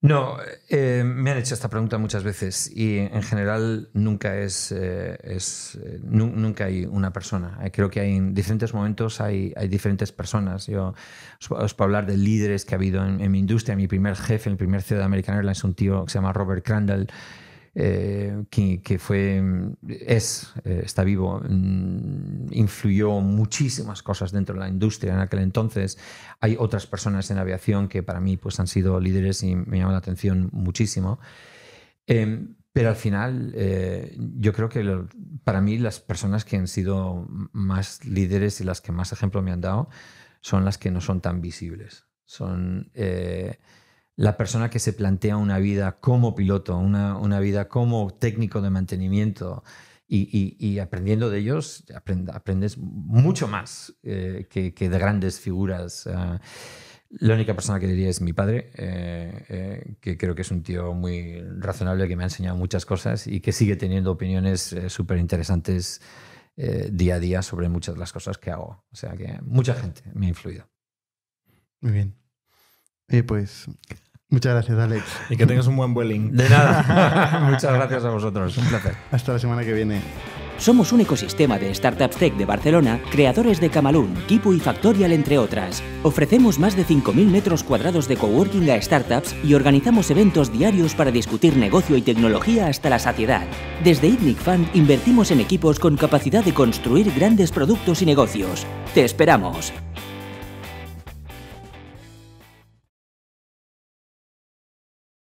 No, eh, me han hecho esta pregunta muchas veces y en general nunca es, eh, eh, nunca hay una persona. Creo que hay en diferentes momentos hay, diferentes personas. Yo os, puedo hablar de líderes que ha habido en, mi industria. Mi primer jefe, el primer CEO de American Airlines, un tío que se llama Robert Crandall eh, que, fue, es, eh, está vivo, mm, influyó muchísimas cosas dentro de la industria en aquel entonces. Hay otras personas en aviación que para mí pues, han sido líderes y me llaman la atención muchísimo. Em, pero al final, eh, yo creo que para mí las personas que han sido más líderes y las que más ejemplo me han dado son las que no son tan visibles. Son la persona que se plantea una vida como piloto, una, vida como técnico de mantenimiento y, aprendiendo de ellos, aprendes mucho más eh, que, de grandes figuras. Ah, la única persona que diría es mi padre, eh, eh, que creo que es un tío muy razonable, que me ha enseñado muchas cosas y que sigue teniendo opiniones súper interesantes día a día sobre muchas de las cosas que hago. O sea que mucha gente me ha influido. Muy bien. Y pues Muchas gracias, Alex. Y que tengas un buen vueling. De nada. *laughs* Muchas gracias a vosotros. Un placer. Hasta la semana que viene. Somos un ecosistema de startups tech de Barcelona, creadores de Camalún, Kipu y Factorial, entre otras. Ofrecemos más de 5.000 metros cuadrados de coworking a startups y organizamos eventos diarios para discutir negocio y tecnología hasta la saciedad. Desde ITNIC Fund invertimos en equipos con capacidad de construir grandes productos y negocios. ¡Te esperamos!